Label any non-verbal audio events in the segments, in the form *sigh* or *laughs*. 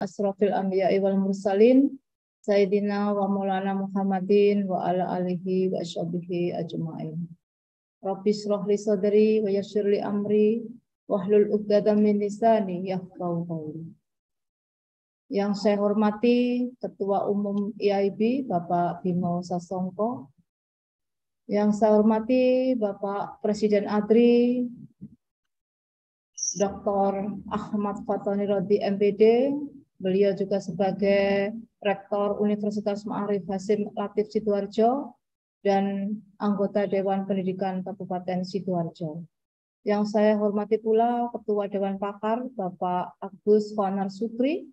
asrafil anbiya'i wal mursalin Sayyidina wa Maulana Muhammadin wa ala alihi wa ashabihi ajma'in. Rabbi shrah li sadri wa yassir li amri Wahlul 'uqdatam min lisani yafqahu qawli. Yang saya hormati Ketua Umum e IAIB Bapak Bimo Sasongko, yang saya hormati Bapak Presiden Adri, Dr. Ahmad Fatoni Rodi MPD, Beliau juga sebagai Rektor Universitas Ma'arif Hasim Latif Sidoarjo dan anggota Dewan Pendidikan Kabupaten Sidoarjo. Yang saya hormati pula Ketua Dewan Pakar Bapak Agus Fanar Sukri.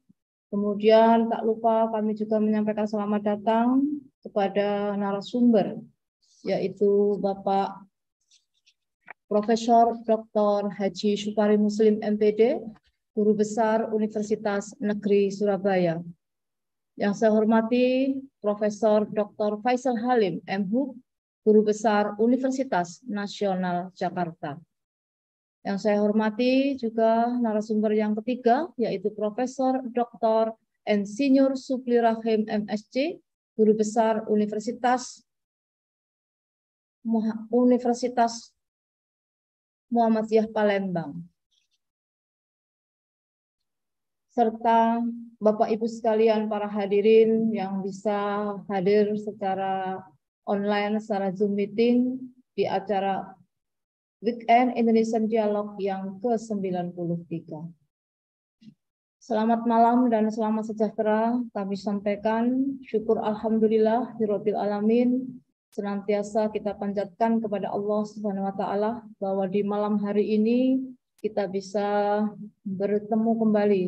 Kemudian tak lupa kami juga menyampaikan selamat datang kepada narasumber yaitu Bapak Profesor Dr. Haji Supari Muslim MPD Guru Besar Universitas Negeri Surabaya. Yang saya hormati Profesor Dr. Faisal Halim MHUB, Guru Besar Universitas Nasional Jakarta. Yang saya hormati juga narasumber yang ketiga, yaitu Profesor Dr. Ensinyur Supli Rahim MSC, Guru Besar Universitas Universitas Muhammadiyah Palembang serta Bapak Ibu sekalian para hadirin yang bisa hadir secara online secara Zoom meeting di acara Weekend Indonesian Dialog yang ke-93. Selamat malam dan selamat sejahtera kami sampaikan syukur alhamdulillah hirobil alamin senantiasa kita panjatkan kepada Allah Subhanahu wa taala bahwa di malam hari ini kita bisa bertemu kembali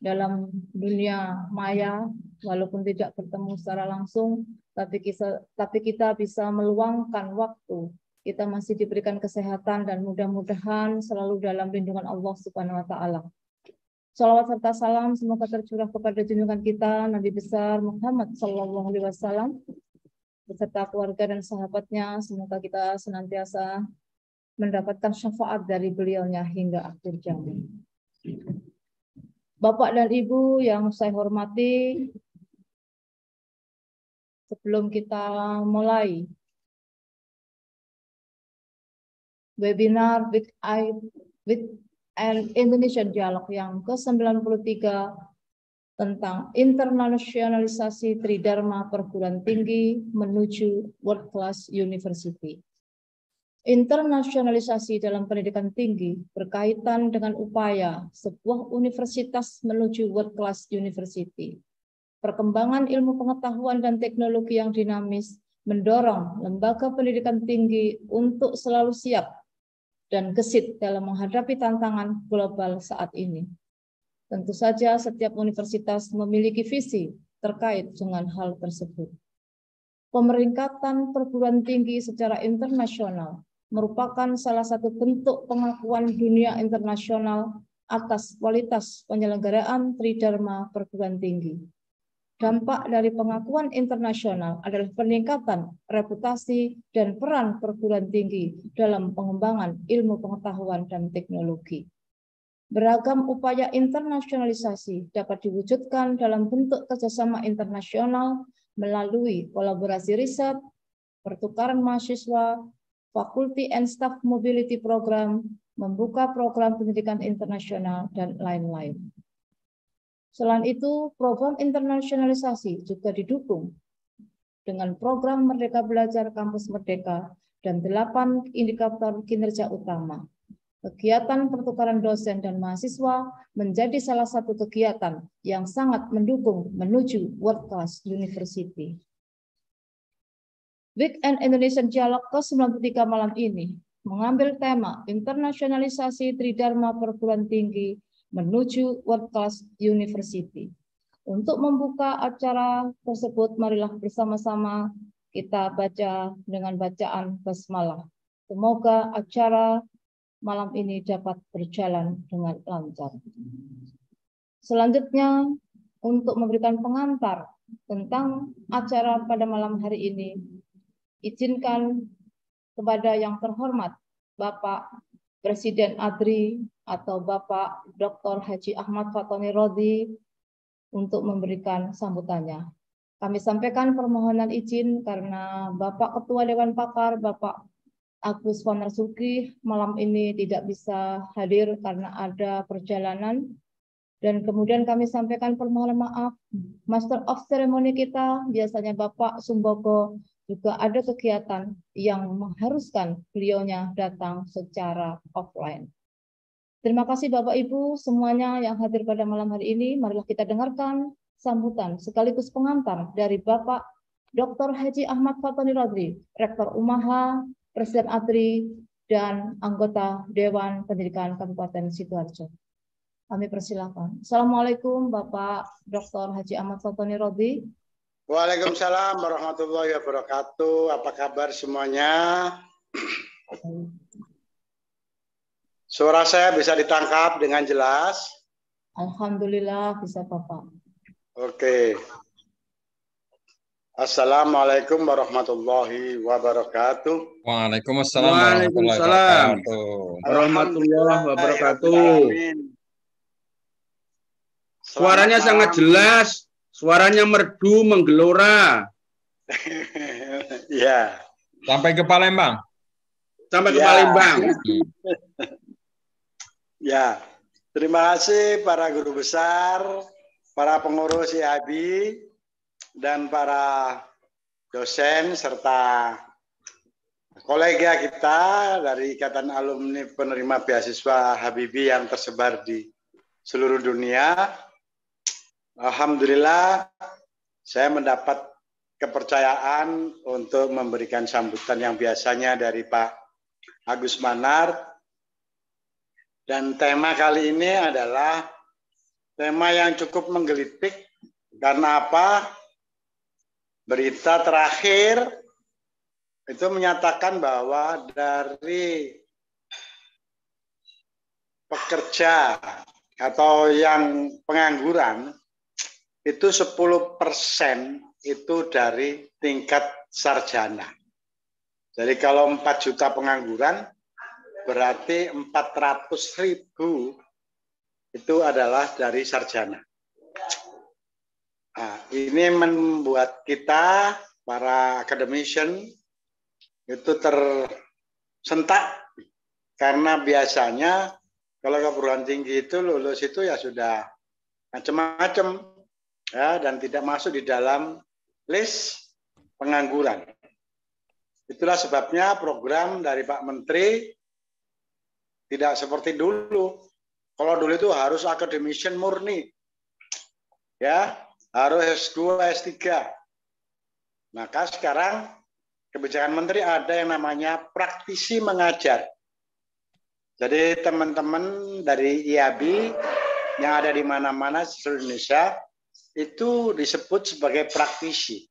dalam dunia maya walaupun tidak bertemu secara langsung tapi kita, tapi kita bisa meluangkan waktu kita masih diberikan kesehatan dan mudah-mudahan selalu dalam lindungan Allah Subhanahu wa taala. Salawat serta salam semoga tercurah kepada junjungan kita Nabi besar Muhammad sallallahu alaihi wasallam beserta keluarga dan sahabatnya semoga kita senantiasa mendapatkan syafaat dari beliaunya hingga akhir zaman. Bapak dan Ibu yang saya hormati, sebelum kita mulai webinar with, I, with an Indonesian Dialog yang ke-93 tentang internasionalisasi Tridharma perguruan tinggi menuju world class university. Internasionalisasi dalam pendidikan tinggi berkaitan dengan upaya sebuah universitas menuju world class university. Perkembangan ilmu pengetahuan dan teknologi yang dinamis mendorong lembaga pendidikan tinggi untuk selalu siap dan gesit dalam menghadapi tantangan global saat ini. Tentu saja setiap universitas memiliki visi terkait dengan hal tersebut. Pemeringkatan perguruan tinggi secara internasional merupakan salah satu bentuk pengakuan dunia internasional atas kualitas penyelenggaraan tridharma perguruan tinggi. Dampak dari pengakuan internasional adalah peningkatan reputasi dan peran perguruan tinggi dalam pengembangan ilmu pengetahuan dan teknologi. Beragam upaya internasionalisasi dapat diwujudkan dalam bentuk kerjasama internasional melalui kolaborasi riset, pertukaran mahasiswa, Fakulti and staff mobility program, membuka program pendidikan internasional, dan lain-lain. Selain itu, program internasionalisasi juga didukung dengan program Merdeka Belajar Kampus Merdeka dan delapan indikator kinerja utama. Kegiatan pertukaran dosen dan mahasiswa menjadi salah satu kegiatan yang sangat mendukung menuju world class university. Weekend Indonesian Dialog ke-93 malam ini mengambil tema internasionalisasi tridharma perguruan tinggi menuju world class university. Untuk membuka acara tersebut, marilah bersama-sama kita baca dengan bacaan basmalah. Semoga acara malam ini dapat berjalan dengan lancar. Selanjutnya, untuk memberikan pengantar tentang acara pada malam hari ini, izinkan kepada yang terhormat Bapak Presiden Adri atau Bapak Dr. Haji Ahmad Fatoni Rodi untuk memberikan sambutannya. Kami sampaikan permohonan izin karena Bapak Ketua Dewan Pakar, Bapak Agus Wanarsuki malam ini tidak bisa hadir karena ada perjalanan. Dan kemudian kami sampaikan permohonan maaf Master of Ceremony kita, biasanya Bapak Sumbogo juga ada kegiatan yang mengharuskan beliaunya datang secara offline. Terima kasih Bapak Ibu semuanya yang hadir pada malam hari ini. Marilah kita dengarkan sambutan sekaligus pengantar dari Bapak Dr. Haji Ahmad Fatoni Rodri, Rektor Umaha, Presiden Atri, dan anggota Dewan Pendidikan Kabupaten Sidoarjo. Kami persilakan. Assalamualaikum Bapak Dr. Haji Ahmad Fatoni Rodi. Waalaikumsalam warahmatullahi wabarakatuh. Apa kabar semuanya? Suara saya bisa ditangkap dengan jelas? Alhamdulillah bisa Bapak. Oke. Assalamualaikum warahmatullahi wabarakatuh. Waalaikumsalam, Waalaikumsalam. Warahmatullahi ya wabarakatuh. Suaranya sangat jelas. Suaranya merdu, menggelora. *laughs* ya. Sampai ke Palembang. Sampai ke iya. Palembang. *laughs* ya. Terima kasih para guru besar, para pengurus IAB dan para dosen serta kolega kita dari Ikatan Alumni Penerima Beasiswa Habibie yang tersebar di seluruh dunia. Alhamdulillah saya mendapat kepercayaan untuk memberikan sambutan yang biasanya dari Pak Agus Manar. Dan tema kali ini adalah tema yang cukup menggelitik karena apa? Berita terakhir itu menyatakan bahwa dari pekerja atau yang pengangguran itu 10 persen itu dari tingkat sarjana. Jadi kalau 4 juta pengangguran, berarti 400 ribu itu adalah dari sarjana. Nah, ini membuat kita, para akademisi itu tersentak karena biasanya kalau keperluan tinggi itu lulus itu ya sudah macam-macam ya, dan tidak masuk di dalam list pengangguran. Itulah sebabnya program dari Pak Menteri tidak seperti dulu. Kalau dulu itu harus academician murni. Ya, harus S2, S3. Maka sekarang kebijakan menteri ada yang namanya praktisi mengajar. Jadi teman-teman dari IAB yang ada di mana-mana seluruh Indonesia itu disebut sebagai praktisi.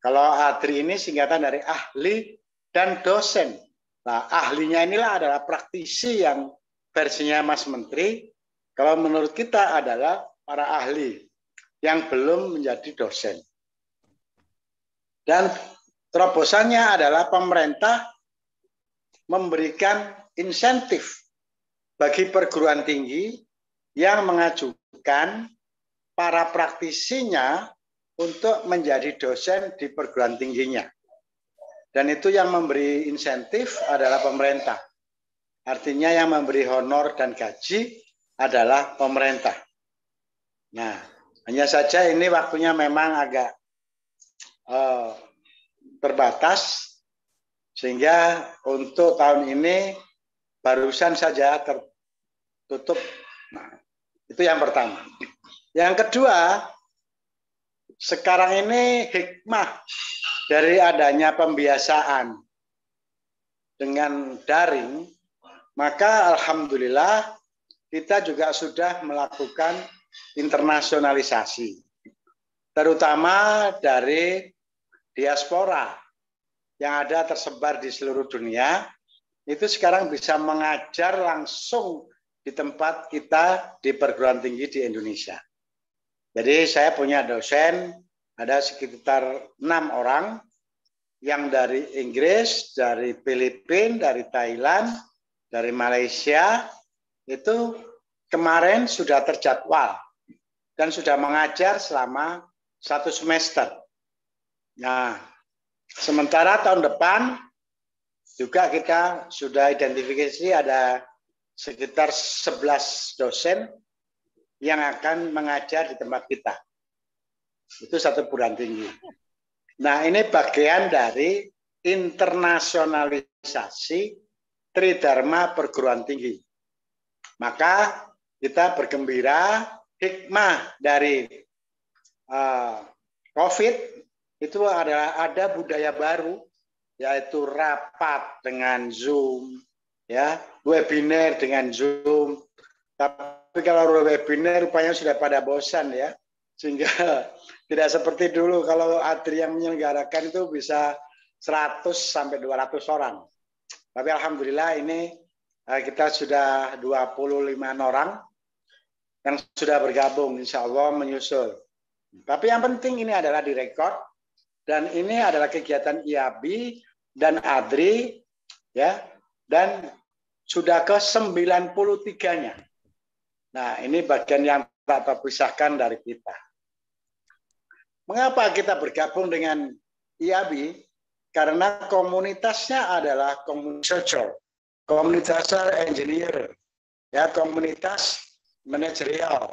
Kalau adri ini singkatan dari ahli dan dosen. Nah, ahlinya inilah adalah praktisi yang versinya Mas Menteri. Kalau menurut kita adalah para ahli yang belum menjadi dosen. Dan terobosannya adalah pemerintah memberikan insentif bagi perguruan tinggi yang mengajukan para praktisinya untuk menjadi dosen di perguruan tingginya. Dan itu yang memberi insentif adalah pemerintah. Artinya yang memberi honor dan gaji adalah pemerintah. Nah, hanya saja ini waktunya memang agak uh, terbatas, sehingga untuk tahun ini barusan saja tertutup. Nah, itu yang pertama. Yang kedua, sekarang ini hikmah dari adanya pembiasaan dengan daring, maka alhamdulillah kita juga sudah melakukan internasionalisasi, terutama dari diaspora yang ada tersebar di seluruh dunia, itu sekarang bisa mengajar langsung di tempat kita di perguruan tinggi di Indonesia. Jadi saya punya dosen, ada sekitar enam orang yang dari Inggris, dari Filipina, dari Thailand, dari Malaysia, itu kemarin sudah terjadwal dan sudah mengajar selama satu semester. Nah, sementara tahun depan juga kita sudah identifikasi ada sekitar 11 dosen yang akan mengajar di tempat kita. Itu satu bulan tinggi. Nah, ini bagian dari internasionalisasi tridharma perguruan tinggi. Maka kita bergembira hikmah dari uh, COVID itu adalah ada budaya baru yaitu rapat dengan Zoom, ya webinar dengan Zoom, tapi tapi kalau webinar rupanya sudah pada bosan ya. Sehingga *laughs* tidak seperti dulu kalau Adri yang menyelenggarakan itu bisa 100 sampai 200 orang. Tapi alhamdulillah ini eh, kita sudah 25 orang yang sudah bergabung insya Allah menyusul. Tapi yang penting ini adalah direkod dan ini adalah kegiatan IAB dan ADRI ya dan sudah ke 93-nya. Nah, ini bagian yang tak terpisahkan dari kita. Mengapa kita bergabung dengan IAB? Karena komunitasnya adalah komunitas komunitas engineer, ya komunitas manajerial,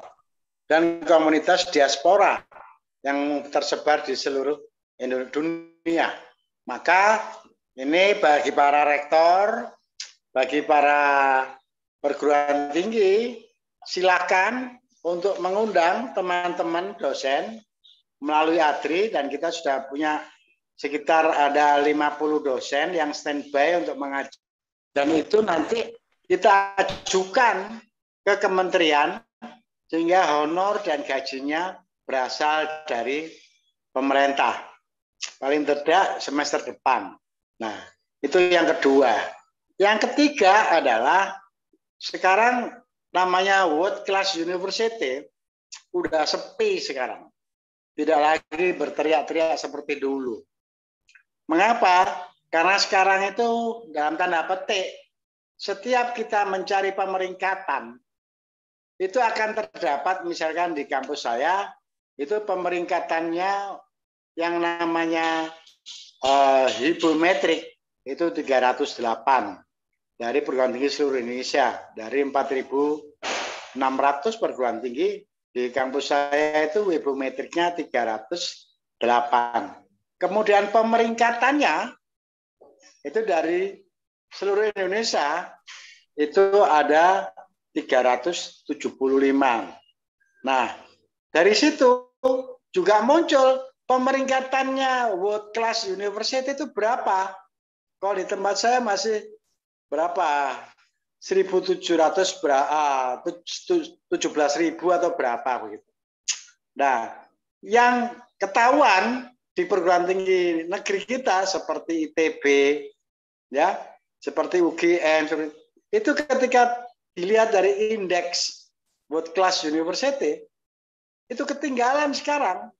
dan komunitas diaspora yang tersebar di seluruh dunia. Maka ini bagi para rektor, bagi para perguruan tinggi, silakan untuk mengundang teman-teman dosen melalui ADRI dan kita sudah punya sekitar ada 50 dosen yang standby untuk mengajar. Dan itu nanti kita ajukan ke kementerian sehingga honor dan gajinya berasal dari pemerintah. Paling tidak semester depan. Nah, itu yang kedua. Yang ketiga adalah sekarang namanya world class university udah sepi sekarang. Tidak lagi berteriak-teriak seperti dulu. Mengapa? Karena sekarang itu dalam tanda petik, setiap kita mencari pemeringkatan, itu akan terdapat misalkan di kampus saya, itu pemeringkatannya yang namanya uh, eh, hibometrik, itu 308 dari perguruan tinggi seluruh Indonesia dari 4.600 perguruan tinggi di kampus saya itu webometriknya 308. Kemudian pemeringkatannya itu dari seluruh Indonesia itu ada 375. Nah, dari situ juga muncul pemeringkatannya world class university itu berapa? Kalau di tempat saya masih berapa? 1.700 berapa? 17.000 ah, atau berapa begitu. Nah, yang ketahuan di perguruan tinggi negeri kita seperti ITB ya, seperti UGM itu ketika dilihat dari indeks buat kelas university itu ketinggalan sekarang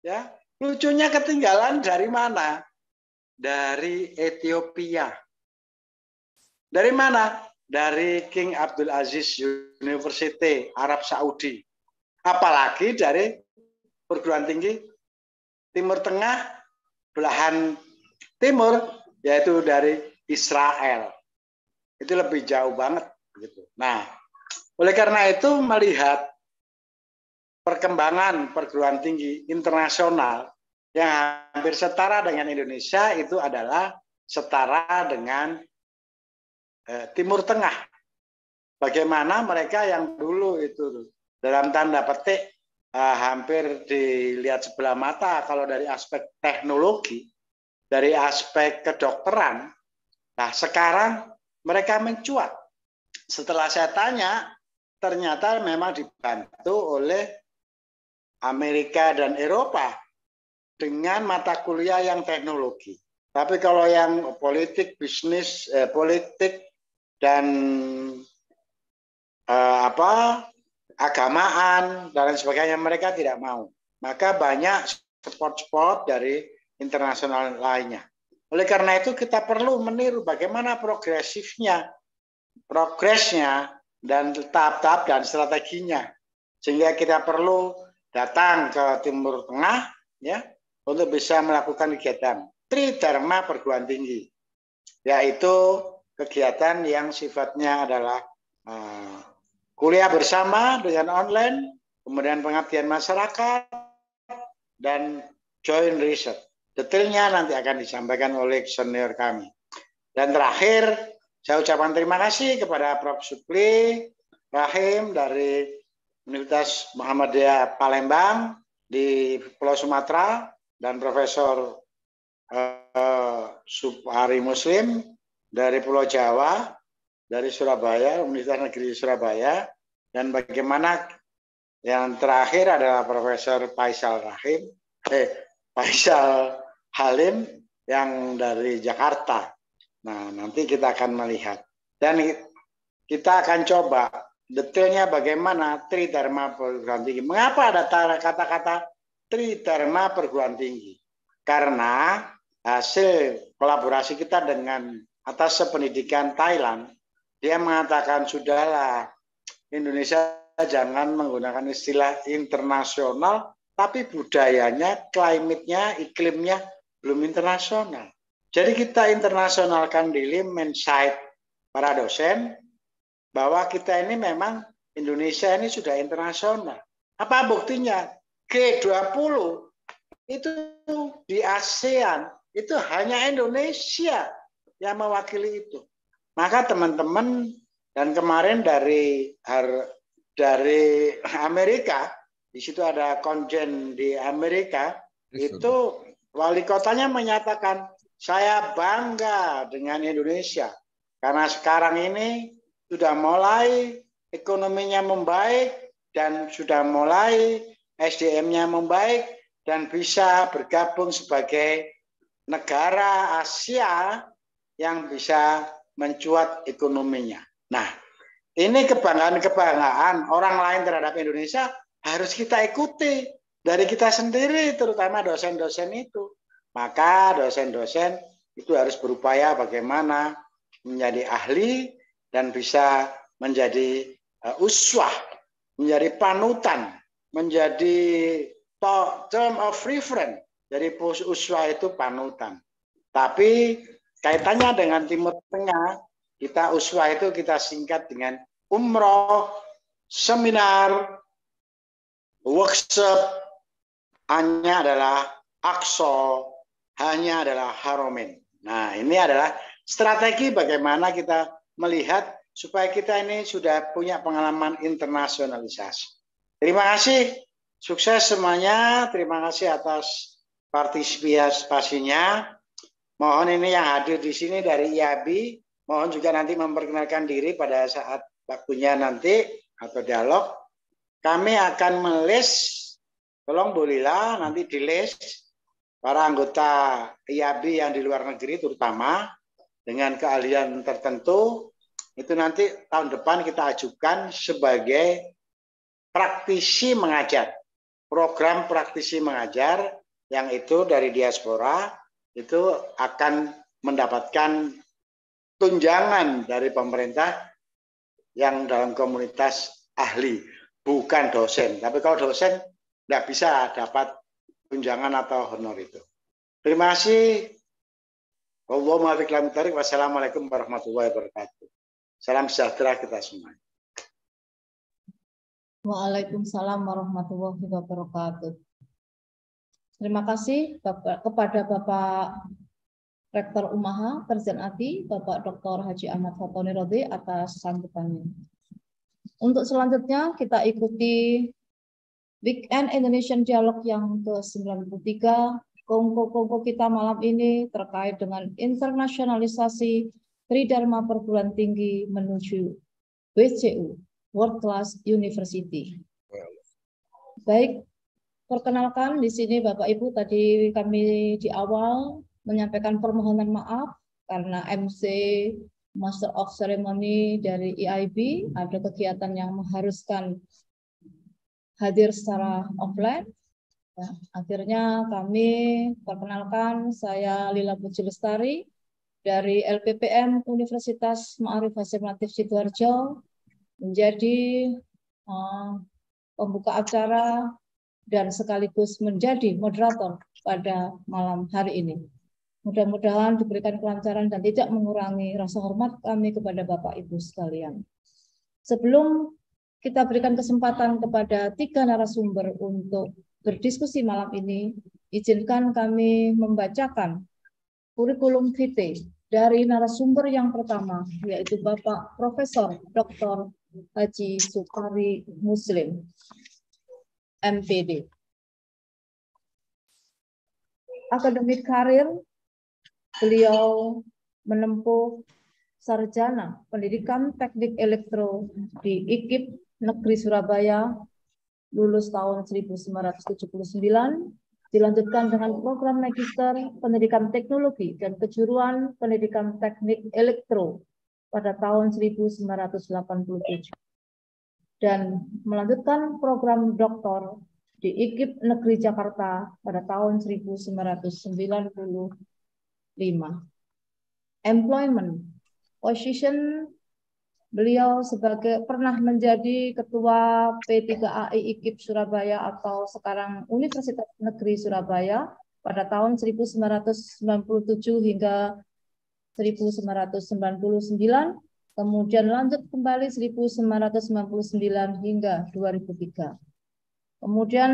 ya lucunya ketinggalan dari mana dari Ethiopia dari mana? Dari King Abdul Aziz University Arab Saudi. Apalagi dari perguruan tinggi Timur Tengah, belahan timur yaitu dari Israel. Itu lebih jauh banget gitu. Nah, oleh karena itu melihat perkembangan perguruan tinggi internasional yang hampir setara dengan Indonesia itu adalah setara dengan Eh, Timur Tengah. Bagaimana mereka yang dulu itu dalam tanda petik eh, hampir dilihat sebelah mata kalau dari aspek teknologi, dari aspek kedokteran. Nah sekarang mereka mencuat. Setelah saya tanya, ternyata memang dibantu oleh Amerika dan Eropa dengan mata kuliah yang teknologi. Tapi kalau yang politik, bisnis, eh, politik, dan eh, apa agamaan dan lain sebagainya mereka tidak mau. Maka banyak spot-spot dari internasional lainnya. Oleh karena itu kita perlu meniru bagaimana progresifnya, progresnya dan tahap-tahap dan strateginya. Sehingga kita perlu datang ke Timur Tengah ya untuk bisa melakukan kegiatan Tridharma perguruan tinggi yaitu kegiatan yang sifatnya adalah uh, kuliah bersama dengan online, kemudian pengabdian masyarakat, dan join research. Detailnya nanti akan disampaikan oleh senior kami. Dan terakhir, saya ucapkan terima kasih kepada Prof. Supli Rahim dari Universitas Muhammadiyah Palembang di Pulau Sumatera dan Profesor uh, eh, Supari Muslim dari Pulau Jawa, dari Surabaya, Universitas Negeri Surabaya, dan bagaimana yang terakhir adalah Profesor Faisal Rahim, eh, Faisal Halim yang dari Jakarta. Nah, nanti kita akan melihat. Dan kita akan coba detailnya bagaimana tri tridharma perguruan tinggi. Mengapa ada kata-kata tri tridharma perguruan tinggi? Karena hasil kolaborasi kita dengan atas pendidikan Thailand, dia mengatakan sudahlah Indonesia jangan menggunakan istilah internasional, tapi budayanya, klimatnya, iklimnya belum internasional. Jadi kita internasionalkan diri mindset para dosen bahwa kita ini memang Indonesia ini sudah internasional. Apa buktinya? G20 itu di ASEAN itu hanya Indonesia yang mewakili itu. Maka teman-teman dan kemarin dari dari Amerika di situ ada konjen di Amerika yes, itu wali kotanya menyatakan saya bangga dengan Indonesia karena sekarang ini sudah mulai ekonominya membaik dan sudah mulai SDM-nya membaik dan bisa bergabung sebagai negara Asia yang bisa mencuat ekonominya. Nah, ini kebanggaan-kebanggaan orang lain terhadap Indonesia harus kita ikuti dari kita sendiri, terutama dosen-dosen itu. Maka dosen-dosen itu harus berupaya bagaimana menjadi ahli dan bisa menjadi eh, uswah, menjadi panutan, menjadi term of reference. Jadi uswah itu panutan. Tapi Kaitannya dengan Timur Tengah, kita uswa itu kita singkat dengan umroh, seminar, workshop, hanya adalah akso, hanya adalah haromin. Nah, ini adalah strategi bagaimana kita melihat supaya kita ini sudah punya pengalaman internasionalisasi. Terima kasih, sukses semuanya. Terima kasih atas partisipasinya. Mohon ini yang hadir di sini dari IABI, mohon juga nanti memperkenalkan diri pada saat waktunya nanti atau dialog. Kami akan melis, tolong bolehlah nanti di list para anggota IABI yang di luar negeri terutama dengan keahlian tertentu itu nanti tahun depan kita ajukan sebagai praktisi mengajar. Program praktisi mengajar yang itu dari diaspora itu akan mendapatkan tunjangan dari pemerintah yang dalam komunitas ahli, bukan dosen. Tapi kalau dosen tidak bisa dapat tunjangan atau honor itu. Terima kasih. tarik. Wassalamualaikum warahmatullahi wabarakatuh. Salam sejahtera kita semua. Waalaikumsalam warahmatullahi wabarakatuh. Terima kasih Bapak, kepada Bapak Rektor Umaha Terjen Adi, Bapak Dr. Haji Ahmad Fatoni Rodi atas sambutannya. Untuk selanjutnya kita ikuti Weekend Indonesian Dialog yang ke-93 Kongko-kongko kita malam ini terkait dengan internasionalisasi Tridharma Perguruan Tinggi menuju WCU, World Class University. Baik, Perkenalkan di sini Bapak Ibu tadi kami di awal menyampaikan permohonan maaf karena MC Master of Ceremony dari EIB ada kegiatan yang mengharuskan hadir secara offline. Ya, akhirnya kami perkenalkan saya Lila Puji Lestari dari LPPM Universitas Ma'arif Hasimlatif Sidoarjo menjadi uh, pembuka acara dan sekaligus menjadi moderator pada malam hari ini. Mudah-mudahan diberikan kelancaran dan tidak mengurangi rasa hormat kami kepada Bapak Ibu sekalian. Sebelum kita berikan kesempatan kepada tiga narasumber untuk berdiskusi malam ini, izinkan kami membacakan kurikulum vitae dari narasumber yang pertama, yaitu Bapak Profesor Dr. Haji Sukari Muslim. MPD, Akademik karir, beliau menempuh sarjana pendidikan teknik elektro di IKIP Negeri Surabaya lulus tahun 1979 dilanjutkan dengan program magister pendidikan teknologi dan kejuruan pendidikan teknik elektro pada tahun 1987 dan melanjutkan program doktor di IKIP Negeri Jakarta pada tahun 1995. Employment position beliau sebagai pernah menjadi ketua P3AI IKIP Surabaya atau sekarang Universitas Negeri Surabaya pada tahun 1997 hingga 1999 kemudian lanjut kembali 1999 hingga 2003. Kemudian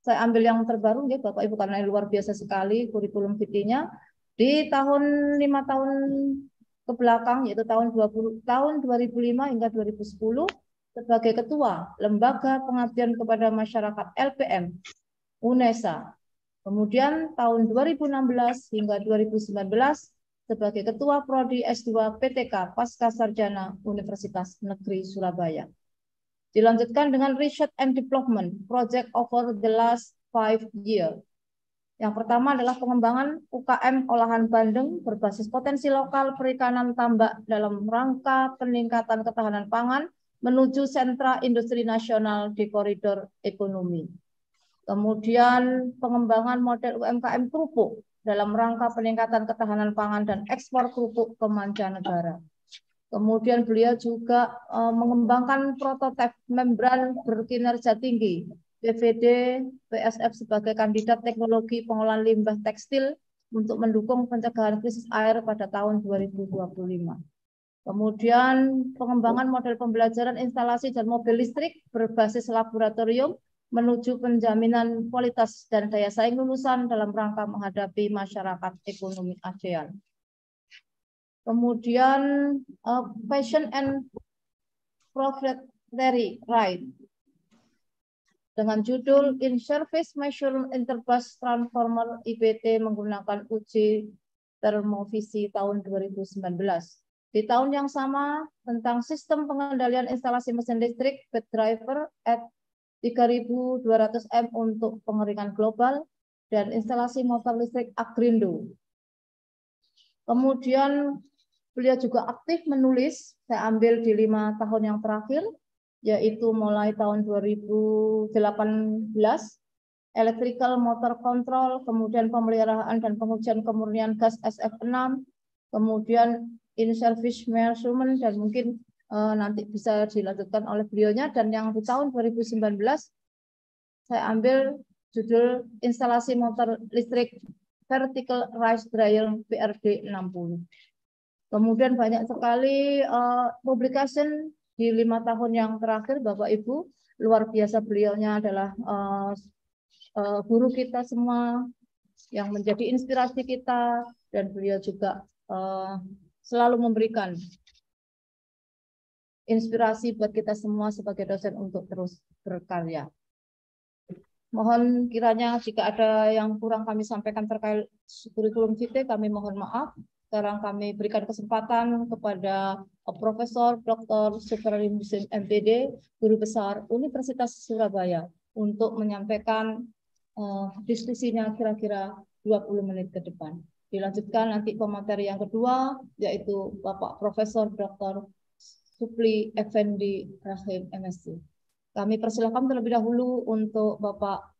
saya ambil yang terbaru ya Bapak Ibu karena luar biasa sekali kurikulum vt nya di tahun lima tahun ke belakang yaitu tahun 20 tahun 2005 hingga 2010 sebagai ketua Lembaga Pengabdian kepada Masyarakat LPM UNESA. Kemudian tahun 2016 hingga 2019 sebagai Ketua Prodi S2 PTK Pasca Sarjana Universitas Negeri Surabaya. Dilanjutkan dengan Research and Development Project over the last five year. Yang pertama adalah pengembangan UKM olahan bandeng berbasis potensi lokal perikanan tambak dalam rangka peningkatan ketahanan pangan menuju sentra industri nasional di koridor ekonomi. Kemudian pengembangan model UMKM kerupuk dalam rangka peningkatan ketahanan pangan dan ekspor kerupuk ke mancanegara. Kemudian beliau juga eh, mengembangkan prototipe membran berkinerja tinggi, BVD, PSF sebagai kandidat teknologi pengolahan limbah tekstil untuk mendukung pencegahan krisis air pada tahun 2025. Kemudian pengembangan model pembelajaran instalasi dan mobil listrik berbasis laboratorium menuju penjaminan kualitas dan daya saing lulusan dalam rangka menghadapi masyarakat ekonomi ASEAN. Kemudian uh, eh, passion and proprietary right dengan judul In Service Measure Interbus Transformer IPT menggunakan uji termovisi tahun 2019. Di tahun yang sama tentang sistem pengendalian instalasi mesin listrik, bed driver at 3.200 M untuk pengeringan global, dan instalasi motor listrik Agrindo. Kemudian beliau juga aktif menulis, saya ambil di lima tahun yang terakhir, yaitu mulai tahun 2018, electrical motor control, kemudian pemeliharaan dan pengujian kemurnian gas SF6, kemudian in service measurement, dan mungkin Eh, nanti bisa dilanjutkan oleh beliaunya dan yang di tahun 2019 saya ambil judul instalasi motor listrik vertical rice dryer PRD 60. Kemudian banyak sekali uh, publication di lima tahun yang terakhir Bapak Ibu luar biasa beliaunya adalah uh, uh, guru kita semua yang menjadi inspirasi kita dan beliau juga uh, selalu memberikan inspirasi buat kita semua sebagai dosen untuk terus berkarya. Mohon kiranya jika ada yang kurang kami sampaikan terkait kurikulum CT kami mohon maaf. Sekarang kami berikan kesempatan kepada Profesor Dr. Supralim Muslim MPD, Guru Besar Universitas Surabaya, untuk menyampaikan uh, diskusinya kira-kira 20 menit ke depan. Dilanjutkan nanti pemateri yang kedua, yaitu Bapak Profesor Dr. Supli Effendi Rahim MSc. Kami persilakan terlebih dahulu untuk Bapak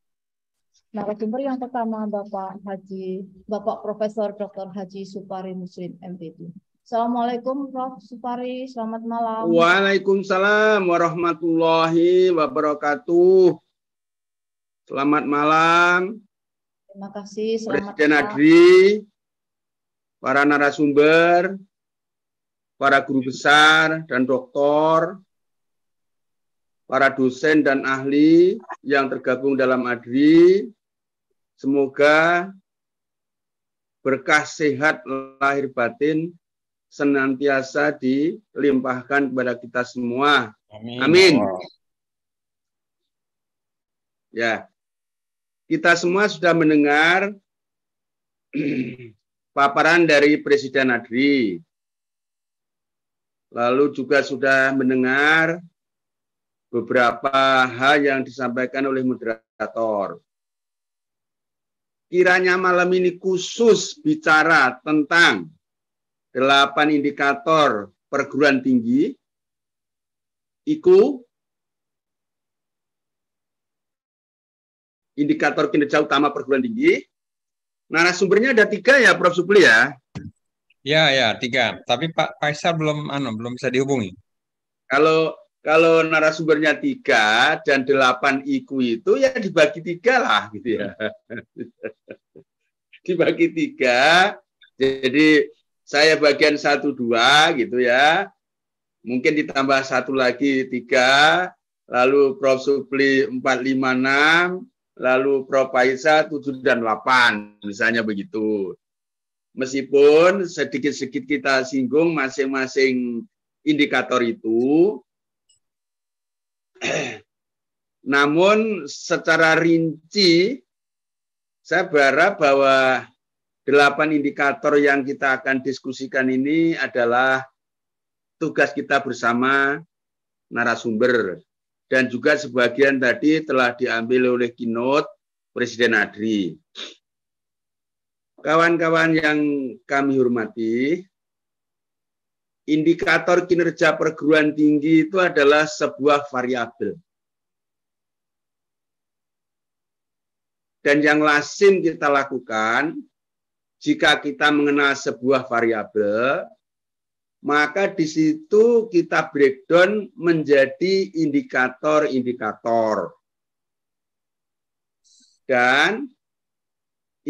narasumber yang pertama Bapak Haji Bapak Profesor Dr. Haji Supari Muslim MPD. Assalamualaikum Prof. Supari, selamat malam. Waalaikumsalam warahmatullahi wabarakatuh. Selamat malam. Terima kasih. Selamat Presiden Adri, para narasumber, para guru besar dan doktor, para dosen dan ahli yang tergabung dalam ADRI, semoga berkah sehat lahir batin senantiasa dilimpahkan kepada kita semua. Amin. Amin. Ya. Kita semua sudah mendengar *clears throat* paparan dari Presiden Adri Lalu juga sudah mendengar beberapa hal yang disampaikan oleh moderator. Kiranya malam ini khusus bicara tentang delapan indikator perguruan tinggi, IKU, indikator kinerja utama perguruan tinggi. Narasumbernya ada tiga ya, Prof. Supli ya. Ya, ya, tiga. Tapi Pak Faisal belum anu, belum bisa dihubungi. Kalau kalau narasumbernya tiga dan delapan iku itu ya dibagi tiga lah gitu ya. *laughs* dibagi tiga, jadi saya bagian satu dua gitu ya. Mungkin ditambah satu lagi tiga, lalu Prof. Supli empat lima enam. lalu Prof. Paisa tujuh dan delapan, misalnya begitu. Meskipun sedikit-sedikit kita singgung masing-masing indikator itu, *clears throat* namun secara rinci saya berharap bahwa delapan indikator yang kita akan diskusikan ini adalah tugas kita bersama narasumber dan juga sebagian tadi telah diambil oleh keynote Presiden Adri. Kawan-kawan yang kami hormati, indikator kinerja perguruan tinggi itu adalah sebuah variabel. Dan yang lazim kita lakukan, jika kita mengenal sebuah variabel, maka di situ kita breakdown menjadi indikator-indikator. Dan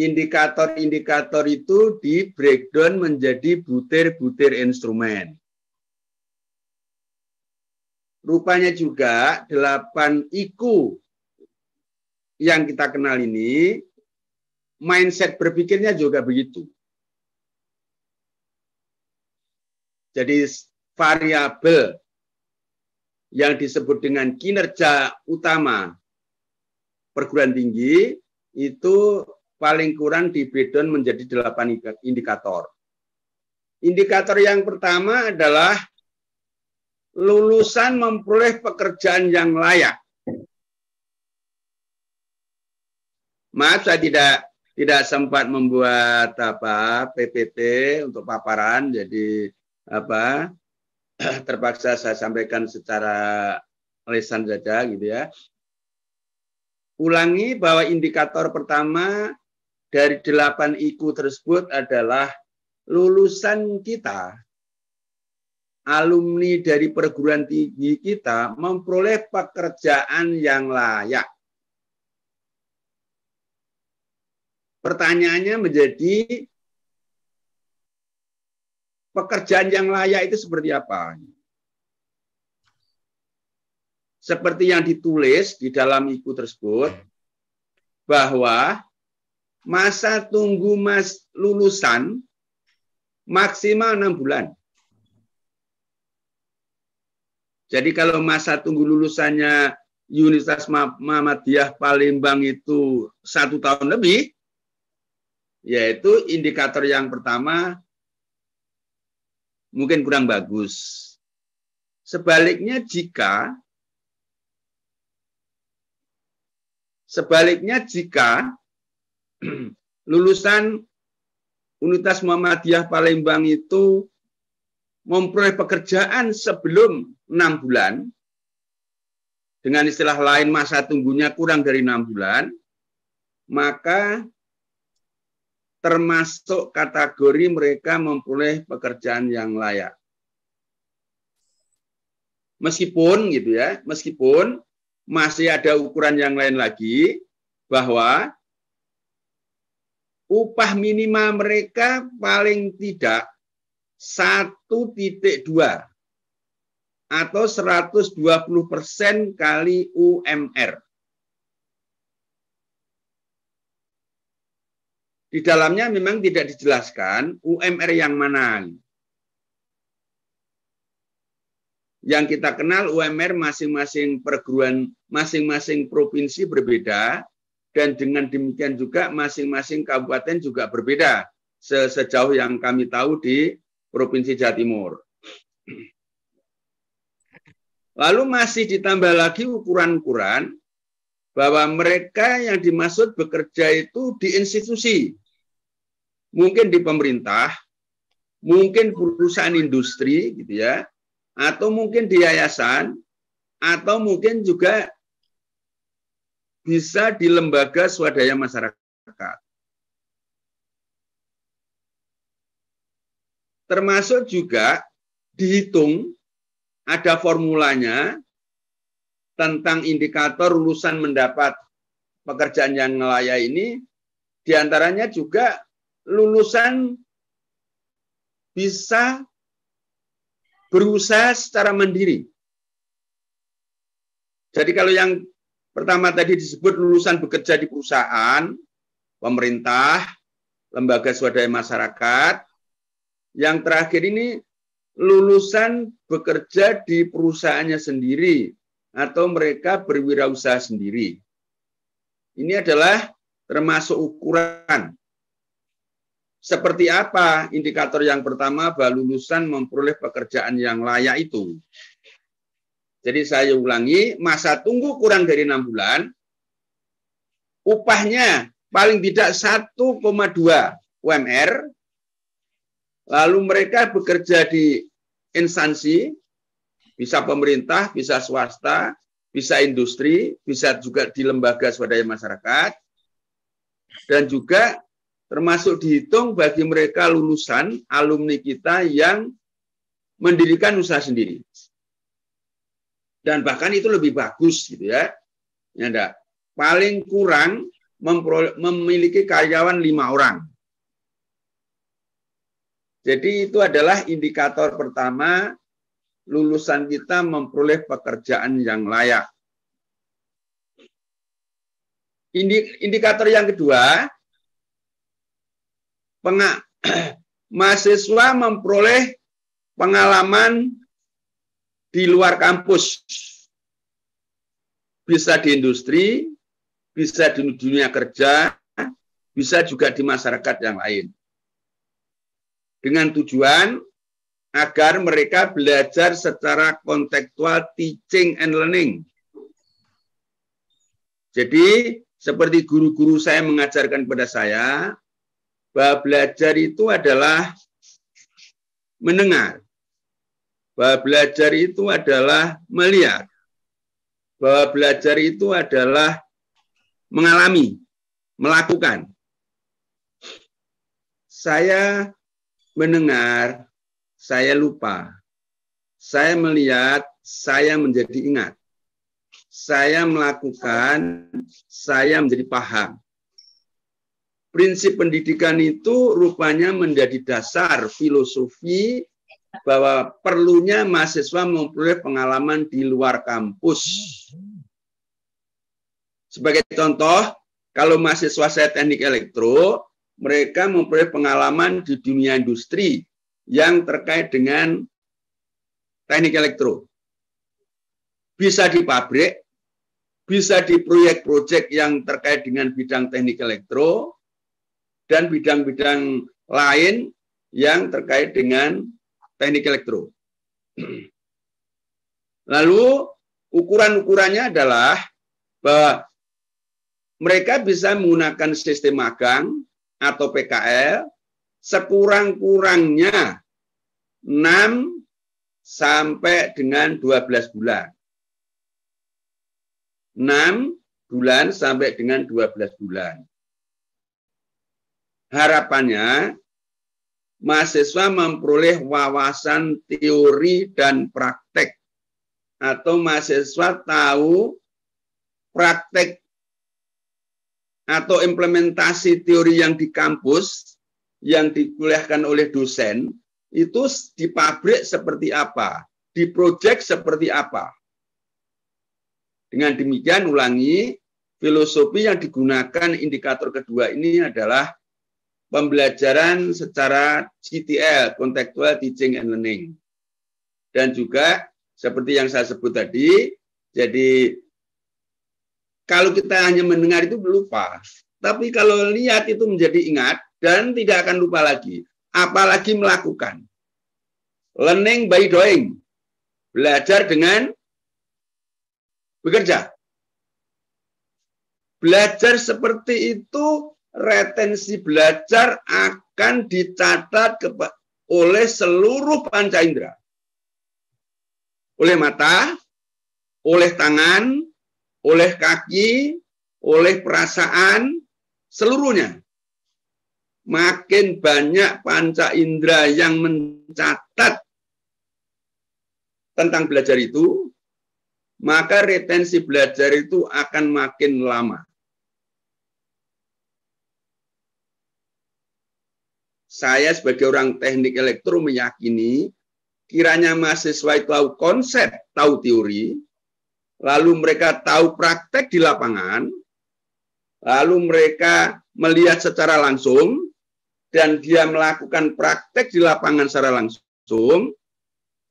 indikator-indikator itu di breakdown menjadi butir-butir instrumen. Rupanya juga 8 IQ yang kita kenal ini, mindset berpikirnya juga begitu. Jadi variabel yang disebut dengan kinerja utama perguruan tinggi itu paling kurang di bidon menjadi delapan indikator. Indikator yang pertama adalah lulusan memperoleh pekerjaan yang layak. Maaf saya tidak tidak sempat membuat apa PPT untuk paparan jadi apa *clears throat* terpaksa saya sampaikan secara lisan saja gitu ya. Ulangi bahwa indikator pertama dari delapan iku tersebut adalah lulusan kita, alumni dari perguruan tinggi kita memperoleh pekerjaan yang layak. Pertanyaannya menjadi pekerjaan yang layak itu seperti apa? Seperti yang ditulis di dalam iku tersebut bahwa masa tunggu mas lulusan maksimal enam bulan. Jadi kalau masa tunggu lulusannya Universitas Muhammadiyah Palembang itu satu tahun lebih, yaitu indikator yang pertama mungkin kurang bagus. Sebaliknya jika sebaliknya jika *clears throat* lulusan Unitas Muhammadiyah Palembang itu memperoleh pekerjaan sebelum enam bulan, dengan istilah lain masa tunggunya kurang dari enam bulan, maka termasuk kategori mereka memperoleh pekerjaan yang layak. Meskipun gitu ya, meskipun masih ada ukuran yang lain lagi bahwa upah minimal mereka paling tidak 1.2 atau 120 persen kali UMR. Di dalamnya memang tidak dijelaskan UMR yang mana. Yang kita kenal UMR masing-masing perguruan, masing-masing provinsi berbeda, dan dengan demikian juga masing-masing kabupaten juga berbeda sejauh yang kami tahu di Provinsi Jawa Timur. Lalu masih ditambah lagi ukuran-ukuran bahwa mereka yang dimaksud bekerja itu di institusi, mungkin di pemerintah, mungkin perusahaan industri gitu ya, atau mungkin di yayasan, atau mungkin juga bisa di lembaga swadaya masyarakat. Termasuk juga dihitung ada formulanya tentang indikator lulusan mendapat pekerjaan yang layak ini diantaranya juga lulusan bisa berusaha secara mandiri. Jadi kalau yang Pertama tadi disebut lulusan bekerja di perusahaan, pemerintah, lembaga swadaya masyarakat. Yang terakhir ini lulusan bekerja di perusahaannya sendiri atau mereka berwirausaha sendiri. Ini adalah termasuk ukuran. Seperti apa indikator yang pertama bahwa lulusan memperoleh pekerjaan yang layak itu? Jadi saya ulangi, masa tunggu kurang dari enam bulan, upahnya paling tidak 1,2 UMR, lalu mereka bekerja di instansi, bisa pemerintah, bisa swasta, bisa industri, bisa juga di lembaga swadaya masyarakat, dan juga termasuk dihitung bagi mereka lulusan alumni kita yang mendirikan usaha sendiri dan bahkan itu lebih bagus gitu ya. Ya enggak. Paling kurang memiliki karyawan lima orang. Jadi itu adalah indikator pertama lulusan kita memperoleh pekerjaan yang layak. Indikator yang kedua, pengak, *clears throat* mahasiswa memperoleh pengalaman di luar kampus. Bisa di industri, bisa di dunia kerja, bisa juga di masyarakat yang lain. Dengan tujuan agar mereka belajar secara kontekstual teaching and learning. Jadi, seperti guru-guru saya mengajarkan kepada saya, bahwa belajar itu adalah mendengar, bahwa belajar itu adalah melihat, bahwa belajar itu adalah mengalami, melakukan. Saya mendengar, saya lupa. Saya melihat, saya menjadi ingat. Saya melakukan, saya menjadi paham prinsip pendidikan itu rupanya menjadi dasar filosofi bahwa perlunya mahasiswa memperoleh pengalaman di luar kampus. Sebagai contoh, kalau mahasiswa saya teknik elektro, mereka memperoleh pengalaman di dunia industri yang terkait dengan teknik elektro. Bisa di pabrik, bisa di proyek-proyek yang terkait dengan bidang teknik elektro, dan bidang-bidang lain yang terkait dengan teknik elektro. Lalu ukuran-ukurannya adalah bahwa mereka bisa menggunakan sistem magang atau PKL sekurang-kurangnya 6 sampai dengan 12 bulan. 6 bulan sampai dengan 12 bulan. Harapannya mahasiswa memperoleh wawasan teori dan praktek atau mahasiswa tahu praktek atau implementasi teori yang di kampus yang dikuliahkan oleh dosen itu di pabrik seperti apa, di proyek seperti apa. Dengan demikian ulangi, filosofi yang digunakan indikator kedua ini adalah pembelajaran secara CTL, Contextual Teaching and Learning. Dan juga seperti yang saya sebut tadi, jadi kalau kita hanya mendengar itu lupa. Tapi kalau lihat itu menjadi ingat dan tidak akan lupa lagi. Apalagi melakukan. Learning by doing. Belajar dengan bekerja. Belajar seperti itu retensi belajar akan dicatat oleh seluruh panca indera. Oleh mata, oleh tangan, oleh kaki, oleh perasaan, seluruhnya. Makin banyak panca indera yang mencatat tentang belajar itu, maka retensi belajar itu akan makin lama. saya sebagai orang teknik elektro meyakini kiranya mahasiswa itu tahu konsep, tahu teori, lalu mereka tahu praktek di lapangan, lalu mereka melihat secara langsung, dan dia melakukan praktek di lapangan secara langsung,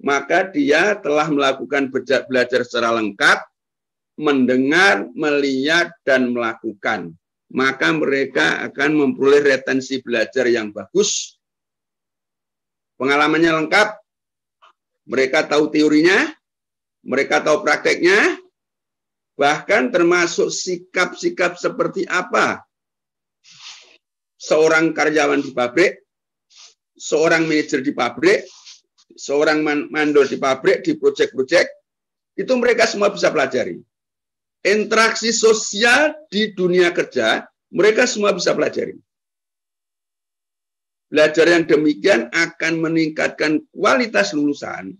maka dia telah melakukan belajar secara lengkap, mendengar, melihat, dan melakukan maka mereka akan memperoleh retensi belajar yang bagus, pengalamannya lengkap, mereka tahu teorinya, mereka tahu prakteknya, bahkan termasuk sikap-sikap seperti apa seorang karyawan di pabrik, seorang manajer di pabrik, seorang mandor di pabrik, di proyek-proyek, itu mereka semua bisa pelajari interaksi sosial di dunia kerja, mereka semua bisa pelajari. Belajar yang demikian akan meningkatkan kualitas lulusan,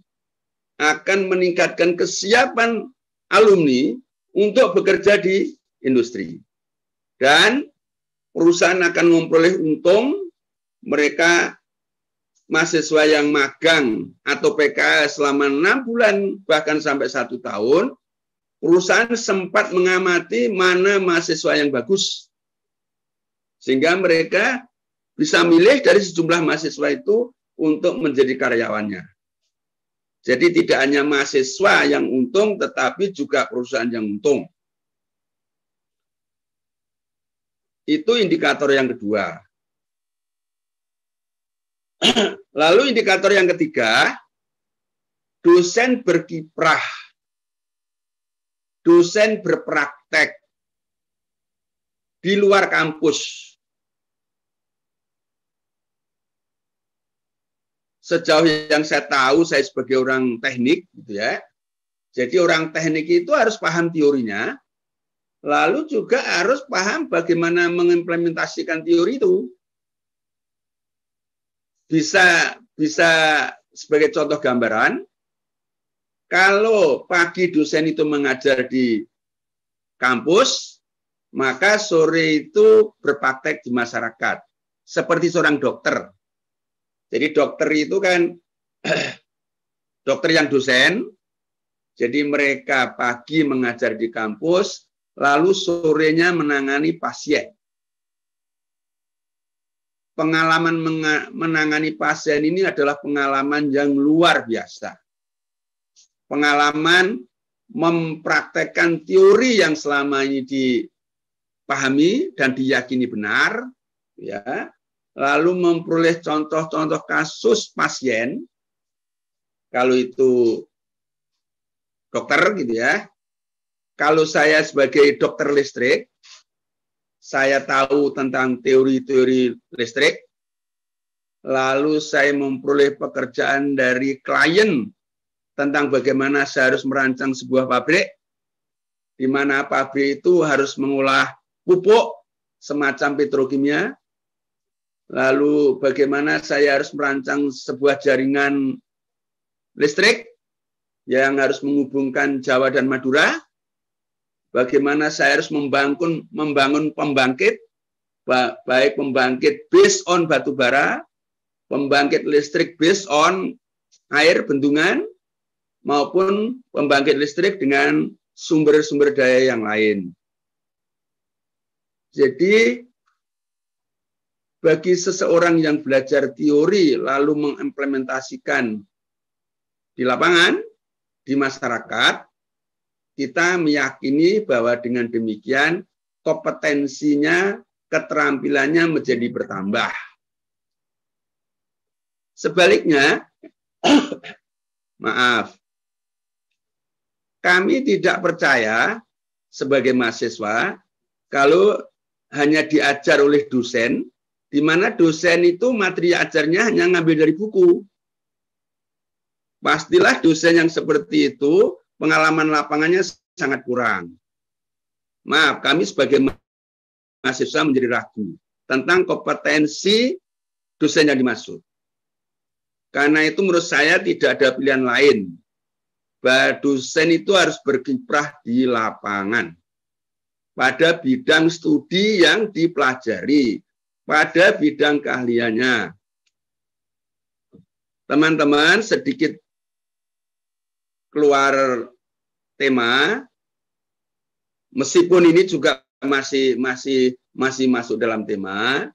akan meningkatkan kesiapan alumni untuk bekerja di industri. Dan perusahaan akan memperoleh untung mereka mahasiswa yang magang atau PKS selama enam bulan bahkan sampai satu tahun perusahaan sempat mengamati mana mahasiswa yang bagus. Sehingga mereka bisa milih dari sejumlah mahasiswa itu untuk menjadi karyawannya. Jadi tidak hanya mahasiswa yang untung, tetapi juga perusahaan yang untung. Itu indikator yang kedua. *clears throat* Lalu indikator yang ketiga, dosen berkiprah dosen berpraktek di luar kampus. Sejauh yang saya tahu, saya sebagai orang teknik, gitu ya. Jadi orang teknik itu harus paham teorinya, lalu juga harus paham bagaimana mengimplementasikan teori itu. Bisa bisa sebagai contoh gambaran, kalau pagi dosen itu mengajar di kampus, maka sore itu berpraktek di masyarakat. Seperti seorang dokter. Jadi dokter itu kan *clears throat* dokter yang dosen, jadi mereka pagi mengajar di kampus, lalu sorenya menangani pasien. Pengalaman menangani pasien ini adalah pengalaman yang luar biasa pengalaman mempraktekkan teori yang selama ini dipahami dan diyakini benar, ya, lalu memperoleh contoh-contoh kasus pasien, kalau itu dokter gitu ya, kalau saya sebagai dokter listrik, saya tahu tentang teori-teori listrik, lalu saya memperoleh pekerjaan dari klien tentang bagaimana saya harus merancang sebuah pabrik, di mana pabrik itu harus mengolah pupuk semacam petrokimia, lalu bagaimana saya harus merancang sebuah jaringan listrik yang harus menghubungkan Jawa dan Madura, bagaimana saya harus membangun membangun pembangkit baik pembangkit based on batu bara, pembangkit listrik based on air bendungan, maupun pembangkit listrik dengan sumber-sumber daya yang lain. Jadi bagi seseorang yang belajar teori lalu mengimplementasikan di lapangan, di masyarakat, kita meyakini bahwa dengan demikian kompetensinya, keterampilannya menjadi bertambah. Sebaliknya, *coughs* maaf, kami tidak percaya sebagai mahasiswa kalau hanya diajar oleh dosen, di mana dosen itu materi ajarnya hanya ngambil dari buku. Pastilah dosen yang seperti itu pengalaman lapangannya sangat kurang. Maaf, kami sebagai mahasiswa menjadi ragu tentang kompetensi dosen yang dimaksud. Karena itu menurut saya tidak ada pilihan lain dosen itu harus berkiprah di lapangan pada bidang studi yang dipelajari, pada bidang keahliannya. Teman-teman sedikit keluar tema, meskipun ini juga masih masih masih masuk dalam tema,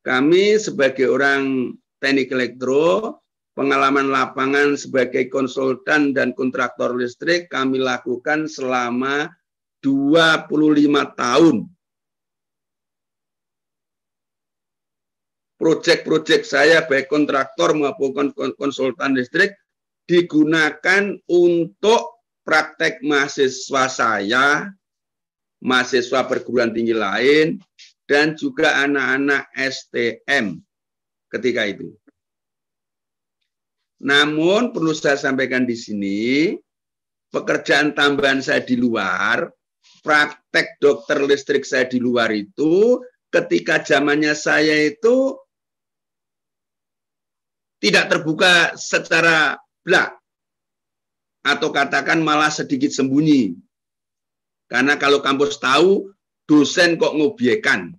kami sebagai orang teknik elektro pengalaman lapangan sebagai konsultan dan kontraktor listrik kami lakukan selama 25 tahun. Proyek-proyek saya baik kontraktor maupun konsultan listrik digunakan untuk praktek mahasiswa saya, mahasiswa perguruan tinggi lain, dan juga anak-anak STM ketika itu. Namun perlu saya sampaikan di sini, pekerjaan tambahan saya di luar, praktek dokter listrik saya di luar itu ketika zamannya saya itu tidak terbuka secara belak atau katakan malah sedikit sembunyi. Karena kalau kampus tahu dosen kok ngobiekan.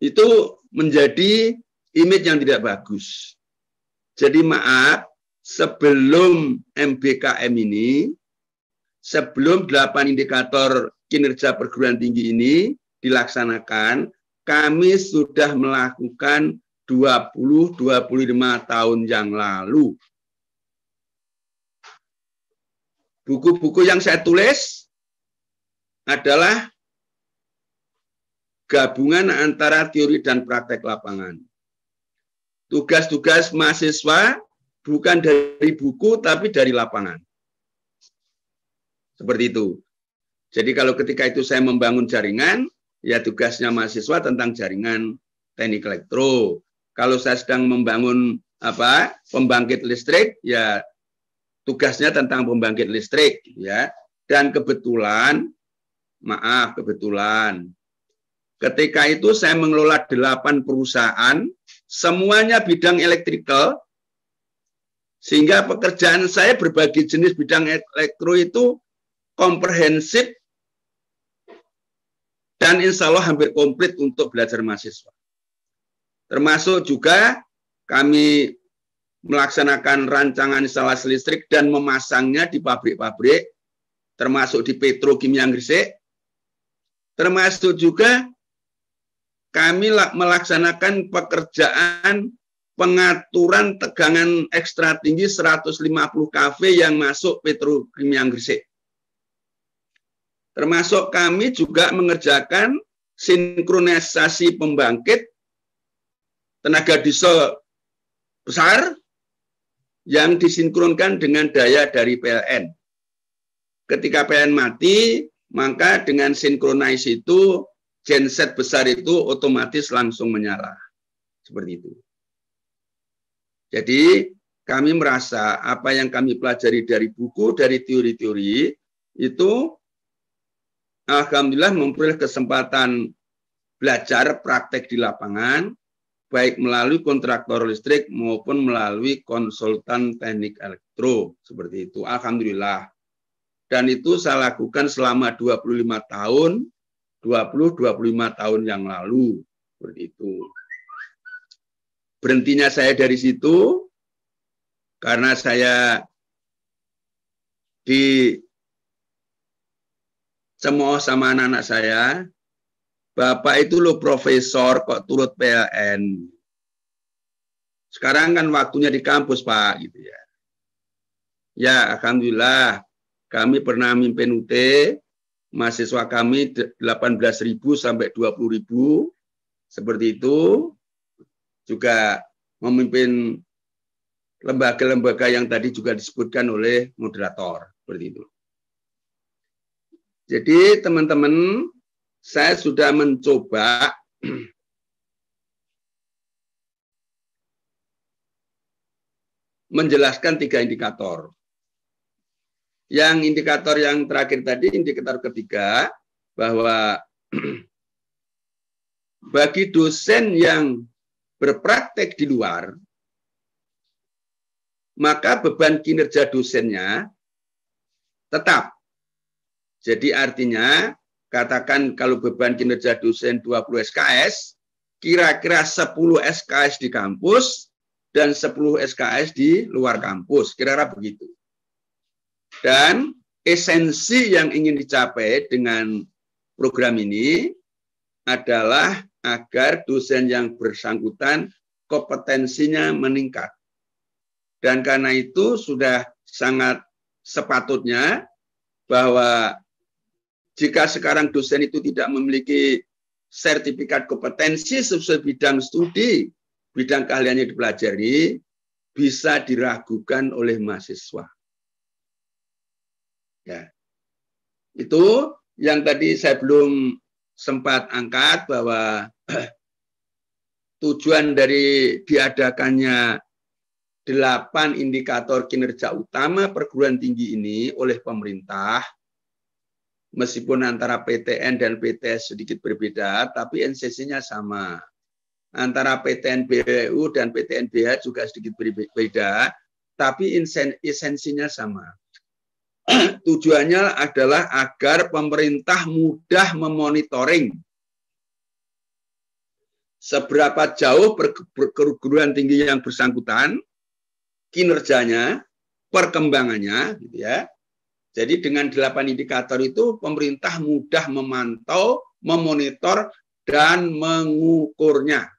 Itu menjadi image yang tidak bagus. Jadi maaf, sebelum MBKM ini, sebelum delapan indikator kinerja perguruan tinggi ini dilaksanakan, kami sudah melakukan 20-25 tahun yang lalu. Buku-buku yang saya tulis adalah gabungan antara teori dan praktek lapangan tugas-tugas mahasiswa bukan dari buku tapi dari lapangan. Seperti itu. Jadi kalau ketika itu saya membangun jaringan, ya tugasnya mahasiswa tentang jaringan teknik elektro. Kalau saya sedang membangun apa pembangkit listrik, ya tugasnya tentang pembangkit listrik, ya. Dan kebetulan, maaf kebetulan, ketika itu saya mengelola delapan perusahaan semuanya bidang elektrikal, sehingga pekerjaan saya berbagai jenis bidang elektro itu komprehensif dan insya Allah hampir komplit untuk belajar mahasiswa. Termasuk juga kami melaksanakan rancangan instalasi listrik dan memasangnya di pabrik-pabrik, termasuk di petrokimia Gresik, termasuk juga kami melaksanakan pekerjaan pengaturan tegangan ekstra tinggi 150 kV yang masuk petrokimia Gresik. Termasuk kami juga mengerjakan sinkronisasi pembangkit tenaga diesel besar yang disinkronkan dengan daya dari PLN. Ketika PLN mati, maka dengan sinkronis itu genset besar itu otomatis langsung menyala. Seperti itu. Jadi kami merasa apa yang kami pelajari dari buku, dari teori-teori, itu Alhamdulillah memperoleh kesempatan belajar praktek di lapangan, baik melalui kontraktor listrik maupun melalui konsultan teknik elektro. Seperti itu, Alhamdulillah. Dan itu saya lakukan selama 25 tahun 20-25 tahun yang lalu. Seperti itu. Berhentinya saya dari situ karena saya di semua sama anak-anak saya, Bapak itu lo profesor kok turut PLN. Sekarang kan waktunya di kampus Pak gitu ya. Ya Alhamdulillah kami pernah mimpin UT, mahasiswa kami 18.000 sampai 20.000 seperti itu juga memimpin lembaga-lembaga yang tadi juga disebutkan oleh moderator seperti itu. Jadi teman-teman, saya sudah mencoba *clears throat* menjelaskan tiga indikator yang indikator yang terakhir tadi, indikator ketiga, bahwa *clears throat* bagi dosen yang berpraktek di luar, maka beban kinerja dosennya tetap. Jadi artinya, katakan kalau beban kinerja dosen 20 SKS, kira-kira 10 SKS di kampus dan 10 SKS di luar kampus. Kira-kira begitu. Dan esensi yang ingin dicapai dengan program ini adalah agar dosen yang bersangkutan kompetensinya meningkat. Dan karena itu sudah sangat sepatutnya bahwa jika sekarang dosen itu tidak memiliki sertifikat kompetensi sesuai bidang studi, bidang keahliannya dipelajari, bisa diragukan oleh mahasiswa. Ya. Itu yang tadi saya belum sempat angkat bahwa eh, tujuan dari diadakannya delapan indikator kinerja utama perguruan tinggi ini oleh pemerintah, meskipun antara PTN dan PTS sedikit berbeda, tapi NCC-nya sama. Antara PTN BU dan PTN BH juga sedikit berbeda, tapi esensinya sama tujuannya adalah agar pemerintah mudah memonitoring seberapa jauh perguruan tinggi yang bersangkutan, kinerjanya, perkembangannya, gitu ya. Jadi dengan delapan indikator itu pemerintah mudah memantau, memonitor, dan mengukurnya.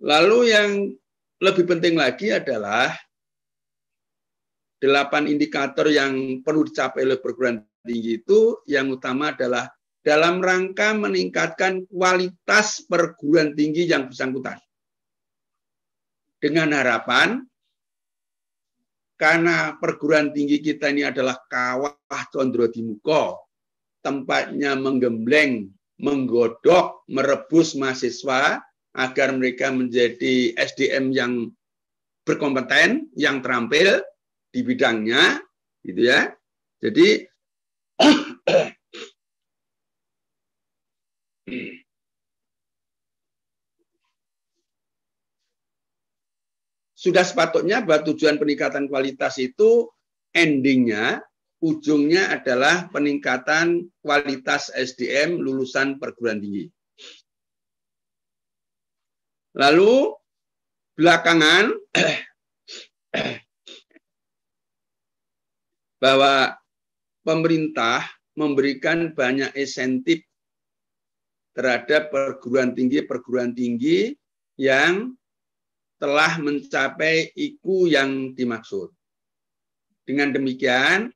Lalu yang lebih penting lagi adalah delapan indikator yang perlu dicapai oleh perguruan tinggi itu yang utama adalah dalam rangka meningkatkan kualitas perguruan tinggi yang bersangkutan. Dengan harapan karena perguruan tinggi kita ini adalah kawah condro dimuko, tempatnya menggembleng, menggodok, merebus mahasiswa agar mereka menjadi SDM yang berkompeten, yang terampil, di bidangnya, gitu ya. Jadi sudah sepatutnya bahwa tujuan peningkatan kualitas itu endingnya ujungnya adalah peningkatan kualitas SDM lulusan perguruan tinggi. Lalu belakangan bahwa pemerintah memberikan banyak insentif terhadap perguruan tinggi-perguruan tinggi yang telah mencapai IKU yang dimaksud. Dengan demikian,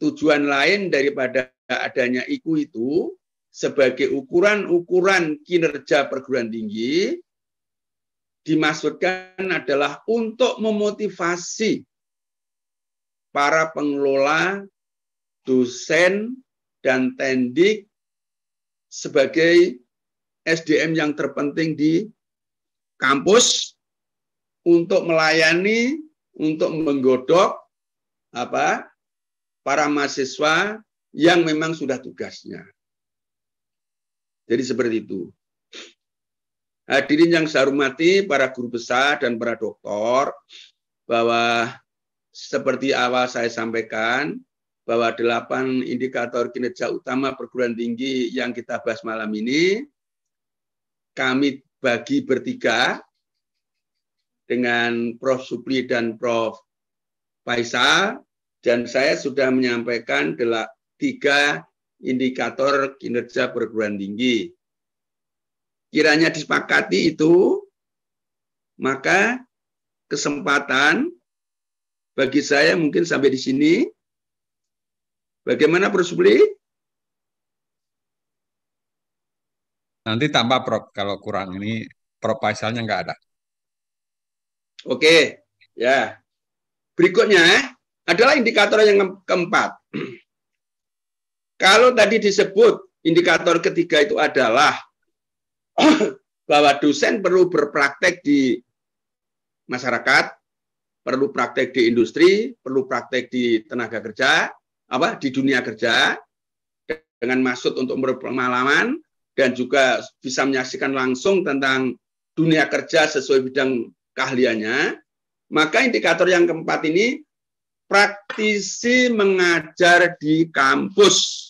tujuan lain daripada adanya IKU itu sebagai ukuran-ukuran kinerja perguruan tinggi dimaksudkan adalah untuk memotivasi para pengelola, dosen, dan tendik sebagai SDM yang terpenting di kampus untuk melayani, untuk menggodok apa para mahasiswa yang memang sudah tugasnya. Jadi seperti itu. Hadirin yang saya hormati, para guru besar dan para doktor, bahwa seperti awal saya sampaikan, bahwa delapan indikator kinerja utama perguruan tinggi yang kita bahas malam ini, kami bagi bertiga dengan Prof. Supri dan Prof. Faisal, dan saya sudah menyampaikan tiga indikator kinerja perguruan tinggi. Kiranya disepakati itu, maka kesempatan bagi saya mungkin sampai di sini. Bagaimana Prof. Subli? Nanti tambah Prof kalau kurang ini Prof Faisalnya nggak ada. Oke, ya. Berikutnya eh, adalah indikator yang keempat. *clears throat* Kalau tadi disebut indikator ketiga itu adalah *clears throat* bahwa dosen perlu berpraktek di masyarakat, perlu praktek di industri, perlu praktek di tenaga kerja, apa di dunia kerja dengan maksud untuk berpengalaman dan juga bisa menyaksikan langsung tentang dunia kerja sesuai bidang keahliannya. Maka indikator yang keempat ini praktisi mengajar di kampus.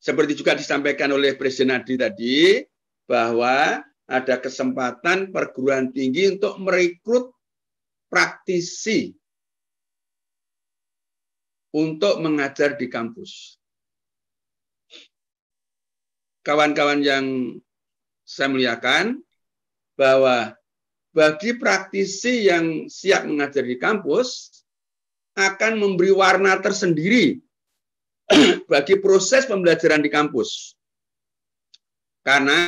Seperti juga disampaikan oleh Presiden Adi tadi, bahwa ada kesempatan perguruan tinggi untuk merekrut praktisi untuk mengajar di kampus. Kawan-kawan yang saya muliakan, bahwa bagi praktisi yang siap mengajar di kampus, akan memberi warna tersendiri *clears throat* bagi proses pembelajaran di kampus. Karena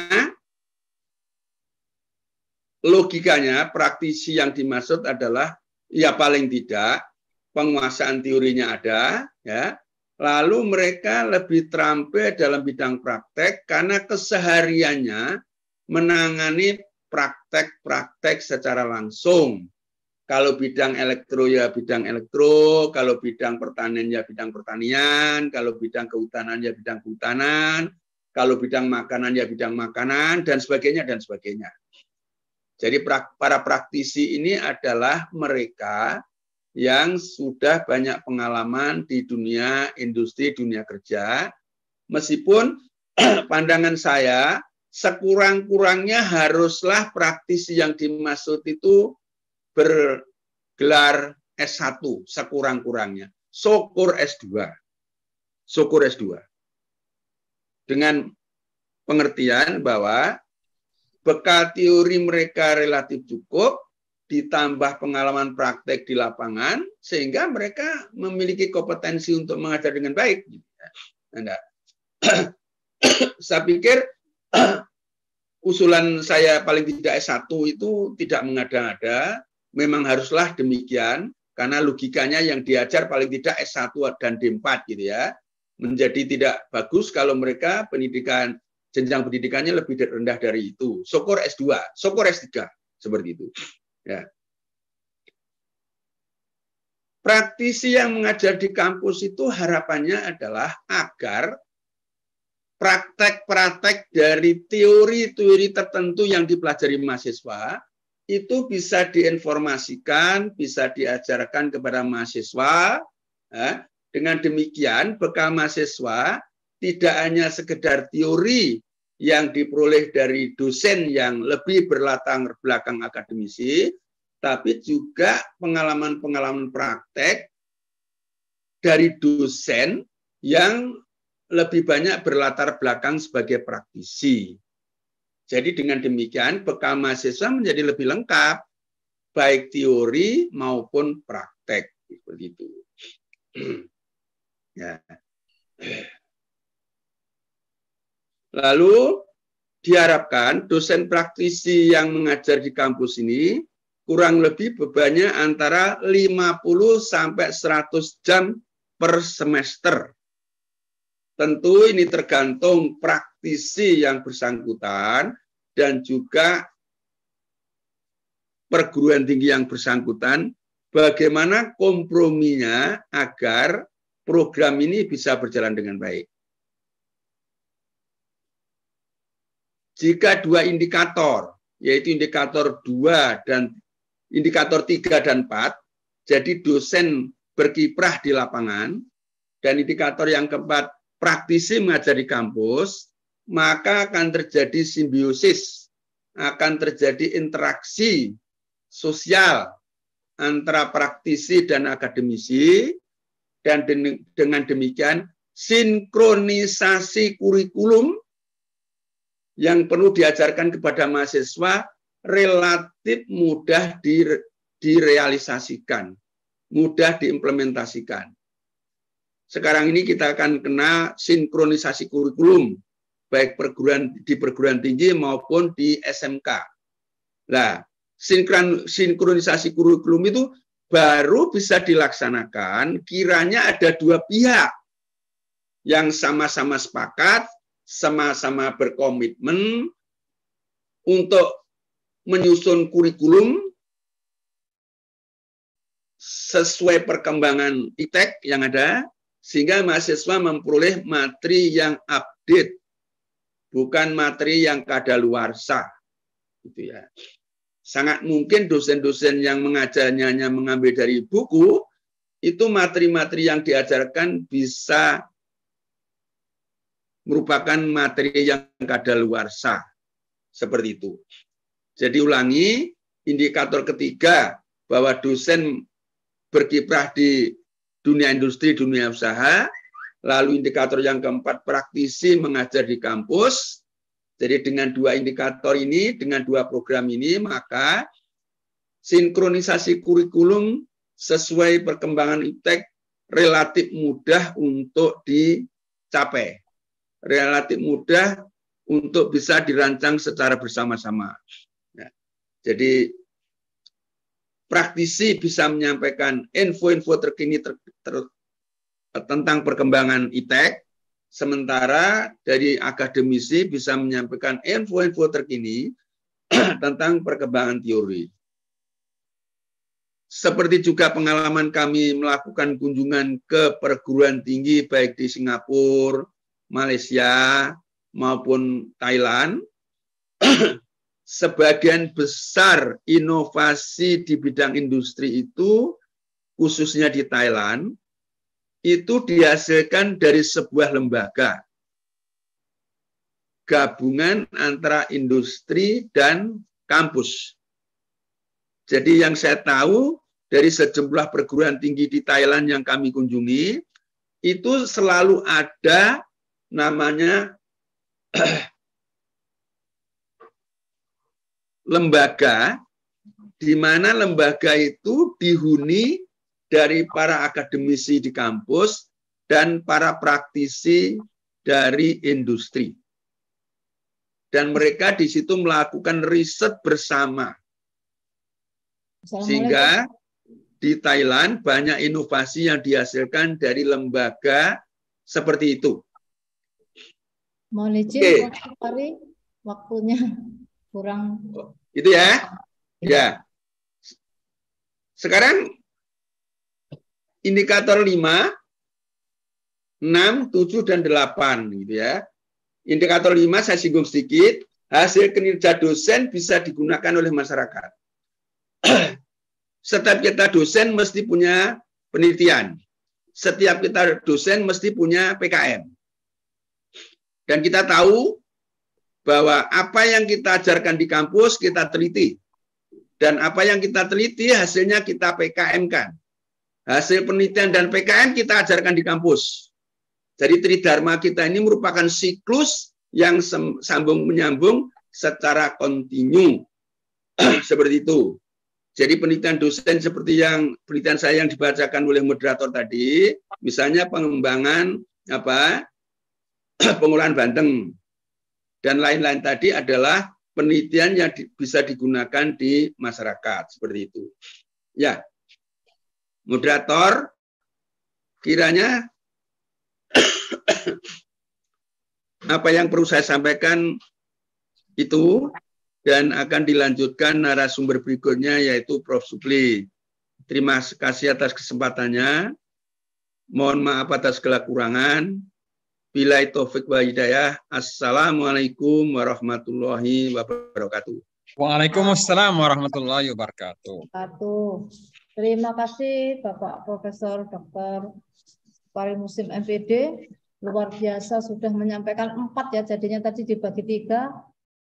logikanya praktisi yang dimaksud adalah ya paling tidak penguasaan teorinya ada, ya. Lalu mereka lebih terampil dalam bidang praktek karena kesehariannya menangani praktek-praktek secara langsung. Kalau bidang elektro ya bidang elektro, kalau bidang pertanian ya bidang pertanian, kalau bidang kehutanan ya bidang kehutanan, kalau bidang makanan ya bidang makanan dan sebagainya dan sebagainya. Jadi para praktisi ini adalah mereka yang sudah banyak pengalaman di dunia industri, dunia kerja. Meskipun *clears throat* pandangan saya sekurang-kurangnya haruslah praktisi yang dimaksud itu bergelar S1 sekurang-kurangnya. Syukur S2. Syukur S2 dengan pengertian bahwa bekal teori mereka relatif cukup ditambah pengalaman praktek di lapangan sehingga mereka memiliki kompetensi untuk mengajar dengan baik. Anda. *clears throat* saya pikir *clears throat* usulan saya paling tidak S1 itu tidak mengada-ada, memang haruslah demikian karena logikanya yang diajar paling tidak S1 dan D4 gitu ya menjadi tidak bagus kalau mereka pendidikan jenjang pendidikannya lebih rendah dari itu. sokor S2, sokor S3 seperti itu. Ya. Praktisi yang mengajar di kampus itu harapannya adalah agar praktek-praktek dari teori-teori tertentu yang dipelajari mahasiswa itu bisa diinformasikan, bisa diajarkan kepada mahasiswa, ya. Dengan demikian, bekal mahasiswa tidak hanya sekedar teori yang diperoleh dari dosen yang lebih berlatar belakang akademisi, tapi juga pengalaman-pengalaman praktek dari dosen yang lebih banyak berlatar belakang sebagai praktisi. Jadi dengan demikian bekal mahasiswa menjadi lebih lengkap baik teori maupun praktek seperti *clears throat* Ya. Lalu diharapkan dosen praktisi yang mengajar di kampus ini kurang lebih bebannya antara 50 sampai 100 jam per semester. Tentu ini tergantung praktisi yang bersangkutan dan juga perguruan tinggi yang bersangkutan bagaimana komprominya agar program ini bisa berjalan dengan baik. Jika dua indikator, yaitu indikator dua dan indikator tiga dan empat, jadi dosen berkiprah di lapangan, dan indikator yang keempat praktisi mengajar di kampus, maka akan terjadi simbiosis, akan terjadi interaksi sosial antara praktisi dan akademisi dan dengan demikian, sinkronisasi kurikulum yang perlu diajarkan kepada mahasiswa relatif mudah direalisasikan, mudah diimplementasikan. Sekarang ini kita akan kena sinkronisasi kurikulum baik perguruan di perguruan tinggi maupun di SMK. Nah, sinkronisasi kurikulum itu baru bisa dilaksanakan kiranya ada dua pihak yang sama-sama sepakat, sama-sama berkomitmen untuk menyusun kurikulum sesuai perkembangan ITEK yang ada, sehingga mahasiswa memperoleh materi yang update, bukan materi yang kadaluarsa. Gitu ya sangat mungkin dosen-dosen yang mengajarnya hanya mengambil dari buku, itu materi-materi yang diajarkan bisa merupakan materi yang kadaluarsa. Seperti itu. Jadi ulangi, indikator ketiga bahwa dosen berkiprah di dunia industri, dunia usaha. Lalu indikator yang keempat, praktisi mengajar di kampus. Jadi dengan dua indikator ini, dengan dua program ini, maka sinkronisasi kurikulum sesuai perkembangan iptek relatif mudah untuk dicapai. Relatif mudah untuk bisa dirancang secara bersama-sama. Ya. jadi praktisi bisa menyampaikan info-info terkini ter, ter, tentang perkembangan ITEK, Sementara dari akademisi bisa menyampaikan info-info terkini *clears throat* tentang perkembangan teori. Seperti juga pengalaman kami melakukan kunjungan ke perguruan tinggi baik di Singapura, Malaysia, maupun Thailand, *clears throat* sebagian besar inovasi di bidang industri itu, khususnya di Thailand, itu dihasilkan dari sebuah lembaga gabungan antara industri dan kampus. Jadi yang saya tahu dari sejumlah perguruan tinggi di Thailand yang kami kunjungi, itu selalu ada namanya *clears throat* lembaga, di mana lembaga itu dihuni dari para akademisi di kampus dan para praktisi dari industri. Dan mereka di situ melakukan riset bersama. Sehingga di Thailand banyak inovasi yang dihasilkan dari lembaga seperti itu. Mau izin, okay. waktunya kurang. Oh, itu ya? Iya. Ya. Sekarang Indikator 5, 6, 7, dan 8. Gitu ya. Indikator 5 saya singgung sedikit. Hasil kinerja dosen bisa digunakan oleh masyarakat. Setiap kita dosen mesti punya penelitian. Setiap kita dosen mesti punya PKM. Dan kita tahu bahwa apa yang kita ajarkan di kampus kita teliti. Dan apa yang kita teliti hasilnya kita PKM-kan hasil penelitian dan PKN kita ajarkan di kampus. Jadi tridharma kita ini merupakan siklus yang sambung menyambung secara kontinu. *clears throat* seperti itu. Jadi penelitian dosen seperti yang penelitian saya yang dibacakan oleh moderator tadi, misalnya pengembangan apa *clears throat* pengolahan banteng dan lain-lain tadi adalah penelitian yang di, bisa digunakan di masyarakat seperti itu. Ya, moderator kiranya *coughs* apa yang perlu saya sampaikan itu dan akan dilanjutkan narasumber berikutnya yaitu Prof. Supli. Terima kasih atas kesempatannya. Mohon maaf atas segala kurangan. Bila taufik wa hidayah. Assalamualaikum warahmatullahi wabarakatuh. Waalaikumsalam warahmatullahi wabarakatuh. Terima kasih Bapak Profesor Dr. Parimusim MPD. Luar biasa sudah menyampaikan empat ya, jadinya tadi dibagi tiga.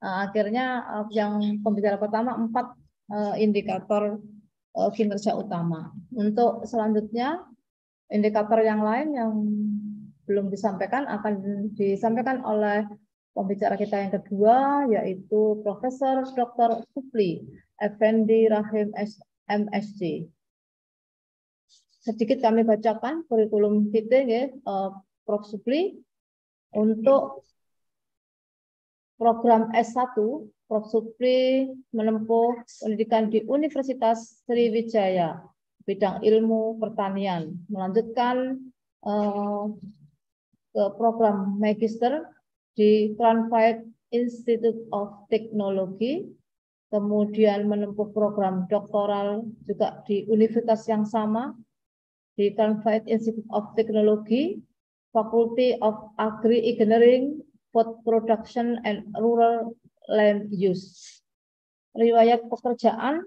Eh, akhirnya eh, yang pembicara pertama empat eh, indikator kinerja utama. Untuk selanjutnya, indikator yang lain yang belum disampaikan akan disampaikan oleh pembicara kita yang kedua, yaitu Profesor Dr. Supli Effendi Rahim MSc sedikit kami bacakan kurikulum kita ya, uh, Prof. Supri untuk program S1 Prof. Supri menempuh pendidikan di Universitas Sriwijaya bidang ilmu pertanian melanjutkan uh, ke program magister di Cranfield Institute of Technology kemudian menempuh program doktoral juga di universitas yang sama di Confight Institute of Technology, Faculty of Agri-Engineering, Food Production and Rural Land Use. Riwayat pekerjaan,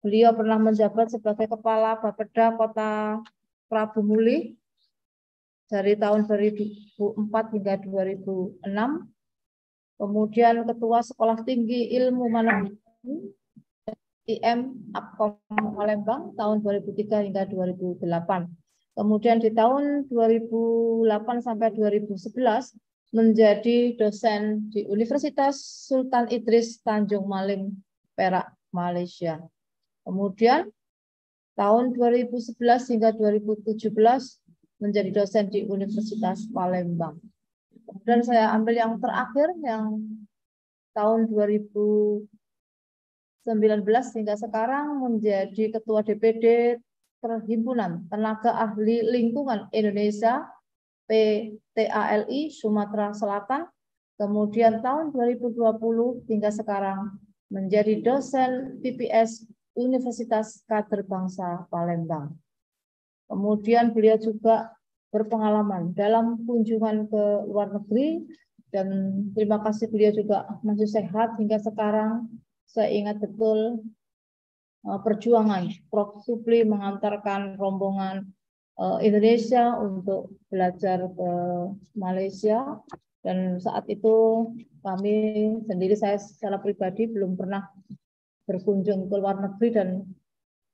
beliau pernah menjabat sebagai Kepala Bapeda Kota Prabu Muli dari tahun 2004 hingga 2006. Kemudian Ketua Sekolah Tinggi Ilmu Manajemen IM Apkom Palembang tahun 2003 hingga 2008. Kemudian di tahun 2008 sampai 2011 menjadi dosen di Universitas Sultan Idris Tanjung Malim, Perak, Malaysia. Kemudian tahun 2011 hingga 2017 menjadi dosen di Universitas Palembang. Kemudian saya ambil yang terakhir yang tahun 2000 19 hingga sekarang menjadi Ketua DPD terhimpunan Tenaga Ahli Lingkungan Indonesia PTALI Sumatera Selatan, kemudian tahun 2020 hingga sekarang menjadi dosen PPS Universitas Kader Bangsa Palembang. Kemudian beliau juga berpengalaman dalam kunjungan ke luar negeri dan terima kasih beliau juga masih sehat hingga sekarang saya ingat betul eh, perjuangan Prof. Supli mengantarkan rombongan eh, Indonesia untuk belajar ke Malaysia dan saat itu kami sendiri saya secara pribadi belum pernah berkunjung ke luar negeri dan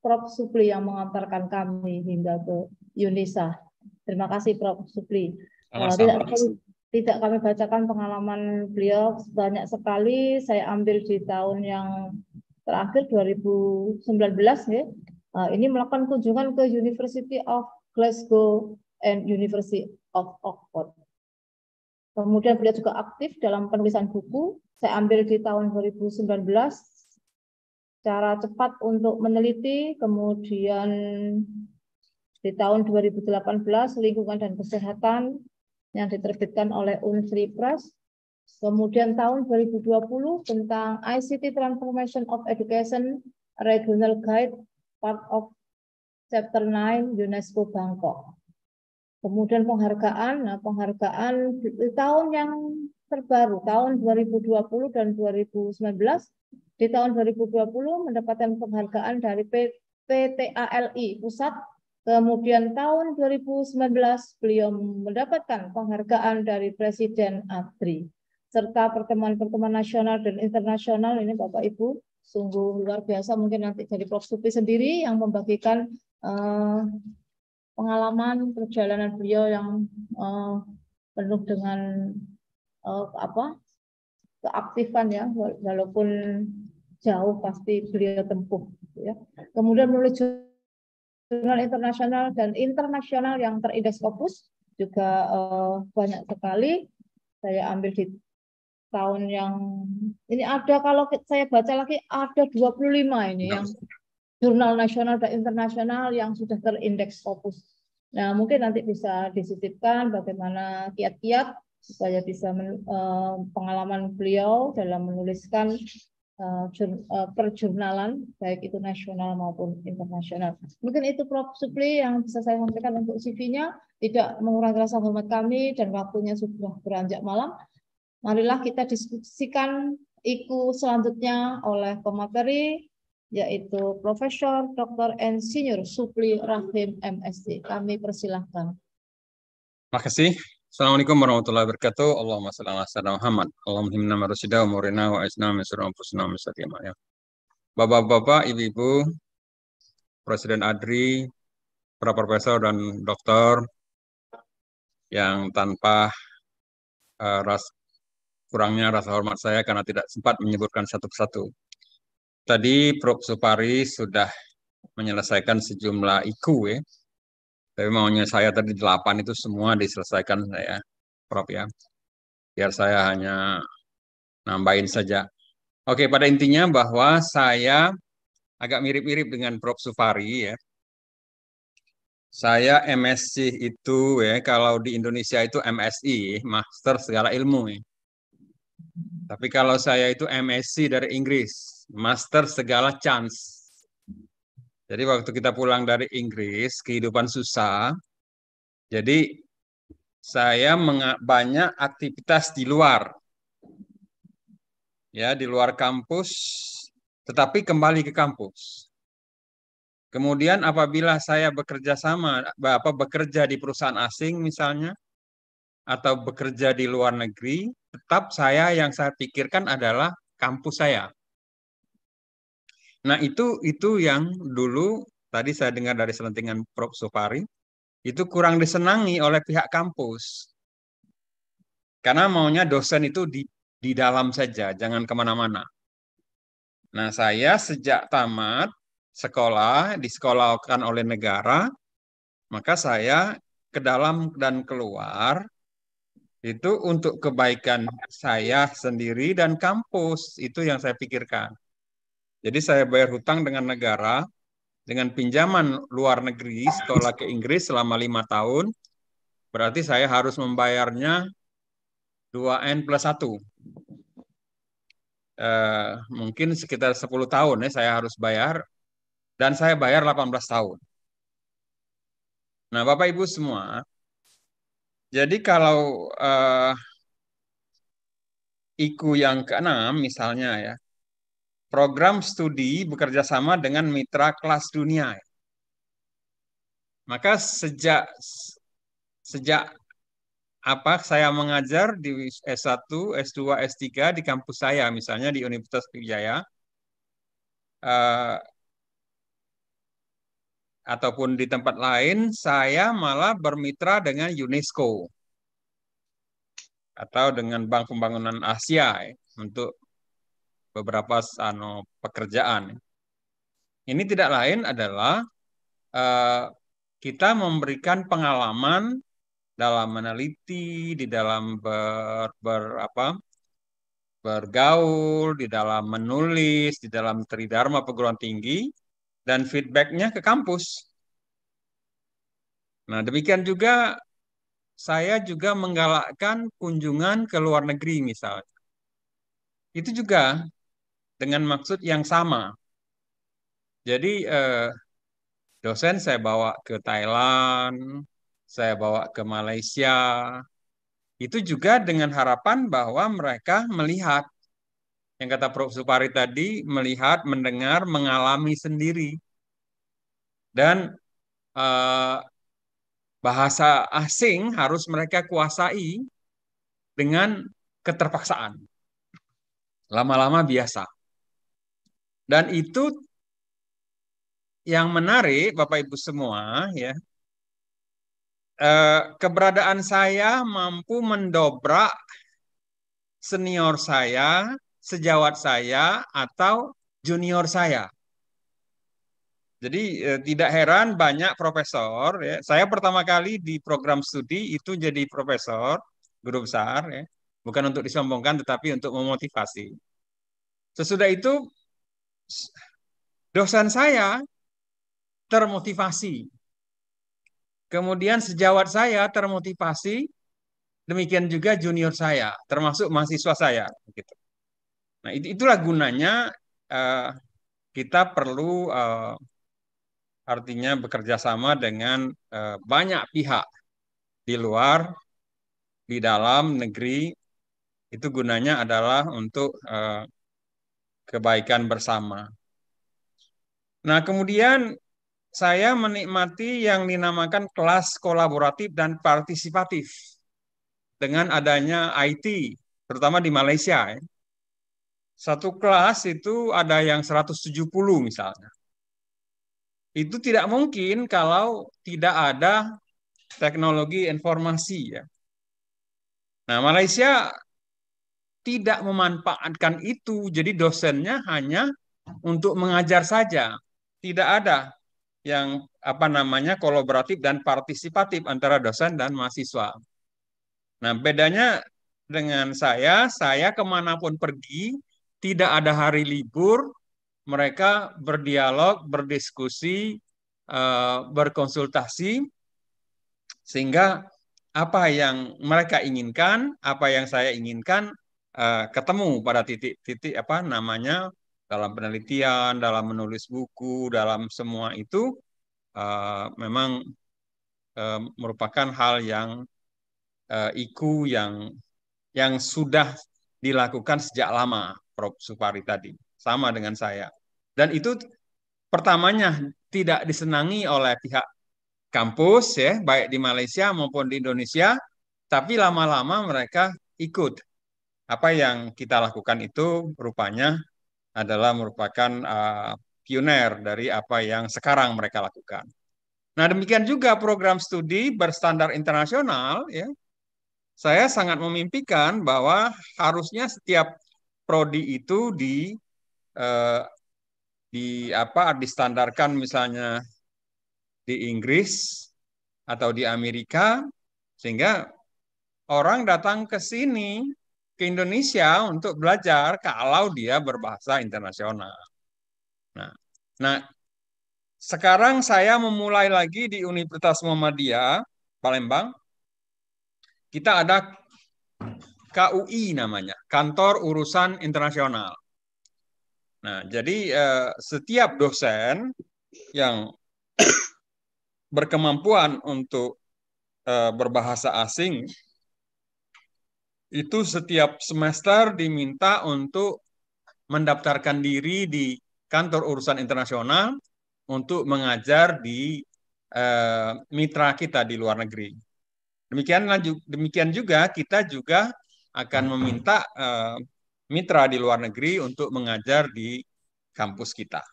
Prof. Supli yang mengantarkan kami hingga ke Unisa. Terima kasih Prof. Supli. Sama -sama. Eh, tidak tidak kami bacakan pengalaman beliau sebanyak sekali saya ambil di tahun yang terakhir 2019 ya. Ah, ini melakukan kunjungan ke University of Glasgow and University of Oxford. Kemudian beliau juga aktif dalam penulisan buku. Saya ambil di tahun 2019 cara cepat untuk meneliti, kemudian di tahun 2018 lingkungan dan kesehatan, yang diterbitkan oleh Unsri Press. Kemudian tahun 2020 tentang ICT Transformation of Education Regional Guide part of Chapter 9 UNESCO Bangkok. Kemudian penghargaan, nah penghargaan di tahun yang terbaru tahun 2020 dan 2019 di tahun 2020 mendapatkan penghargaan dari PTALI Pusat Kemudian tahun 2019 beliau mendapatkan penghargaan dari Presiden ABRI serta pertemuan-pertemuan nasional dan internasional ini Bapak Ibu sungguh luar biasa mungkin nanti dari Prof Supi sendiri yang membagikan eh, pengalaman perjalanan beliau yang eh, penuh dengan eh, apa keaktifan ya walaupun jauh pasti beliau tempuh gitu ya. Kemudian menulis jurnal internasional dan internasional yang terindeks fokus juga uh, banyak sekali saya ambil di tahun yang ini ada kalau saya baca lagi ada 25 ini yang jurnal nasional dan internasional yang sudah terindeks fokus. Nah, mungkin nanti bisa disisipkan bagaimana kiat-kiat supaya bisa men, uh, pengalaman beliau dalam menuliskan Eh, eh, perjurnalan baik itu nasional maupun internasional. Mungkin itu Prof Supli yang bisa saya sampaikan untuk CV-nya tidak mengurangi rasa hormat kami dan waktunya sudah beranjak malam. Marilah kita diskusikan IKU selanjutnya oleh pemateri yaitu Profesor Dr. Insinyur Supli Rahim MSc. Kami persilahkan. Terima kasih Assalamualaikum warahmatullahi wabarakatuh. Allahumma salli ala sayyidina Muhammad. Allahumma himna marusida umurina wa isna misra anfusina ya. Bapak-bapak, ibu-ibu, Presiden Adri, para profesor dan Doktor yang tanpa uh, ras, kurangnya rasa hormat saya karena tidak sempat menyebutkan satu persatu. Tadi Prof. Supari sudah menyelesaikan sejumlah IQW. ya, tapi maunya saya tadi delapan itu semua diselesaikan saya, Prof ya. Biar saya hanya nambahin saja. Oke, pada intinya bahwa saya agak mirip-mirip dengan Prof Sufari ya. Saya MSc itu ya kalau di Indonesia itu MSI, Master Segala Ilmu ya. Tapi kalau saya itu MSc dari Inggris, Master Segala Chance jadi waktu kita pulang dari Inggris, kehidupan susah. Jadi saya banyak aktivitas di luar. Ya, di luar kampus, tetapi kembali ke kampus. Kemudian apabila saya bekerja sama, apa bekerja di perusahaan asing misalnya, atau bekerja di luar negeri, tetap saya yang saya pikirkan adalah kampus saya. Nah, itu itu yang dulu tadi saya dengar dari selentingan Prof Sofari itu kurang disenangi oleh pihak kampus. Karena maunya dosen itu di di dalam saja, jangan kemana-mana. Nah, saya sejak tamat sekolah, disekolahkan oleh negara, maka saya ke dalam dan keluar itu untuk kebaikan saya sendiri dan kampus. Itu yang saya pikirkan. Jadi saya bayar hutang dengan negara dengan pinjaman luar negeri sekolah ke Inggris selama lima tahun, berarti saya harus membayarnya 2N plus 1. Eh, mungkin sekitar 10 tahun ya saya harus bayar, dan saya bayar 18 tahun. Nah Bapak-Ibu semua, jadi kalau eh, IKU yang keenam misalnya ya, program studi bekerja sama dengan mitra kelas dunia. Maka sejak sejak apa saya mengajar di S1, S2, S3 di kampus saya, misalnya di Universitas Wijaya uh, eh, ataupun di tempat lain, saya malah bermitra dengan UNESCO atau dengan Bank Pembangunan Asia untuk beberapa ano, pekerjaan. Ini tidak lain adalah uh, kita memberikan pengalaman dalam meneliti, di dalam ber, ber apa, bergaul, di dalam menulis, di dalam tridharma perguruan tinggi, dan feedbacknya ke kampus. Nah, demikian juga saya juga menggalakkan kunjungan ke luar negeri misalnya. Itu juga dengan maksud yang sama. Jadi eh, dosen saya bawa ke Thailand, saya bawa ke Malaysia. Itu juga dengan harapan bahwa mereka melihat yang kata Prof Supari tadi melihat, mendengar, mengalami sendiri. Dan eh, bahasa asing harus mereka kuasai dengan keterpaksaan. Lama-lama biasa. Dan itu yang menarik Bapak Ibu semua ya. Eh, keberadaan saya mampu mendobrak senior saya, sejawat saya atau junior saya. Jadi eh, tidak heran banyak profesor. Ya. Saya pertama kali di program studi itu jadi profesor guru besar, ya. bukan untuk disombongkan tetapi untuk memotivasi. Sesudah itu dosen saya termotivasi. Kemudian sejawat saya termotivasi, demikian juga junior saya, termasuk mahasiswa saya. Gitu. Nah itulah gunanya eh, kita perlu eh, artinya bekerja sama dengan eh, banyak pihak di luar, di dalam negeri. Itu gunanya adalah untuk kebaikan bersama. Nah, kemudian saya menikmati yang dinamakan kelas kolaboratif dan partisipatif dengan adanya IT, terutama di Malaysia. Ya. Satu kelas itu ada yang 170 misalnya. Itu tidak mungkin kalau tidak ada teknologi informasi ya. Nah, Malaysia tidak memanfaatkan itu. Jadi dosennya hanya untuk mengajar saja. Tidak ada yang apa namanya kolaboratif dan partisipatif antara dosen dan mahasiswa. Nah, bedanya dengan saya, saya kemanapun pergi, tidak ada hari libur, mereka berdialog, berdiskusi, eh, berkonsultasi, sehingga apa yang mereka inginkan, apa yang saya inginkan, Eh, ketemu pada titik-titik apa namanya dalam penelitian, dalam menulis buku, dalam semua itu uh, memang uh, merupakan hal yang uh, iku yang yang sudah dilakukan sejak lama, Prof. Supari tadi, sama dengan saya. Dan itu pertamanya tidak disenangi oleh pihak kampus ya, baik di Malaysia maupun di Indonesia, tapi lama-lama mereka ikut apa yang kita lakukan itu rupanya adalah merupakan uh, pioner dari apa yang sekarang mereka lakukan. Nah, demikian juga program studi berstandar internasional ya. Saya sangat memimpikan bahwa harusnya setiap prodi itu di uh, di apa distandarkan misalnya di Inggris atau di Amerika sehingga orang datang ke sini ke Indonesia untuk belajar kalau dia berbahasa internasional. Nah, nah sekarang saya memulai lagi di Universitas Muhammadiyah Palembang. Kita ada KUI namanya, Kantor Urusan Internasional. Nah, jadi eh, setiap dosen yang *coughs* berkemampuan untuk eh, berbahasa asing itu setiap semester diminta untuk mendaftarkan diri di kantor urusan internasional untuk mengajar di eh, mitra kita di luar negeri. Demikian demikian juga kita juga akan meminta eh, mitra di luar negeri untuk mengajar di kampus kita.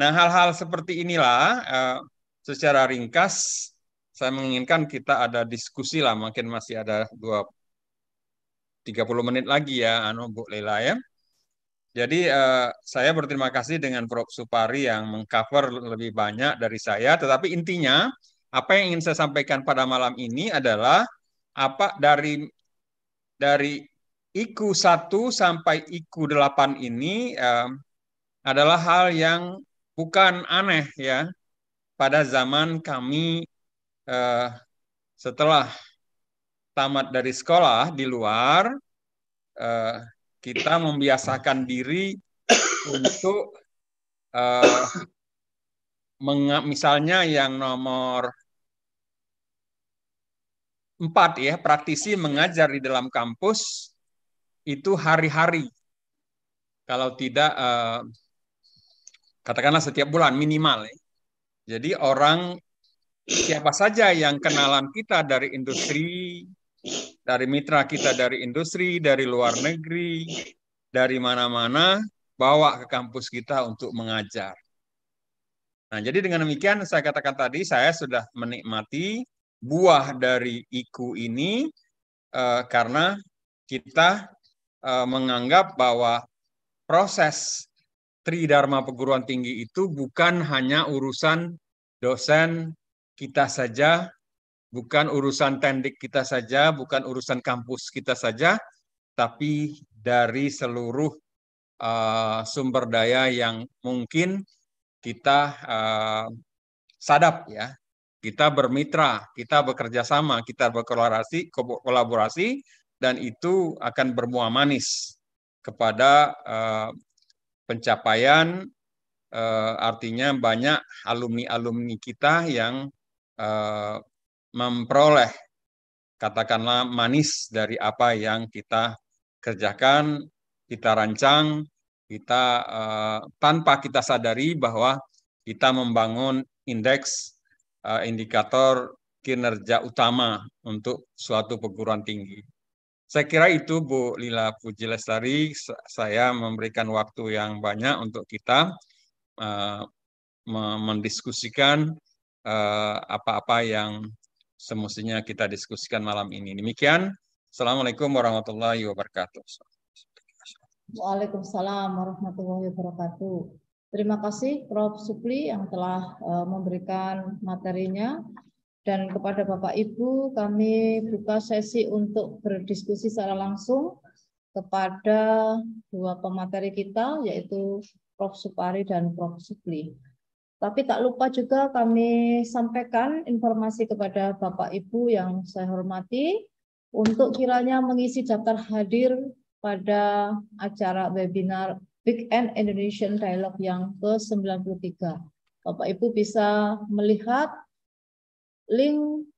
Nah, hal-hal seperti inilah eh, secara ringkas saya menginginkan kita ada diskusi lah, mungkin masih ada dua 30 menit lagi ya anu Bu Lela ya. Jadi uh, saya berterima kasih dengan Prof Supari yang mengcover lebih banyak dari saya tetapi intinya apa yang ingin saya sampaikan pada malam ini adalah apa dari dari IQ 1 sampai IQ 8 ini uh, adalah hal yang bukan aneh ya pada zaman kami uh, setelah tamat dari sekolah di luar, uh, kita membiasakan diri untuk eh, meng, misalnya yang nomor empat ya praktisi mengajar di dalam kampus itu hari-hari kalau tidak eh, katakanlah setiap bulan minimal ya. jadi orang siapa saja yang kenalan kita dari industri dari mitra kita dari industri, dari luar negeri, dari mana-mana, bawa ke kampus kita untuk mengajar. Nah, jadi dengan demikian saya katakan tadi saya sudah menikmati buah dari IKU ini eh, karena kita eh, menganggap bahwa proses tridharma perguruan tinggi itu bukan hanya urusan dosen kita saja bukan urusan tendik kita saja, bukan urusan kampus kita saja, tapi dari seluruh uh, sumber daya yang mungkin kita uh, sadap ya. Kita bermitra, kita bekerja sama, kita berkolaborasi, kolaborasi, dan itu akan bermuah manis kepada uh, pencapaian uh, artinya banyak alumni-alumni kita yang uh, memperoleh katakanlah manis dari apa yang kita kerjakan, kita rancang, kita uh, tanpa kita sadari bahwa kita membangun indeks uh, indikator kinerja utama untuk suatu perguruan tinggi. Saya kira itu Bu Lila Puji Lestari, saya memberikan waktu yang banyak untuk kita uh, mendiskusikan apa-apa uh, apa -apa yang semestinya kita diskusikan malam ini. Demikian, Assalamualaikum warahmatullahi wabarakatuh. Waalaikumsalam warahmatullahi wabarakatuh. Terima kasih Prof. Supli yang telah eh, memberikan materinya. Dan kepada Bapak Ibu, kami buka sesi untuk berdiskusi secara langsung kepada dua pemateri kita, yaitu Prof. Supari dan Prof. Supli. Tapi tak lupa juga kami sampaikan informasi kepada Bapak Ibu yang saya hormati untuk kiranya mengisi daftar hadir pada acara webinar Big End Indonesian Dialogue yang ke-93. Bapak Ibu bisa melihat link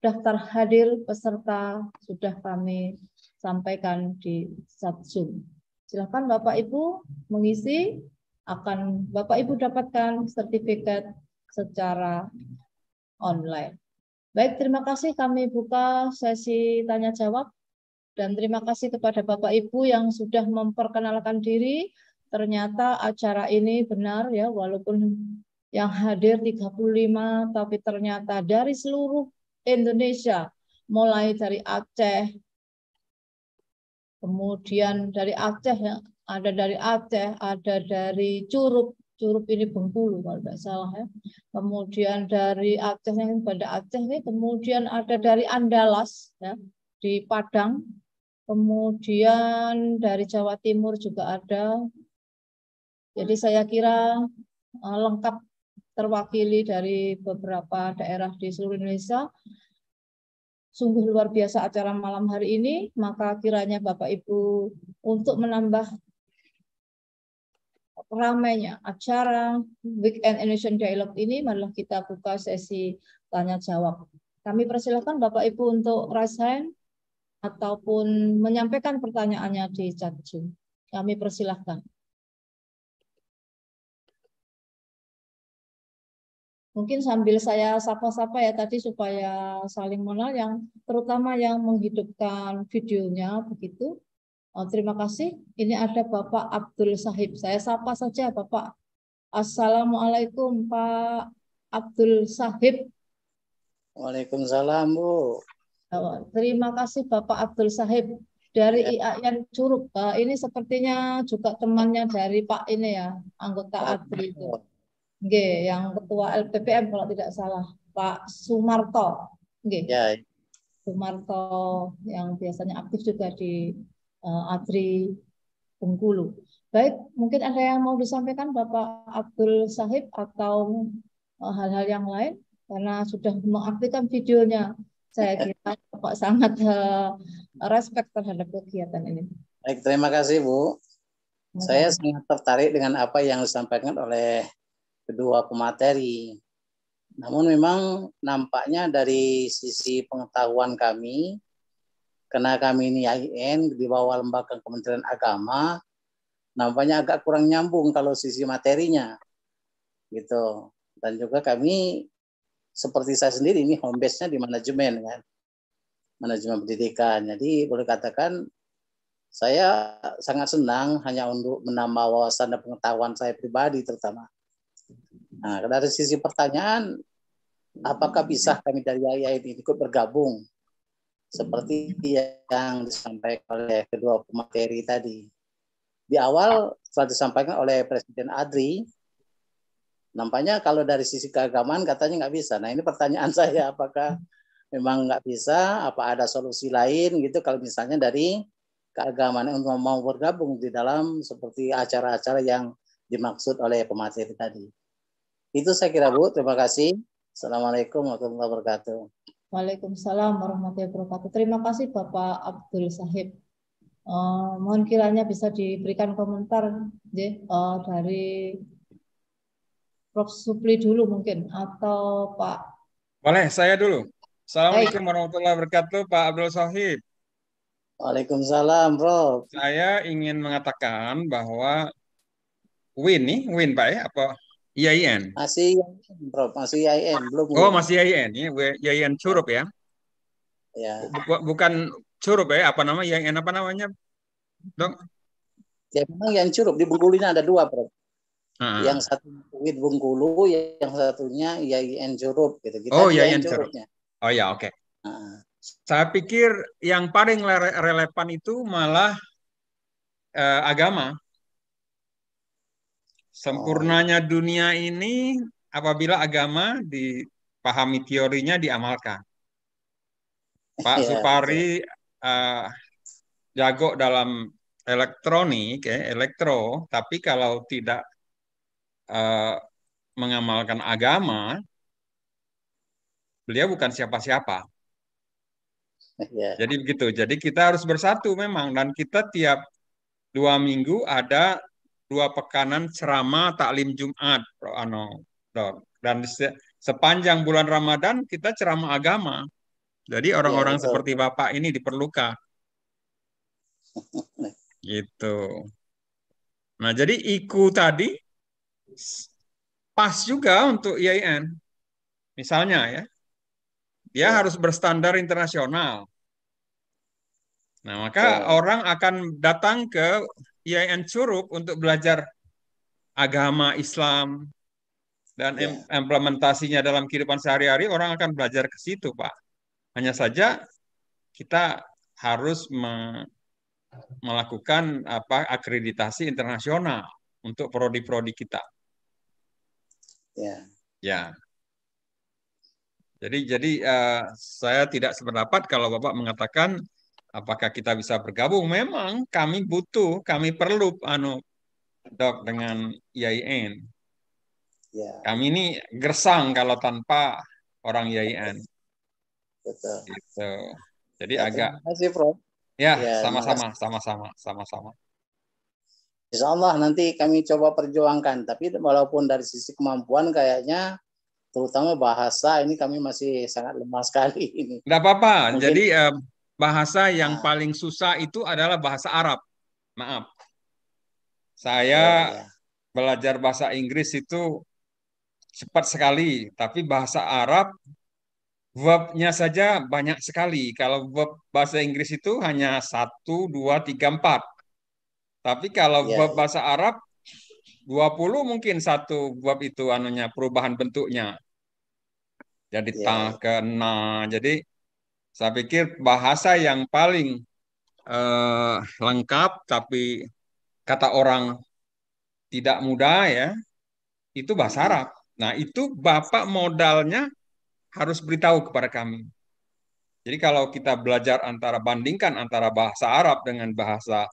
daftar hadir peserta sudah kami sampaikan di Zoom. Silakan Bapak Ibu mengisi akan Bapak Ibu dapatkan sertifikat secara online. Baik, terima kasih kami buka sesi tanya jawab dan terima kasih kepada Bapak Ibu yang sudah memperkenalkan diri. Ternyata acara ini benar ya walaupun yang hadir 35 tapi ternyata dari seluruh Indonesia mulai dari Aceh kemudian dari Aceh yang ada dari Aceh, ada dari Curup, Curup ini Bengkulu kalau tidak salah ya. Kemudian dari Aceh yang pada Aceh ini, kemudian ada dari Andalas ya di Padang, kemudian dari Jawa Timur juga ada. Jadi saya kira eh, lengkap terwakili dari beberapa daerah di seluruh Indonesia sungguh luar biasa acara malam hari ini, maka kiranya Bapak Ibu untuk menambah ramainya acara Weekend Indonesian Dialog ini malah kita buka sesi tanya jawab. Kami persilahkan Bapak Ibu untuk raise hand ataupun menyampaikan pertanyaannya di chat Zoom. Kami persilahkan. Mungkin sambil saya sapa-sapa ya tadi supaya saling mengenal yang terutama yang menghidupkan videonya begitu Oh, terima kasih. Ini ada Bapak Abdul Sahib. Saya sapa saja Bapak. Assalamualaikum Pak Abdul Sahib. Waalaikumsalam Bu. Oh, terima kasih Bapak Abdul Sahib dari ya. IAIN Curug. Uh, ini sepertinya juga temannya dari Pak ini ya, anggota oh. itu. G, yang ketua LPPM kalau tidak salah, Pak Sumarto. G. Ya, ya. Sumarto yang biasanya aktif juga di Eh, Atri Bengkulu. Baik, mungkin ada yang mau disampaikan Bapak Abdul Sahib atau eh, hal-hal yang lain karena sudah mengaktifkan videonya. Saya kira Bapak sangat eh, respect terhadap kegiatan ini. Baik, terima kasih Bu. Terima Saya sangat tertarik dengan apa yang disampaikan oleh kedua pemateri. Namun memang nampaknya dari sisi pengetahuan kami karena kami ini IAIN di bawah lembaga Kementerian Agama, nampaknya agak kurang nyambung kalau sisi materinya, gitu. Dan juga kami seperti saya sendiri ini home base-nya di manajemen kan, manajemen pendidikan. Jadi boleh katakan saya sangat senang hanya untuk menambah wawasan dan pengetahuan saya pribadi terutama. Nah, dari sisi pertanyaan, apakah bisa kami dari IAIN ikut bergabung? seperti yang disampaikan oleh kedua pemateri tadi. Di awal telah disampaikan oleh Presiden Adri, nampaknya kalau dari sisi keagamaan katanya nggak bisa. Nah ini pertanyaan *laughs* saya, apakah memang nggak bisa? Apa ada solusi lain gitu kalau misalnya dari keagamaan untuk mau bergabung di dalam seperti acara-acara yang dimaksud oleh pemateri tadi. Itu saya kira Bu, terima kasih. Assalamualaikum warahmatullahi wabarakatuh. Waalaikumsalam warahmatullahi wabarakatuh. Terima kasih Bapak Abdul Sahib. Uh, mohon kiranya bisa diberikan komentar ya, uh, dari Prof. Supli dulu mungkin atau Pak. Boleh, saya dulu. Assalamualaikum Hai. warahmatullahi wabarakatuh Pak Abdul Sahib. Waalaikumsalam Prof. Saya ingin mengatakan bahwa Win nih, Win Pak ya, apa IAIN. Masih Prof. Masih IAIN, belum. Oh, masih IAIN. Iya, ya, IAIN curup ya. Ya. Bukan curup ya, apa nama IAIN apa namanya? Dok. Ya memang yang curup di Bengkulu ini ada dua, Prof. uh Yang satu UIN Bengkulu, yang satunya IAIN ya curup gitu. Kita oh, ya IAIN, curup. curupnya. Oh ya, oke. Okay. uh Saya pikir yang paling relevan itu malah eh, agama. Sempurnanya oh. dunia ini apabila agama dipahami teorinya diamalkan. Pak yeah. Supari uh, jago dalam elektronik, ya, elektro, tapi kalau tidak uh, mengamalkan agama, beliau bukan siapa-siapa. Yeah. Jadi begitu. Jadi kita harus bersatu memang dan kita tiap dua minggu ada dua pekanan ceramah taklim Jumat, Prof. Ano. Dan sepanjang bulan Ramadan kita ceramah agama. Jadi orang-orang ya, seperti Bapak ini diperlukan. *laughs* gitu. Nah, jadi IKU tadi pas juga untuk IAIN. Misalnya ya. Dia ya. harus berstandar internasional. Nah, maka ya. orang akan datang ke IAIN Curug untuk belajar agama Islam dan yeah. implementasinya dalam kehidupan sehari-hari, orang akan belajar ke situ, Pak. Hanya saja kita harus me melakukan apa akreditasi internasional untuk prodi-prodi kita. Ya. Ya. Jadi jadi uh, saya tidak sependapat kalau Bapak mengatakan apakah kita bisa bergabung? Memang kami butuh, kami perlu anu dok dengan IAIN. Ya. Kami ini gersang kalau tanpa orang IAIN. Betul. Gitu. Jadi ya, agak. Terima kasih, Prof. Ya, ya sama-sama, ya, sama-sama, sama-sama. Insya Allah nanti kami coba perjuangkan. Tapi walaupun dari sisi kemampuan kayaknya terutama bahasa ini kami masih sangat lemah sekali ini. Tidak apa-apa. Jadi um, bahasa yang ah. paling susah itu adalah bahasa Arab. Maaf. Saya iya, iya. belajar bahasa Inggris itu cepat sekali, tapi bahasa Arab verbnya saja banyak sekali. Kalau verb bahasa Inggris itu hanya satu, dua, tiga, empat. Tapi kalau ya. verb bahasa Arab 20 mungkin satu verb itu anunya perubahan bentuknya. Jadi ya. ta kena. Jadi saya pikir bahasa yang paling uh, lengkap tapi kata orang tidak mudah ya, itu bahasa hmm. Arab. Nah, itu Bapak modalnya harus beritahu kepada kami. Jadi kalau kita belajar antara bandingkan antara bahasa Arab dengan bahasa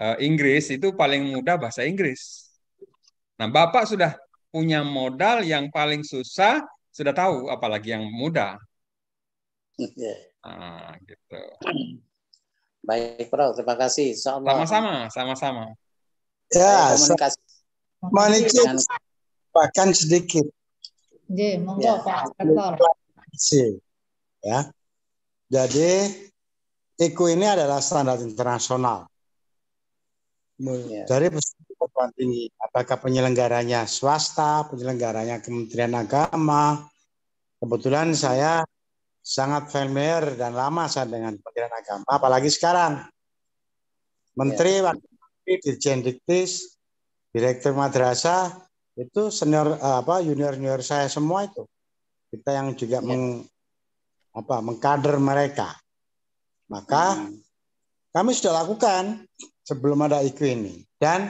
uh, Inggris itu paling mudah bahasa Inggris. Nah, Bapak sudah punya modal yang paling susah sudah tahu apalagi yang mudah. Nah, gitu. Baik, Bro. Terima kasih. Sama-sama, sama-sama. Ya, komunikasi. Dengan... bahkan sedikit. J, monggo ya. Pak Rektor. Ya. Jadi IKU ini adalah standar internasional. Ya. Dari perguruan tinggi, apakah penyelenggaranya swasta, penyelenggaranya Kementerian Agama. Kebetulan saya sangat familiar dan lama saya dengan Kementerian Agama, apalagi sekarang. Menteri, ya. Wakil Dirjen Diktis, Direktur Madrasah, itu senior apa junior-junior saya semua itu. Kita yang juga ya. meng, apa mengkader mereka. Maka ya. kami sudah lakukan sebelum ada iku ini. Dan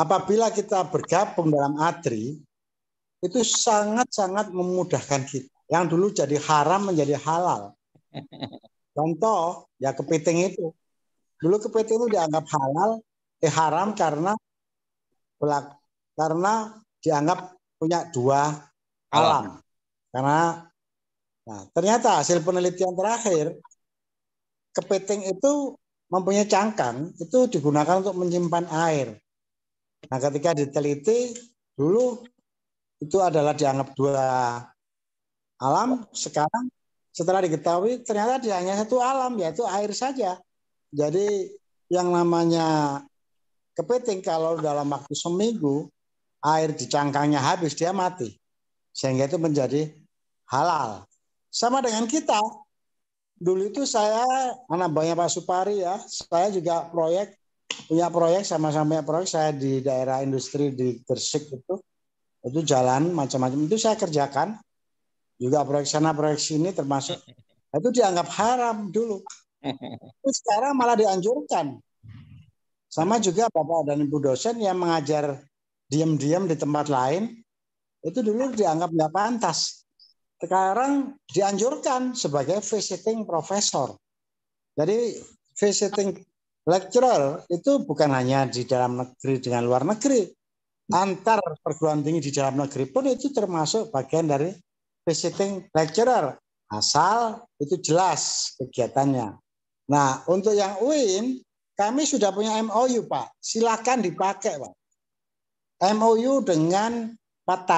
apabila kita bergabung dalam ATRI, itu sangat-sangat memudahkan kita yang dulu jadi haram menjadi halal. *laughs* Contoh ya kepiting itu. Dulu kepiting itu dianggap halal, eh haram karena belak karena dianggap punya dua alam. alam. Karena nah, ternyata hasil penelitian terakhir kepiting itu mempunyai cangkang itu digunakan untuk menyimpan air. Nah, ketika diteliti dulu itu adalah dianggap dua Alam sekarang setelah diketahui ternyata tidak hanya satu alam yaitu air saja. Jadi yang namanya kepiting kalau dalam waktu seminggu air di cangkangnya habis dia mati. Sehingga itu menjadi halal. Sama dengan kita. Dulu itu saya anak banyak Pak Supari ya, saya juga proyek punya proyek sama-sama proyek saya di daerah industri di Gresik itu itu jalan macam-macam itu saya kerjakan juga proyek sana proyek sini termasuk nah, itu dianggap haram dulu. Itu sekarang malah dianjurkan. Sama juga Bapak dan Ibu dosen yang mengajar diam-diam di tempat lain, itu dulu dianggap nggak pantas. Sekarang dianjurkan sebagai visiting professor. Jadi visiting lecturer itu bukan hanya di dalam negeri dengan luar negeri. Antar perguruan tinggi di dalam negeri pun itu termasuk bagian dari visiting lecturer asal itu jelas kegiatannya. Nah, untuk yang UIN kami sudah punya MOU, Pak. Silakan dipakai, Pak. MOU dengan Pak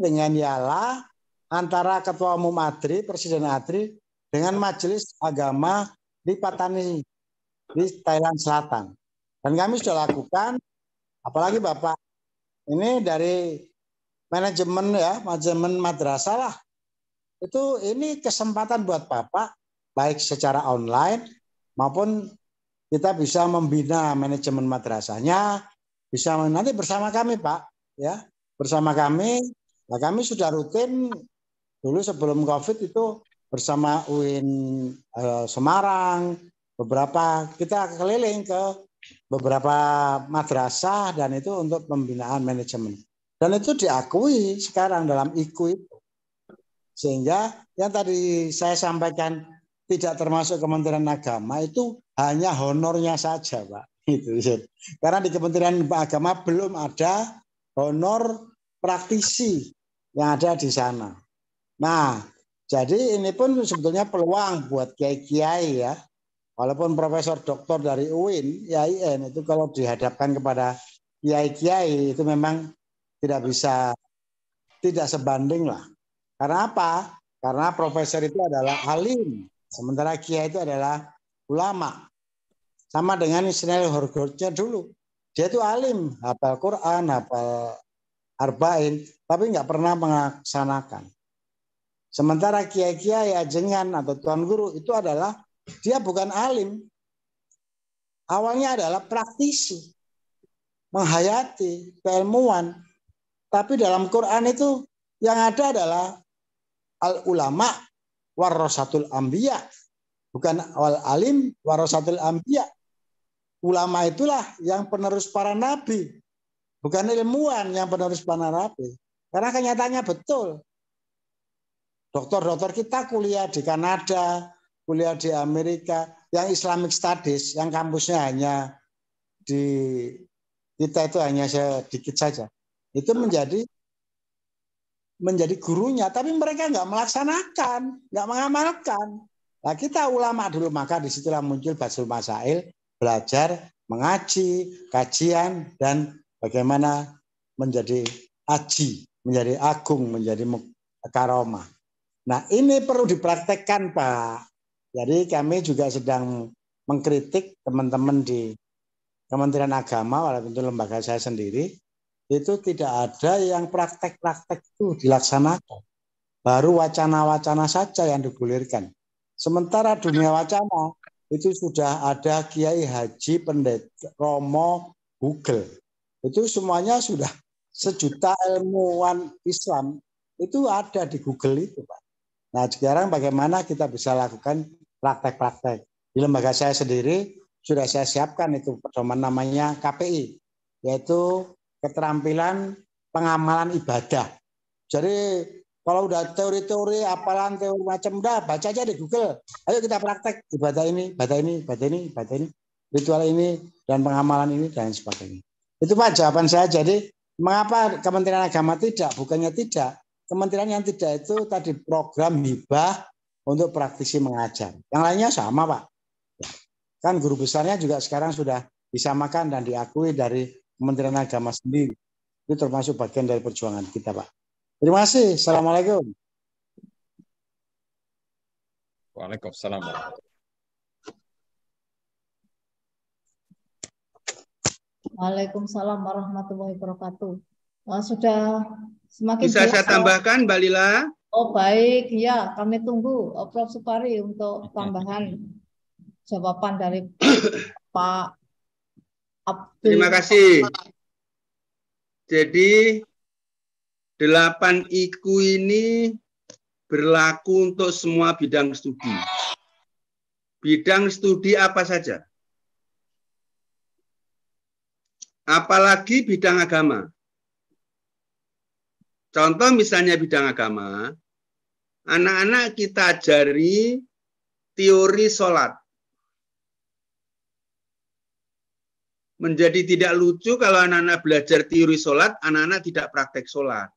dengan Yala, antara Ketua Umum Adri, Presiden Adri, dengan Majelis Agama di Patani, di Thailand Selatan. Dan kami sudah lakukan, apalagi Bapak, ini dari manajemen ya, manajemen madrasah lah. Itu ini kesempatan buat Bapak baik secara online maupun kita bisa membina manajemen madrasahnya, bisa nanti bersama kami Pak ya, bersama kami. Nah, kami sudah rutin dulu sebelum Covid itu bersama UIN eh, Semarang, beberapa kita keliling ke beberapa madrasah dan itu untuk pembinaan manajemen. Dan itu diakui sekarang dalam IKU itu. Sehingga yang tadi saya sampaikan tidak termasuk Kementerian Agama itu hanya honornya saja, Pak. *laughs* Itu. Karena di Kementerian Agama belum ada honor praktisi yang ada di sana. Nah, jadi ini pun sebetulnya peluang buat kiai-kiai ya. Walaupun profesor doktor dari UIN, IAIN itu kalau dihadapkan kepada kiai-kiai itu memang tidak bisa tidak sebanding lah. Karena apa? Karena profesor itu adalah alim, sementara kiai itu adalah ulama. Sama dengan Ismail Horgorce dulu. Dia itu alim, hafal Quran, hafal arba'in, tapi nggak pernah melaksanakan. Sementara kiai-kiai ajengan atau tuan guru itu adalah dia bukan alim. Awalnya adalah praktisi, menghayati keilmuan, tapi dalam Quran itu yang ada adalah al ulama warasatul ambia bukan wal alim warasatul ambia ulama itulah yang penerus para nabi bukan ilmuwan yang penerus para nabi karena kenyataannya betul dokter-dokter kita kuliah di Kanada kuliah di Amerika yang Islamic Studies yang kampusnya hanya di kita itu hanya sedikit saja itu menjadi menjadi gurunya, tapi mereka nggak melaksanakan, nggak mengamalkan. Nah, kita ulama dulu maka disitulah muncul basul masail, belajar, mengaji, kajian, dan bagaimana menjadi aji, menjadi agung, menjadi karoma. Nah ini perlu dipraktekkan Pak. Jadi kami juga sedang mengkritik teman-teman di Kementerian Agama, walaupun itu lembaga saya sendiri, itu tidak ada yang praktek-praktek itu dilaksanakan. Baru wacana-wacana saja yang digulirkan. Sementara dunia wacana itu sudah ada Kiai Haji Pendeta Romo Google. Itu semuanya sudah sejuta ilmuwan Islam itu ada di Google itu, Pak. Nah, sekarang bagaimana kita bisa lakukan praktek-praktek? Di lembaga saya sendiri sudah saya siapkan itu pedoman namanya KPI, yaitu keterampilan pengamalan ibadah. Jadi kalau udah teori-teori apalan teori macam udah baca aja di Google. Ayo kita praktek ibadah ini, ibadah ini, ibadah ini, ibadah ini, ritual ini dan pengamalan ini dan sebagainya. Itu Pak jawaban saya. Jadi mengapa Kementerian Agama tidak? Bukannya tidak. Kementerian yang tidak itu tadi program hibah untuk praktisi mengajar. Yang lainnya sama Pak. Ya. Kan guru besarnya juga sekarang sudah disamakan dan diakui dari Kementerian Agama sendiri. Itu termasuk bagian dari perjuangan kita, Pak. Terima kasih. Assalamualaikum. Waalaikumsalam. Waalaikumsalam warahmatullahi wabarakatuh. Nah, sudah semakin Bisa biasa. saya tambahkan, Mbak Lila? Oh, baik. Ya, kami tunggu Prof. Supari untuk tambahan jawaban dari *coughs* Pak Terima kasih. Jadi delapan iku ini berlaku untuk semua bidang studi. Bidang studi apa saja? Apalagi bidang agama. Contoh misalnya bidang agama, anak-anak kita ajari teori sholat. menjadi tidak lucu kalau anak-anak belajar teori sholat, anak-anak tidak praktek sholat.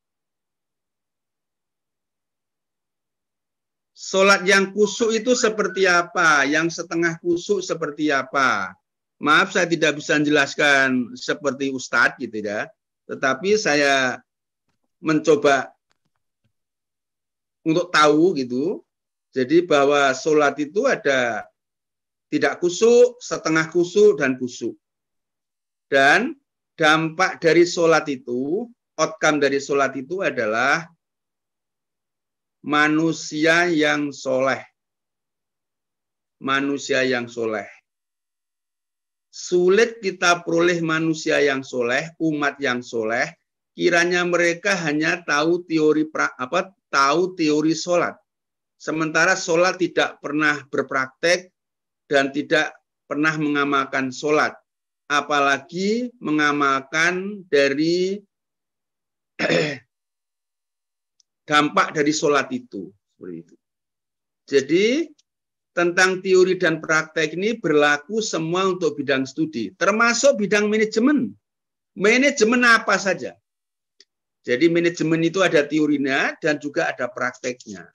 Sholat yang kusuk itu seperti apa? Yang setengah kusuk seperti apa? Maaf saya tidak bisa menjelaskan seperti Ustadz gitu ya. Tetapi saya mencoba untuk tahu gitu. Jadi bahwa sholat itu ada tidak kusuk, setengah kusuk, dan kusuk. Dan dampak dari sholat itu, outcome dari sholat itu adalah manusia yang soleh. Manusia yang soleh. Sulit kita peroleh manusia yang soleh, umat yang soleh, kiranya mereka hanya tahu teori pra, apa tahu teori sholat. Sementara sholat tidak pernah berpraktek dan tidak pernah mengamalkan sholat apalagi mengamalkan dari *clears throat* dampak dari sholat itu Jadi tentang teori dan praktek ini berlaku semua untuk bidang studi, termasuk bidang manajemen. Manajemen apa saja. Jadi manajemen itu ada teorinya dan juga ada prakteknya.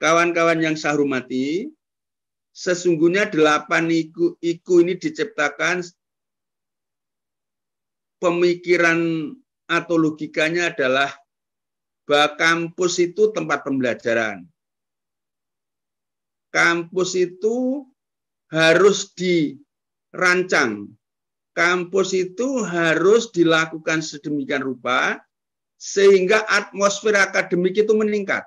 Kawan-kawan yang saya hormati, sesungguhnya delapan iku, iku ini diciptakan pemikiran atau logikanya adalah bahwa kampus itu tempat pembelajaran. Kampus itu harus dirancang. Kampus itu harus dilakukan sedemikian rupa sehingga atmosfer akademik itu meningkat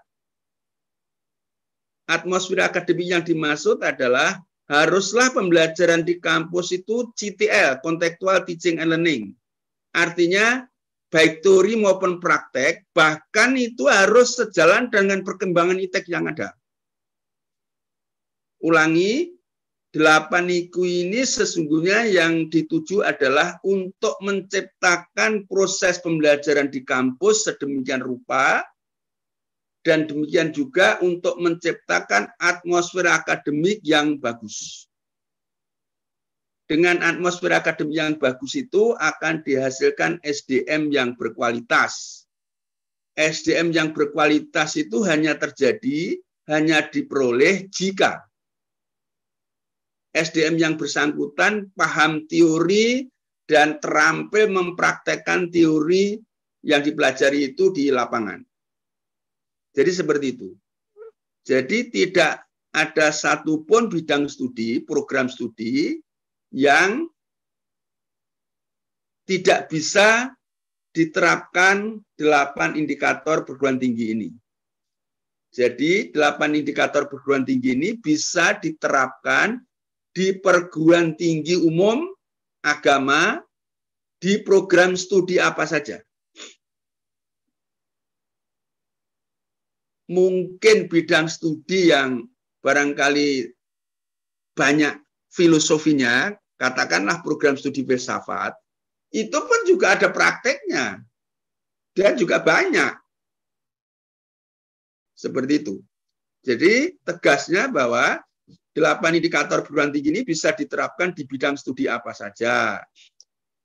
atmosfer akademik yang dimaksud adalah haruslah pembelajaran di kampus itu CTL, Contextual Teaching and Learning. Artinya baik teori maupun praktek, bahkan itu harus sejalan dengan perkembangan ITEK yang ada. Ulangi, delapan iku ini sesungguhnya yang dituju adalah untuk menciptakan proses pembelajaran di kampus sedemikian rupa dan demikian juga untuk menciptakan atmosfer akademik yang bagus. Dengan atmosfer akademik yang bagus itu akan dihasilkan SDM yang berkualitas. SDM yang berkualitas itu hanya terjadi, hanya diperoleh jika SDM yang bersangkutan paham teori dan terampil mempraktekkan teori yang dipelajari itu di lapangan. Jadi seperti itu. Jadi tidak ada satupun bidang studi, program studi yang tidak bisa diterapkan delapan indikator perguruan tinggi ini. Jadi delapan indikator perguruan tinggi ini bisa diterapkan di perguruan tinggi umum, agama, di program studi apa saja. mungkin bidang studi yang barangkali banyak filosofinya, katakanlah program studi filsafat, itu pun juga ada prakteknya. Dan juga banyak. Seperti itu. Jadi tegasnya bahwa delapan indikator perguruan tinggi ini bisa diterapkan di bidang studi apa saja.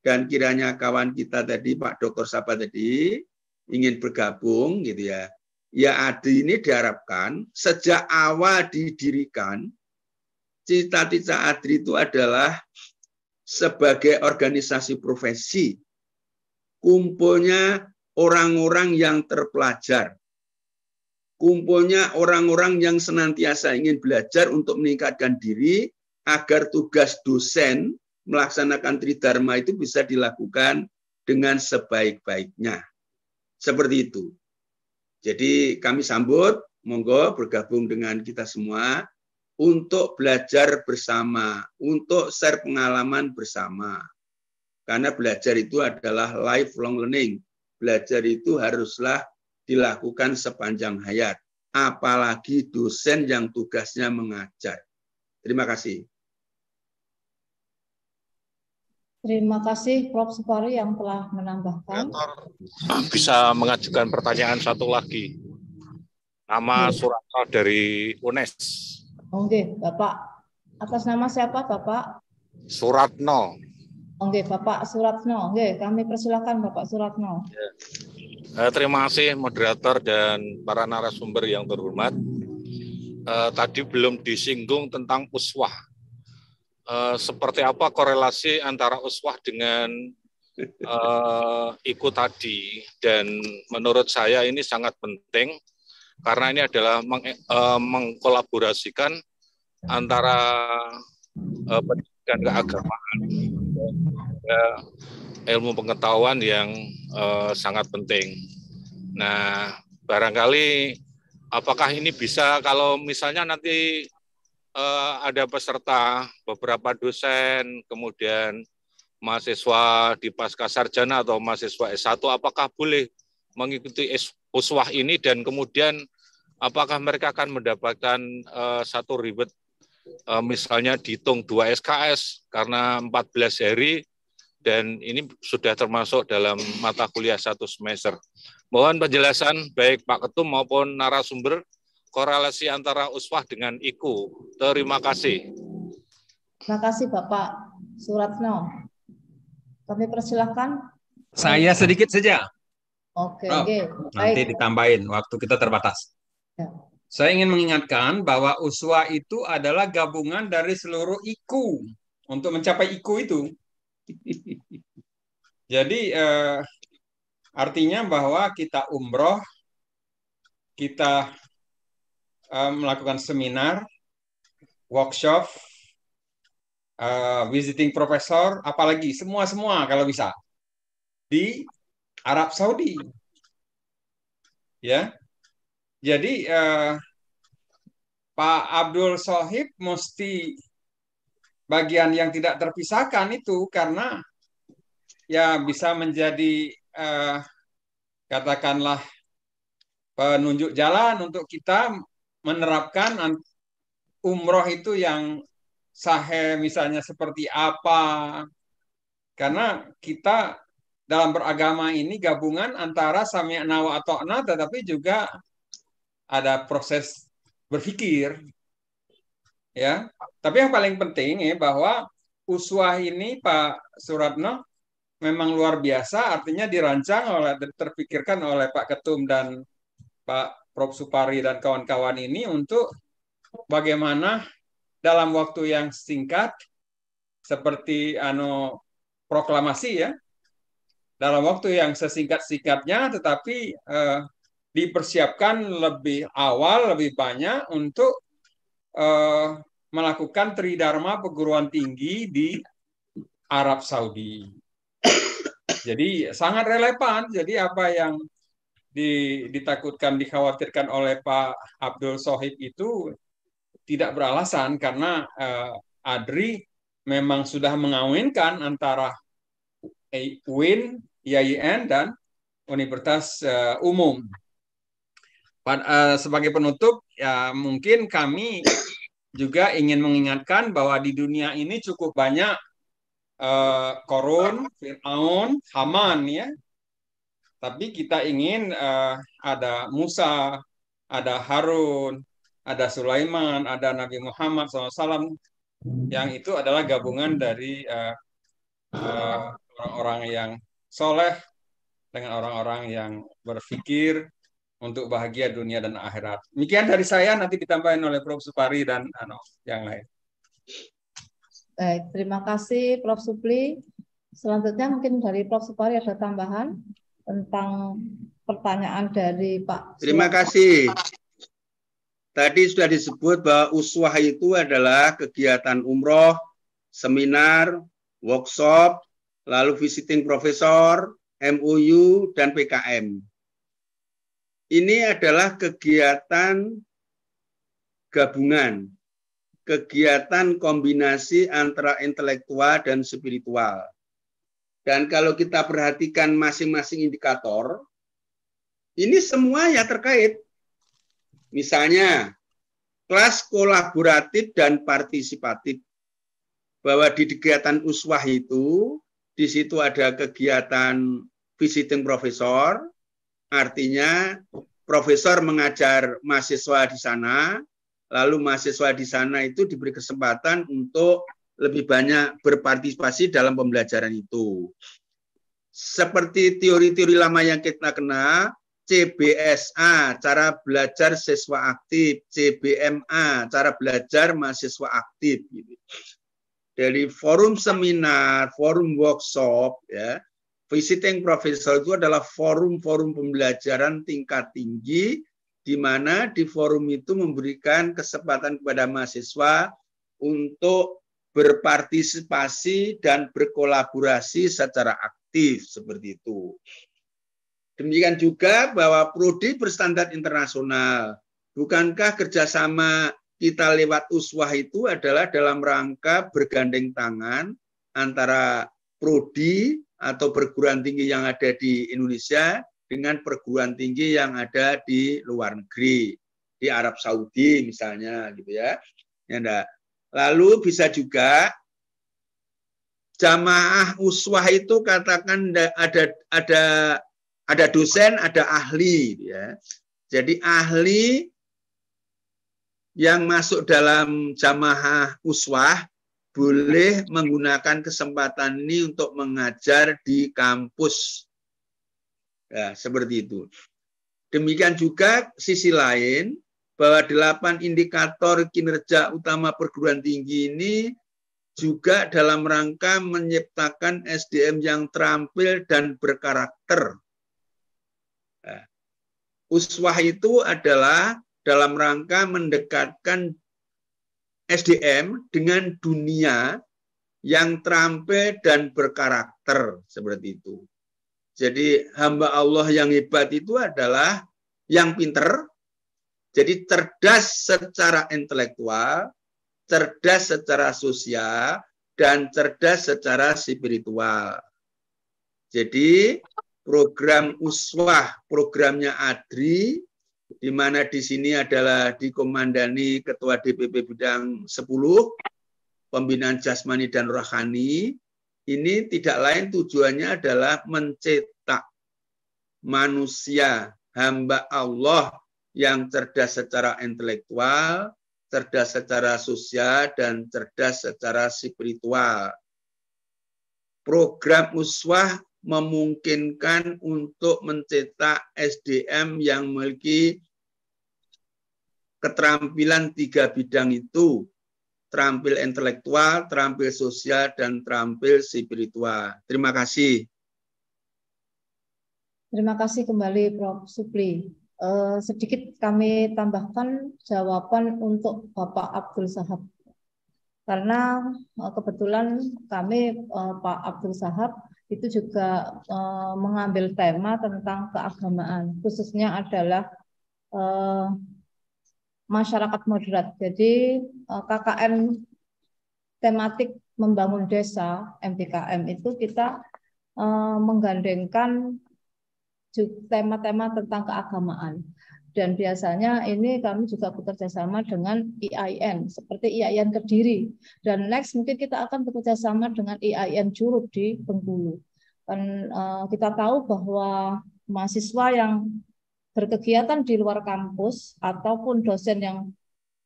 Dan kiranya kawan kita tadi, Pak Dr. Sapa tadi, ingin bergabung gitu ya Ya Adi ini diharapkan sejak awal didirikan cita-cita Adri itu adalah sebagai organisasi profesi kumpulnya orang-orang yang terpelajar kumpulnya orang-orang yang senantiasa ingin belajar untuk meningkatkan diri agar tugas dosen melaksanakan tridharma itu bisa dilakukan dengan sebaik-baiknya. Seperti itu. Jadi kami sambut, monggo bergabung dengan kita semua untuk belajar bersama, untuk share pengalaman bersama. Karena belajar itu adalah lifelong learning. Belajar itu haruslah dilakukan sepanjang hayat, apalagi dosen yang tugasnya mengajar. Terima kasih. Terima kasih Prof. Supari yang telah menambahkan. Bisa mengajukan pertanyaan satu lagi. Nama surat dari UNES. Oke, Bapak. Atas nama siapa Bapak? Suratno. Oke, okay, Bapak Suratno. Oke, kami persilahkan Bapak Suratno. Ya. Eh, terima kasih moderator dan para narasumber yang terhormat. Eh, tadi belum disinggung tentang uswah Eh, seperti apa korelasi antara uswah dengan uh, eh, ikut tadi dan menurut saya ini sangat penting karena ini adalah meng, uh, mengkolaborasikan antara uh, pendidikan keagamaan uh, ilmu pengetahuan yang uh, sangat penting. Nah, barangkali apakah ini bisa kalau misalnya nanti uh, ada peserta, beberapa dosen, kemudian mahasiswa di pasca sarjana atau mahasiswa S1, apakah boleh mengikuti uswah ini dan kemudian apakah mereka akan mendapatkan uh, satu ribet uh, misalnya dihitung dua SKS karena 14 hari dan ini sudah termasuk dalam mata kuliah satu semester. Mohon penjelasan baik Pak Ketum maupun narasumber korelasi antara uswah dengan iku. Terima kasih. Terima kasih Bapak Suratno. Kami persilahkan. Saya sedikit saja. Oke. Okay, oh, okay. Nanti Baik. ditambahin, waktu kita terbatas. Ya. Saya ingin mengingatkan bahwa uswa itu adalah gabungan dari seluruh iku untuk mencapai iku itu. *laughs* Jadi eh, artinya bahwa kita umroh, kita Eh, melakukan seminar, workshop, eh, visiting professor, apalagi semua-semua kalau bisa di Arab Saudi. Ya. Jadi eh, Pak Abdul Sohib mesti bagian yang tidak terpisahkan itu karena ya bisa menjadi katakanlah penunjuk jalan untuk kita menerapkan umroh itu yang sahe misalnya seperti apa. Karena kita dalam beragama ini gabungan antara nawa atau nata tetapi juga ada proses berpikir. Ya. Tapi yang paling penting ya bahwa uswah ini Pak Suratno memang luar biasa artinya dirancang oleh terpikirkan oleh Pak Ketum dan Pak Prof. Supari dan kawan-kawan ini untuk bagaimana dalam waktu yang singkat seperti ano proklamasi ya dalam waktu yang sesingkat-singkatnya tetapi eh, dipersiapkan lebih awal lebih banyak untuk eh, melakukan tridharma perguruan tinggi di Arab Saudi. Jadi sangat relevan. Jadi apa yang di, ditakutkan, dikhawatirkan oleh Pak Abdul Sohib itu tidak beralasan karena uh, Adri memang sudah mengawinkan antara UIN, YIN, dan Universitas uh, Umum. Pad, uh, sebagai penutup, ya mungkin kami juga ingin mengingatkan bahwa di dunia ini cukup banyak uh, Korun, Fir'aun, Haman ya tapi kita ingin uh, ada Musa, ada Harun, ada Sulaiman, ada Nabi Muhammad SAW, yang itu adalah gabungan dari uh, uh, orang-orang yang soleh dengan orang-orang yang berpikir untuk bahagia dunia dan akhirat. Demikian dari saya, nanti ditambahin oleh Prof. Supari dan ano, yang lain. Baik, terima kasih Prof. Supri. Selanjutnya mungkin dari Prof. Supari ada tambahan tentang pertanyaan dari Pak. Terima kasih. Tadi sudah disebut bahwa uswah itu adalah kegiatan umroh, seminar, workshop, lalu visiting profesor, MOU, dan PKM. Ini adalah kegiatan gabungan, kegiatan kombinasi antara intelektual dan spiritual. Dan kalau kita perhatikan masing-masing indikator, ini semua ya terkait. Misalnya, kelas kolaboratif dan partisipatif. Bahwa di kegiatan uswah itu, di situ ada kegiatan visiting profesor, artinya profesor mengajar mahasiswa di sana, lalu mahasiswa di sana itu diberi kesempatan untuk lebih banyak berpartisipasi dalam pembelajaran itu. Seperti teori-teori lama yang kita kenal, CBSA, cara belajar siswa aktif, CBMA, cara belajar mahasiswa aktif. Gitu. Dari forum seminar, forum workshop, ya, visiting professor itu adalah forum-forum pembelajaran tingkat tinggi, di mana di forum itu memberikan kesempatan kepada mahasiswa untuk berpartisipasi dan berkolaborasi secara aktif seperti itu. Demikian juga bahwa prodi berstandar internasional. Bukankah kerjasama kita lewat uswah itu adalah dalam rangka bergandeng tangan antara prodi atau perguruan tinggi yang ada di Indonesia dengan perguruan tinggi yang ada di luar negeri di Arab Saudi misalnya gitu ya. Ya enggak. Lalu bisa juga jamaah uswah itu katakan ada ada ada dosen, ada ahli ya. Jadi ahli yang masuk dalam jamaah uswah boleh menggunakan kesempatan ini untuk mengajar di kampus. Ya, seperti itu. Demikian juga sisi lain, bahwa delapan indikator kinerja utama perguruan tinggi ini juga dalam rangka menciptakan SDM yang terampil dan berkarakter. Nah, uswah itu adalah dalam rangka mendekatkan SDM dengan dunia yang terampil dan berkarakter seperti itu. Jadi hamba Allah yang hebat itu adalah yang pinter, jadi cerdas secara intelektual, cerdas secara sosial, dan cerdas secara spiritual. Jadi program uswah, programnya ADRI, di mana di sini adalah dikomandani Ketua DPP Bidang 10, Pembinaan Jasmani dan Rohani, ini tidak lain tujuannya adalah mencetak manusia, hamba Allah yang cerdas secara intelektual, cerdas secara sosial, dan cerdas secara spiritual. Program uswah memungkinkan untuk mencetak SDM yang memiliki keterampilan tiga bidang itu, terampil intelektual, terampil sosial, dan terampil spiritual. Terima kasih. Terima kasih kembali Prof. Supli. Eh, sedikit kami tambahkan jawaban untuk Bapak Abdul Sahab. Karena eh, kebetulan kami eh, Pak Abdul Sahab itu juga mengambil tema tentang keagamaan, khususnya adalah masyarakat moderat. Jadi KKN tematik membangun desa MPKM itu kita menggandengkan tema-tema tentang keagamaan. Dan biasanya ini kami juga bekerja sama dengan e IAIN, seperti e IAIN Kediri. Dan next mungkin kita akan bekerja sama dengan e IAIN Curup di Bengkulu. Dan, eh, kita tahu bahwa mahasiswa yang berkegiatan di luar kampus ataupun dosen yang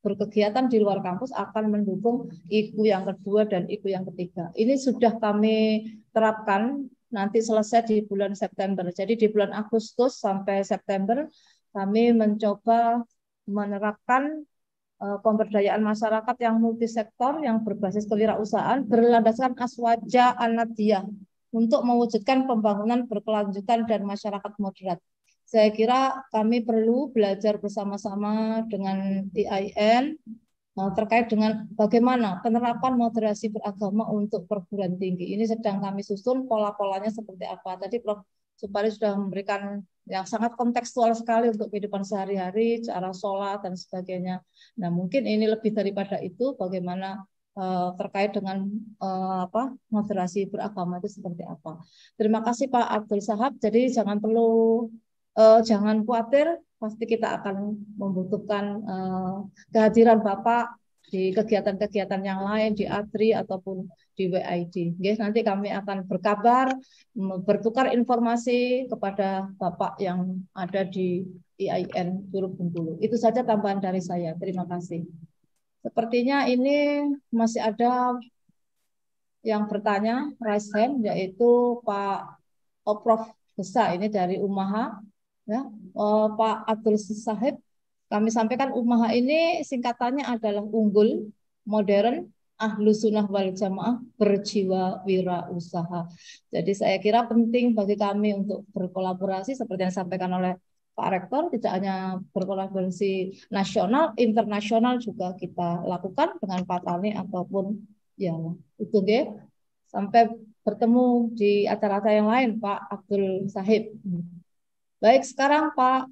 berkegiatan di luar kampus akan mendukung Ibu yang kedua dan Ibu yang ketiga. Ini sudah kami terapkan nanti selesai di bulan September. Jadi di bulan Agustus sampai September kami mencoba menerapkan eh, pemberdayaan masyarakat yang multisektor yang berbasis kewirausahaan berlandaskan aswaja anatia untuk mewujudkan pembangunan berkelanjutan dan masyarakat moderat. Saya kira kami perlu belajar bersama-sama dengan TIN Nah, terkait dengan bagaimana penerapan moderasi beragama untuk perguruan tinggi. Ini sedang kami susun pola-polanya seperti apa. Tadi Prof. Supari sudah memberikan yang sangat kontekstual sekali untuk kehidupan sehari-hari, cara sholat dan sebagainya. Nah mungkin ini lebih daripada itu bagaimana eh, terkait dengan eh, apa moderasi beragama itu seperti apa. Terima kasih Pak Abdul Sahab. Jadi jangan perlu eh, jangan khawatir pasti kita akan membutuhkan uh, kehadiran Bapak di kegiatan-kegiatan yang lain di ATRI ataupun di WID. Yes, nanti kami akan berkabar, bertukar informasi kepada Bapak yang ada di IAIN Turut Bengkulu. Itu saja tambahan dari saya. Terima kasih. Sepertinya ini masih ada yang bertanya, raise yaitu Pak Oprof Besa ini dari Umaha. Ya, uh, Pak Abdul Sahib, kami sampaikan Umaha ini singkatannya adalah unggul, modern, ahlu sunnah wal jamaah berjiwa wira usaha. Jadi saya kira penting bagi kami untuk berkolaborasi seperti yang disampaikan oleh Pak Rektor, tidak hanya berkolaborasi nasional, internasional juga kita lakukan dengan Pak Tani ataupun ya itu ya. Sampai bertemu di acara-acara yang lain Pak Abdul Sahib. Baik, sekarang Pak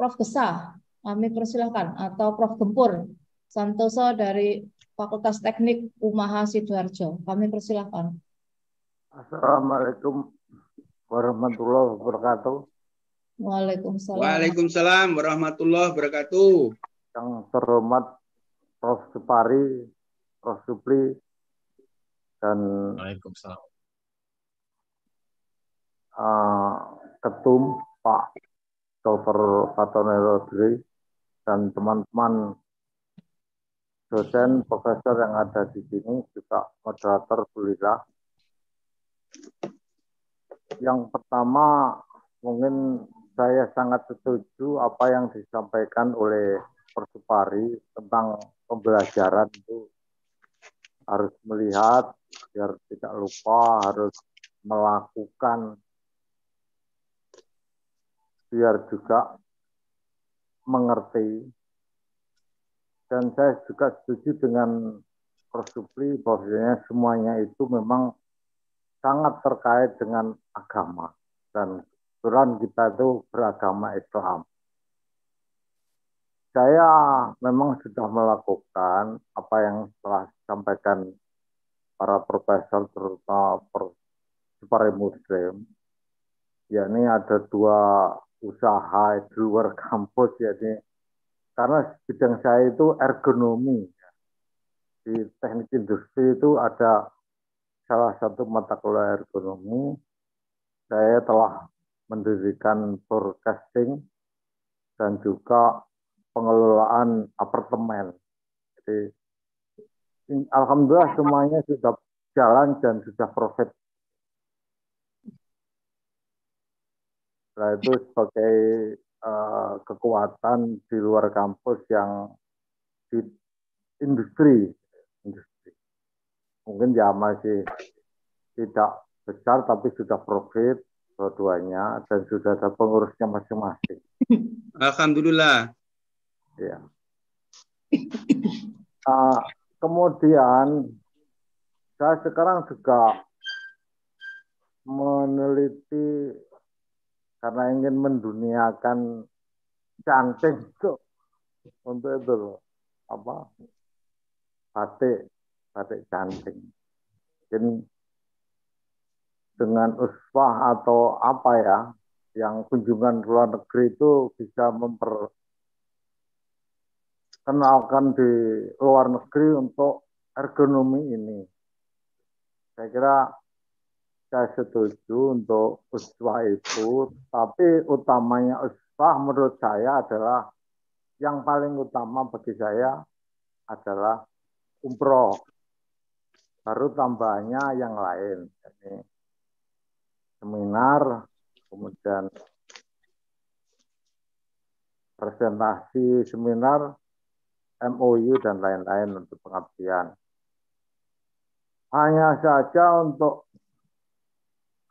Prof. Gesa, kami persilahkan, atau Prof. Gempur Santoso dari Fakultas Teknik Umaha Sidoarjo. Kami persilahkan. Assalamualaikum warahmatullahi wabarakatuh. Waalaikumsalam. Waalaikumsalam warahmatullahi wabarakatuh. Yang terhormat Prof. Supari, Prof. Supri, dan Waalaikumsalam. Uh, Ketum Pak Dover Rodri dan teman-teman dosen profesor yang ada di sini juga moderator kuliah. Yang pertama mungkin saya sangat setuju apa yang disampaikan oleh Persupari tentang pembelajaran itu harus melihat biar tidak lupa harus melakukan biar juga mengerti. Dan saya juga setuju dengan Persupli bahwasanya semuanya itu memang sangat terkait dengan agama dan kebetulan kita itu beragama Islam. Saya memang sudah melakukan apa yang telah disampaikan para profesor terutama per, muslim yakni ada dua usaha di luar kampus ya jadi karena bidang saya itu ergonomi ya. di teknik industri itu ada salah satu mata kuliah ergonomi saya telah mendirikan forecasting dan juga pengelolaan apartemen jadi alhamdulillah semuanya sudah jalan dan sudah profit Setelah itu sebagai uh, kekuatan di luar kampus yang di industri, industri. Mungkin ya masih tidak besar tapi sudah profit keduanya dan sudah ada pengurusnya masing-masing. Alhamdulillah. Ya. Nah, kemudian saya sekarang juga meneliti karena ingin menduniakan cantik itu untuk itu loh apa batik batik cantik mungkin dengan uswah atau apa ya yang kunjungan luar negeri itu bisa memperkenalkan di luar negeri untuk ergonomi ini. Saya kira saya setuju untuk uswah itu, tapi utamanya uswah menurut saya adalah yang paling utama bagi saya adalah umroh. Baru tambahnya yang lain. Ini seminar, kemudian presentasi seminar, MOU, dan lain-lain untuk pengabdian. Hanya saja untuk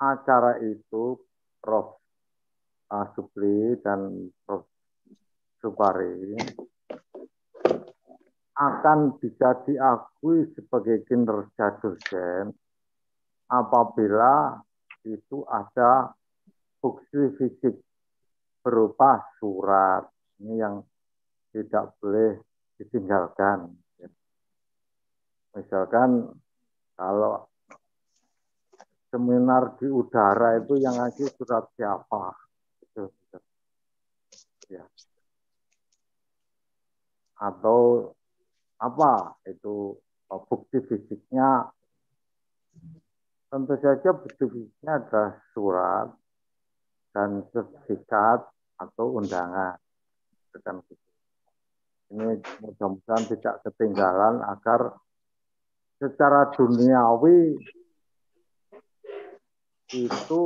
acara itu Prof uh, Supri dan Prof Supari akan bisa diakui sebagai kinerja dosen apabila itu ada fungsi fisik berupa surat ini yang tidak boleh ditinggalkan. Misalkan kalau seminar di udara itu yang ngasih surat siapa itu, ya atau apa itu eh, bukti fisiknya tentu saja bukti fisiknya adalah surat dan sertifikat atau undangan dengan ini mudah-mudahan tidak ketinggalan agar secara duniawi itu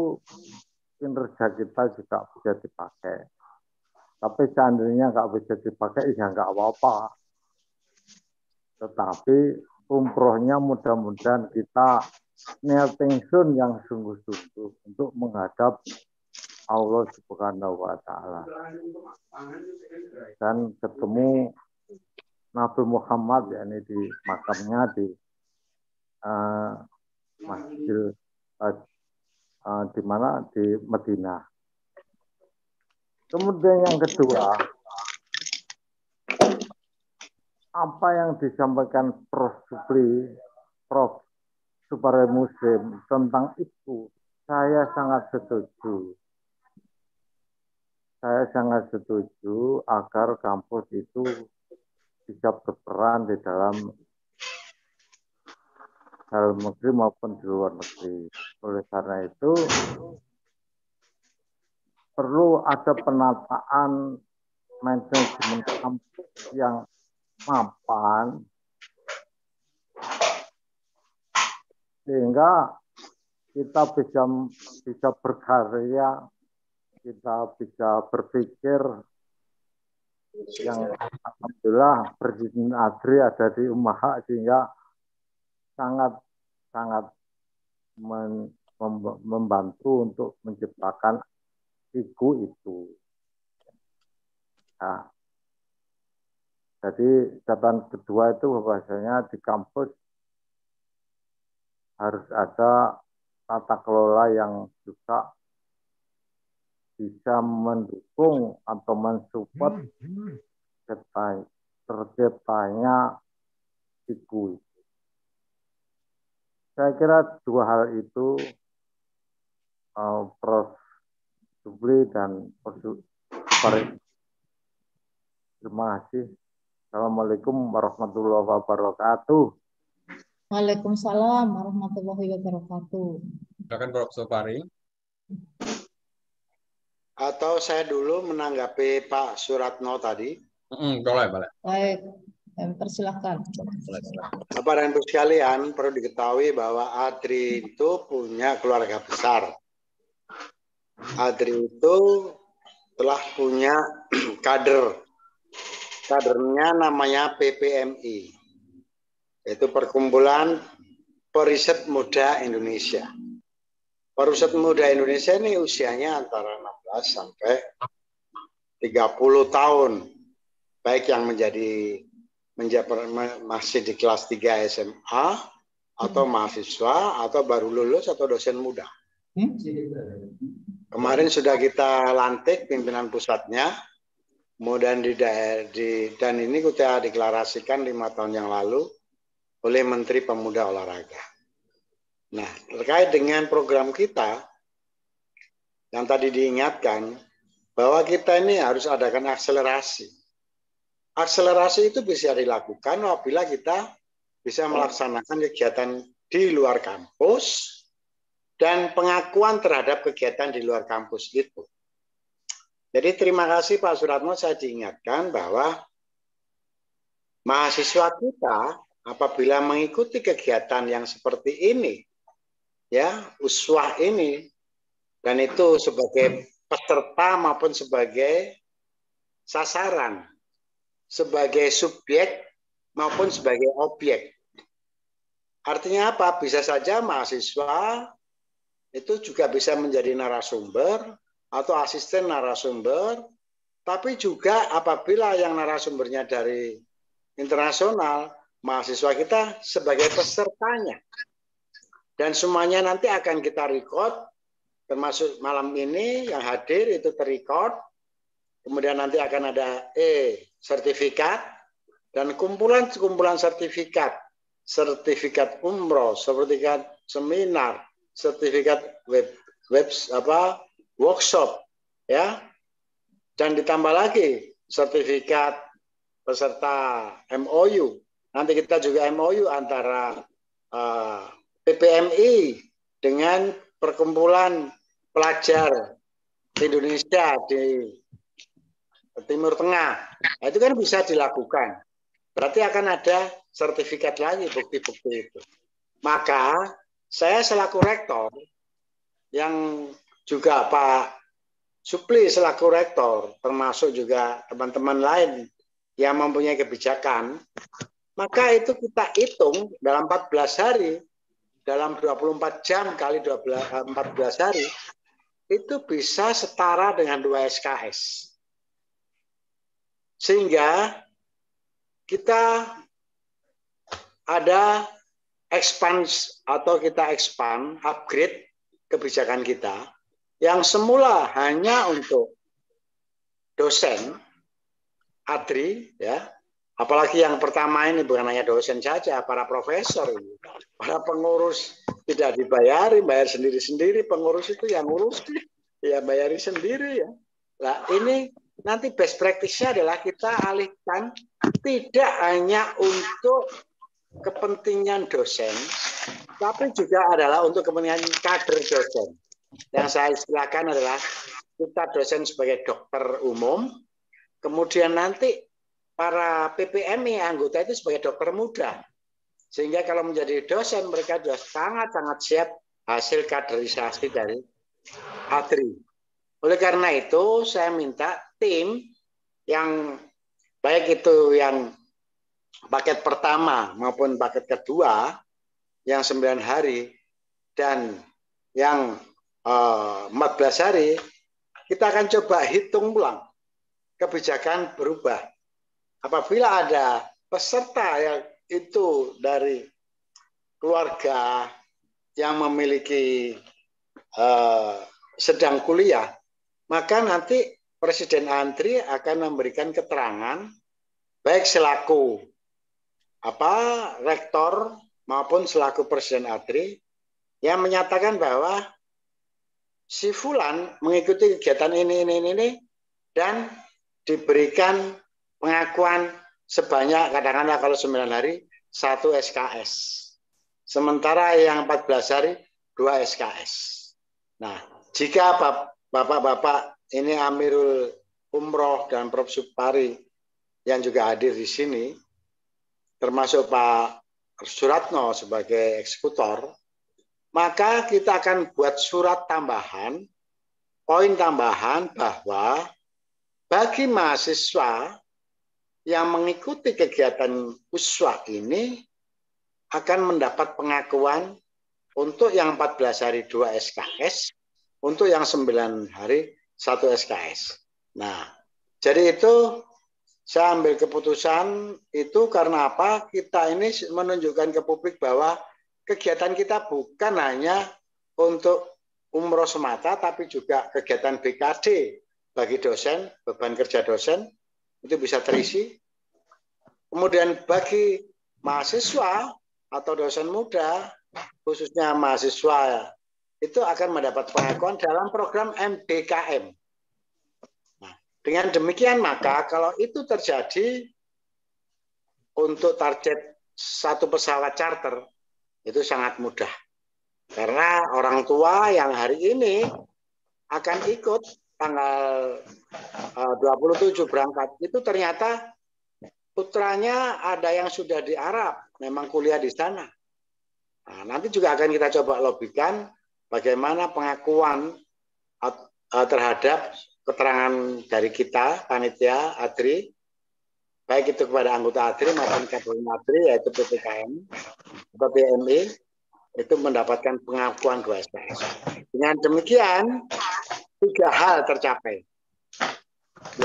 kinerja kita juga bisa dipakai. Tapi seandainya nggak bisa dipakai, ya nggak apa-apa. Tetapi umrohnya mudah-mudahan kita sun yang sungguh-sungguh untuk menghadap Allah Subhanahu wa taala. Dan ketemu Nabi Muhammad yakni di makamnya di uh, Masjid uh, Eh, di mana di Medina. Kemudian yang kedua, apa yang disampaikan Prof. Supri, Prof. Suparwe Muslim tentang itu, saya sangat setuju. Saya sangat setuju agar kampus itu bisa berperan di dalam dalam negeri maupun di luar negeri oleh karena itu perlu ada penataan manajemen kampus yang mapan sehingga kita bisa bisa berkarya kita bisa berpikir yang alhamdulillah Presiden Adri ada di Umaha sehingga sangat sangat membantu untuk menciptakan ego itu. Nah, jadi catatan kedua itu bahwasanya di kampus harus ada tata kelola yang juga bisa mendukung atau mensupport hmm, hmm. terciptanya ego saya kira dua hal itu uh, Prof. Subli dan Prof. supari. Terima kasih. Assalamualaikum warahmatullahi wabarakatuh. Waalaikumsalam warahmatullahi wabarakatuh. Silakan Prof. Supari. Atau saya dulu menanggapi Pak Suratno tadi. Mm -hmm, boleh, boleh. Baik. Dan persilahkan. Bapak dan Ibu sekalian, perlu diketahui bahwa Adri itu punya keluarga besar. Adri itu telah punya *clears throat* kader. Kadernya namanya PPMI, yaitu Perkumpulan Periset Muda Indonesia. Periset Muda Indonesia ini usianya antara 16 sampai 30 tahun, baik yang menjadi menjabat masih di kelas 3 SMA atau hmm. mahasiswa atau baru lulus atau dosen muda. Hmm. Kemarin sudah kita lantik pimpinan pusatnya, kemudian di, daer, di dan ini kita deklarasikan lima tahun yang lalu oleh Menteri Pemuda Olahraga. Nah, terkait dengan program kita yang tadi diingatkan bahwa kita ini harus adakan akselerasi Akselerasi itu bisa dilakukan apabila kita bisa hmm. melaksanakan kegiatan di luar kampus dan pengakuan terhadap kegiatan di luar kampus itu. Jadi terima kasih Pak Suratmo saya diingatkan bahwa mahasiswa kita apabila mengikuti kegiatan yang seperti ini ya, uswah ini dan itu sebagai peserta maupun sebagai sasaran sebagai subjek maupun sebagai objek. Artinya apa? Bisa saja mahasiswa itu juga bisa menjadi narasumber atau asisten narasumber, tapi juga apabila yang narasumbernya dari internasional, mahasiswa kita sebagai pesertanya. Dan semuanya nanti akan kita record, termasuk malam ini yang hadir itu terrecord, kemudian nanti akan ada e sertifikat dan kumpulan-kumpulan sertifikat, sertifikat umroh, sertifikat seminar, sertifikat web web apa workshop ya. Dan ditambah lagi sertifikat peserta MOU. Nanti kita juga MOU antara uh, eh, PPMI dengan perkumpulan pelajar Indonesia di Timur Tengah. Nah, itu kan bisa dilakukan. Berarti akan ada sertifikat lagi bukti-bukti itu. Maka saya selaku rektor yang juga Pak Supli selaku rektor termasuk juga teman-teman lain yang mempunyai kebijakan, maka itu kita hitung dalam 14 hari, dalam 24 jam kali 12, 14 hari, itu bisa setara dengan 2 SKS. Sehingga kita ada expand atau kita expand, upgrade kebijakan kita yang semula hanya untuk dosen, adri, ya, apalagi yang pertama ini bukan hanya dosen saja, para profesor, para pengurus tidak dibayari, bayar sendiri-sendiri, pengurus itu yang ngurus, ya bayari sendiri ya. lah ini nanti best practice-nya adalah kita alihkan tidak hanya untuk kepentingan dosen, tapi juga adalah untuk kepentingan kader dosen. Yang saya istilahkan adalah kita dosen sebagai dokter umum, kemudian nanti para PPMI anggota itu sebagai dokter muda. Sehingga kalau menjadi dosen mereka sudah sangat-sangat siap hasil kaderisasi dari ADRI. Oleh karena itu saya minta tim yang baik itu yang paket pertama maupun paket kedua yang 9 hari dan yang uh, eh, 14 hari kita akan coba hitung ulang kebijakan berubah apabila ada peserta yang itu dari keluarga yang memiliki uh, sedang kuliah, maka nanti Presiden Antri akan memberikan keterangan baik selaku apa rektor maupun selaku Presiden Antri yang menyatakan bahwa si Fulan mengikuti kegiatan ini ini ini, ini dan diberikan pengakuan sebanyak kadang-kadang kalau 9 hari satu SKS. Sementara yang 14 hari dua SKS. Nah, jika Bapak-bapak ini Amirul Umroh dan Prof. Supari yang juga hadir di sini, termasuk Pak Suratno sebagai eksekutor, maka kita akan buat surat tambahan, poin tambahan bahwa bagi mahasiswa yang mengikuti kegiatan uswa ini akan mendapat pengakuan untuk yang 14 hari 2 SKS, untuk yang 9 hari satu SKS. Nah, jadi itu saya ambil keputusan itu karena apa? Kita ini menunjukkan ke publik bahwa kegiatan kita bukan hanya untuk umroh semata, tapi juga kegiatan BKD bagi dosen, beban kerja dosen, itu bisa terisi. Kemudian bagi mahasiswa atau dosen muda, khususnya mahasiswa itu akan mendapat pengakuan dalam program MBKM. Nah, dengan demikian maka kalau itu terjadi untuk target satu pesawat charter itu sangat mudah. Karena orang tua yang hari ini akan ikut tanggal 27 eh, berangkat itu ternyata putranya ada yang sudah di Arab, memang kuliah di sana. Nah, nanti juga akan kita coba lobbykan bagaimana pengakuan uh, uh, terhadap keterangan dari kita, panitia, ATRI, baik itu kepada anggota ATRI maupun kepada ATRI, yaitu PPKM, atau PMI, itu mendapatkan pengakuan dua SPS. Dengan demikian, tiga hal tercapai,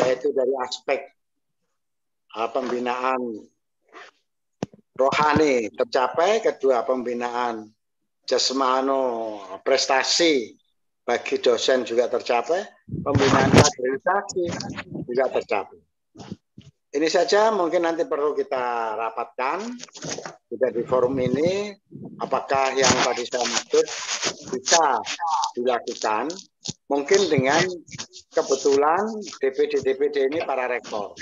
yaitu dari aspek uh, pembinaan rohani tercapai, kedua pembinaan jasmano prestasi bagi dosen juga tercapai, pembinaan kaderisasi juga tercapai. Ini saja mungkin nanti perlu kita rapatkan juga di forum ini apakah yang tadi saya maksud bisa dilakukan mungkin dengan kebetulan DPD DPD ini para rektor.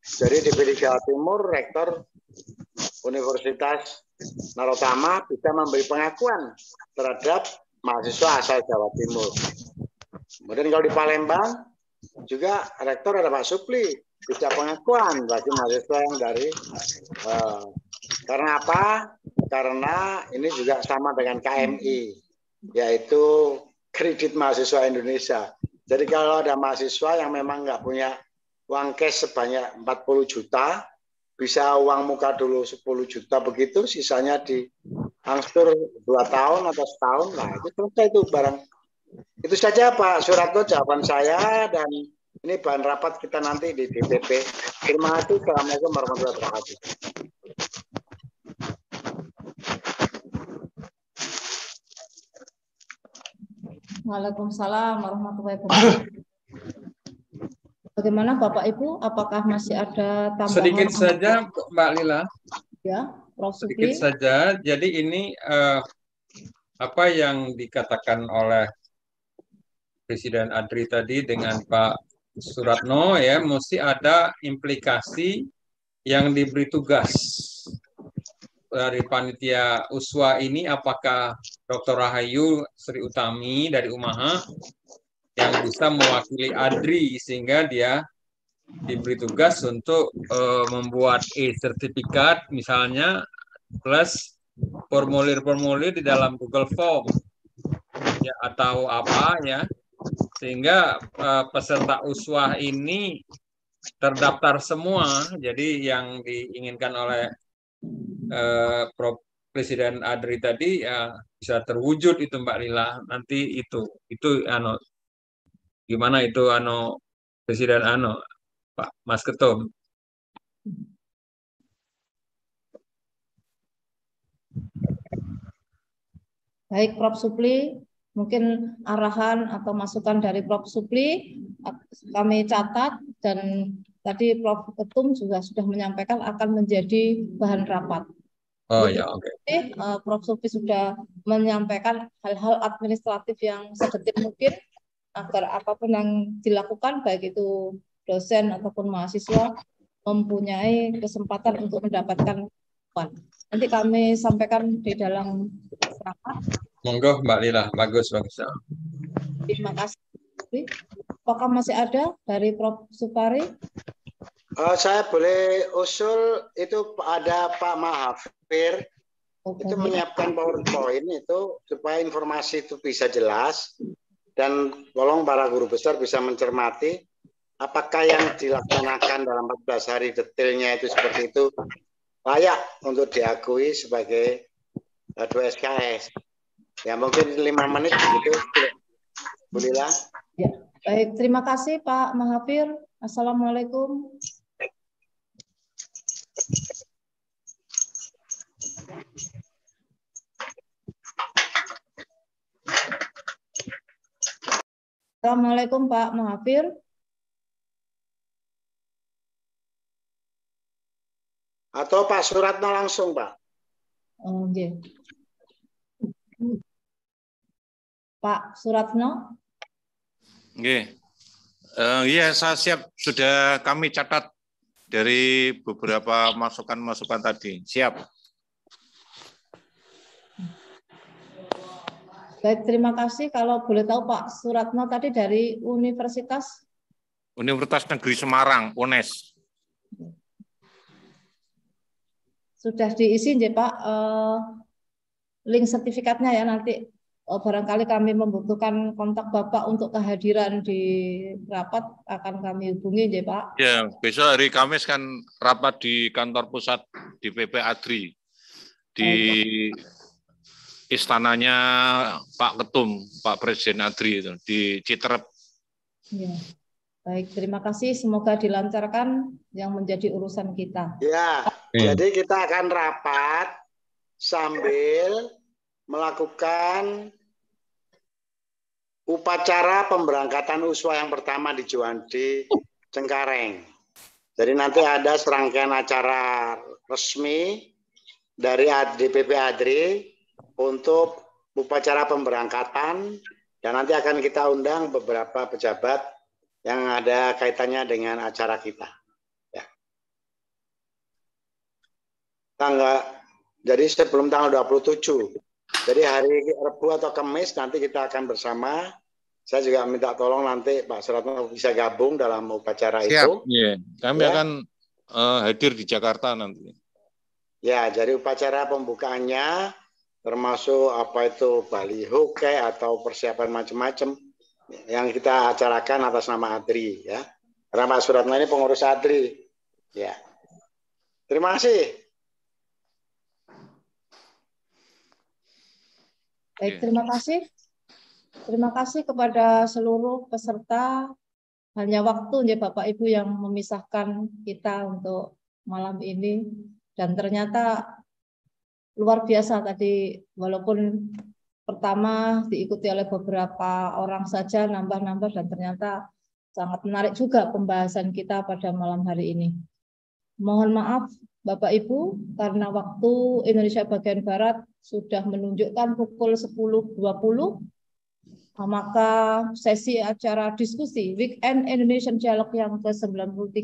Jadi DPD Jawa Timur rektor Universitas Narotama bisa memberi pengakuan terhadap mahasiswa asal Jawa Timur. Kemudian kalau di Palembang juga rektor ada Pak Supli bisa pengakuan bagi mahasiswa yang dari eh, karena apa? Karena ini juga sama dengan KMI yaitu kredit mahasiswa Indonesia. Jadi kalau ada mahasiswa yang memang nggak punya uang cash sebanyak 40 juta, bisa uang muka dulu 10 juta begitu, sisanya di angsur 2 tahun atau setahun lah itu selesai itu barang. Itu saja Pak Suratko jawaban saya dan ini bahan rapat kita nanti di DPP. Terima kasih. Assalamualaikum warahmatullahi wabarakatuh. Waalaikumsalam warahmatullahi wabarakatuh. Bagaimana Bapak Ibu? Apakah masih ada tambahan? Sedikit saja, Mbak Lila. Ya, Prof. Sedikit saja. Jadi ini eh, apa yang dikatakan oleh Presiden Adri tadi dengan Pak Suratno ya, mesti ada implikasi yang diberi tugas dari panitia uswa ini apakah Dr. Rahayu Sri Utami dari Umaha yang bisa mewakili Adri sehingga dia diberi tugas untuk uh, membuat e sertifikat misalnya plus formulir-formulir di dalam Google Form ya atau apa ya sehingga uh, peserta uswah ini terdaftar semua jadi yang diinginkan oleh uh, Presiden Adri tadi ya bisa terwujud itu Mbak Lila nanti itu itu ano gimana itu ano Presiden ano Pak Mas Ketum Baik Prof Supli, mungkin arahan atau masukan dari Prof Supli kami catat dan tadi Prof Ketum juga sudah menyampaikan akan menjadi bahan rapat. Oh ya, oke. Okay. Eh, Prof Supli sudah menyampaikan hal-hal administratif yang sedetil mungkin agar apapun yang dilakukan baik itu dosen ataupun mahasiswa mempunyai kesempatan untuk mendapatkan uang Nanti kami sampaikan di dalam rapat. Monggo Mbak Lila, bagus bagus. Terima kasih. Apakah masih ada dari Prof. Supari? Uh, saya boleh usul itu ada Pak Mahafir okay. itu menyiapkan PowerPoint itu supaya informasi itu bisa jelas dan tolong para guru besar bisa mencermati apakah yang dilaksanakan dalam 14 hari detailnya itu seperti itu layak untuk diakui sebagai eh, dua SKS. Ya mungkin lima menit begitu. Bu Ya, baik, terima kasih Pak Mahafir. Assalamualaikum. Assalamualaikum Pak Muhafir. Atau Pak Suratno langsung, Pak. Oh, okay. Iya. Pak Suratno. Oke. Okay. Uh, iya, saya siap. Sudah kami catat dari beberapa masukan-masukan tadi. Siap. Baik, terima kasih. Kalau boleh tahu Pak Suratno tadi dari Universitas Universitas Negeri Semarang, UNES. Sudah diisi ya Pak eh, link sertifikatnya ya nanti oh, barangkali kami membutuhkan kontak Bapak untuk kehadiran di rapat akan kami hubungi ya Pak. Ya, besok hari Kamis kan rapat di kantor pusat di PP Adri di istananya Pak Ketum, Pak Presiden Adri itu di Citerep. Ya. Baik, terima kasih. Semoga dilancarkan yang menjadi urusan kita. Ya, hmm. jadi kita akan rapat sambil melakukan upacara pemberangkatan uswa yang pertama di Juwandi, Cengkareng. Jadi nanti ada serangkaian acara resmi dari DPP Adri untuk upacara pemberangkatan dan nanti akan kita undang beberapa pejabat yang ada kaitannya dengan acara kita. Ya. Tanggal jadi sebelum tanggal 27. Jadi hari Rabu atau Kamis nanti kita akan bersama. Saya juga minta tolong nanti Pak Suratno bisa gabung dalam upacara Siap. itu. Iya. Yeah. Kami ya. akan uh, hadir di Jakarta nanti. Ya, jadi upacara pembukaannya termasuk apa itu Bali kayak atau persiapan macam-macam yang kita acarakan atas nama Adri ya. Karena suratnya ini pengurus Adri. Ya. Terima kasih. Baik, terima kasih. Terima kasih kepada seluruh peserta. Hanya waktu ya Bapak Ibu yang memisahkan kita untuk malam ini dan ternyata luar biasa tadi walaupun pertama diikuti oleh beberapa orang saja nambah-nambah dan ternyata sangat menarik juga pembahasan kita pada malam hari ini. Mohon maaf Bapak Ibu karena waktu Indonesia bagian barat sudah menunjukkan pukul 10.20 maka sesi acara diskusi Weekend Indonesian Dialog yang ke-93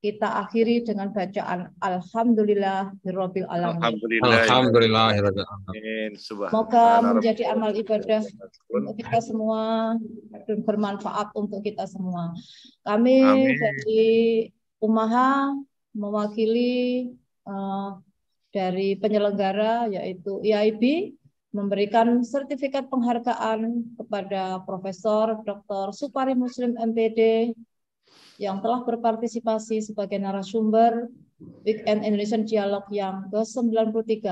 kita akhiri dengan bacaan Alhamdulillah Rabbil Alamin. Alhamdulillah. Alhamdulillah. Ya Semoga menjadi amal ibadah untuk kita semua dan bermanfaat untuk kita semua. Kami dari Umaha mewakili uh, dari penyelenggara yaitu e IIB memberikan sertifikat penghargaan kepada Profesor Dr. Supari Muslim MPD yang telah berpartisipasi sebagai narasumber Weekend Indonesian Dialog yang ke-93,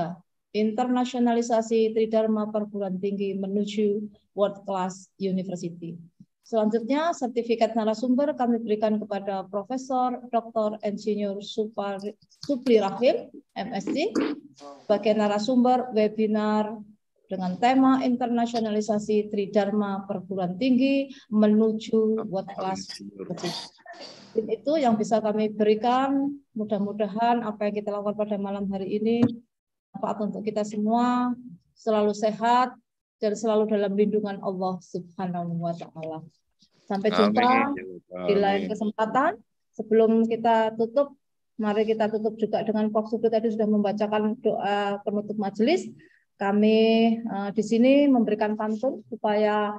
Internasionalisasi Tridharma Perguruan Tinggi menuju World Class University. Selanjutnya, sertifikat narasumber kami berikan kepada Profesor Dr. Insinyur Supri Rahim, MSc, sebagai narasumber webinar dengan tema internasionalisasi Tridharma Perguruan Tinggi menuju World Class University itu yang bisa kami berikan. Mudah-mudahan apa yang kita lakukan pada malam hari ini manfaat untuk kita semua, selalu sehat dan selalu dalam lindungan Allah Subhanahu wa taala. Sampai jumpa Amin. di lain kesempatan. Sebelum kita tutup, mari kita tutup juga dengan Pak Subri tadi sudah membacakan doa penutup majelis. Kami uh, di sini memberikan pantun supaya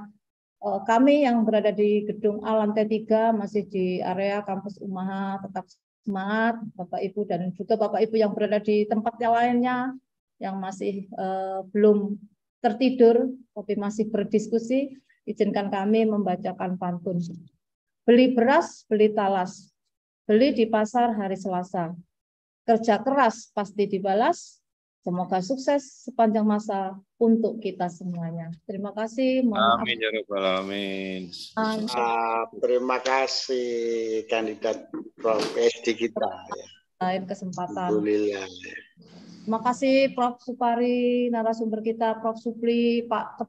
Eh, kami yang berada di gedung A lantai 3 masih di area kampus Umaha tetap semangat Bapak Ibu dan juga Bapak Ibu yang berada di tempat yang lainnya yang masih uh, belum tertidur tapi masih berdiskusi izinkan kami membacakan pantun beli beras beli talas beli di pasar hari Selasa kerja keras pasti dibalas Semoga sukses sepanjang masa untuk kita semuanya. Terima kasih. Maaf. amin ya rabbal alamin. Ah, terima kasih kandidat Prof SD kita. Lain ya. kesempatan. Terima kasih Prof Supari narasumber kita, Prof Supri, Pak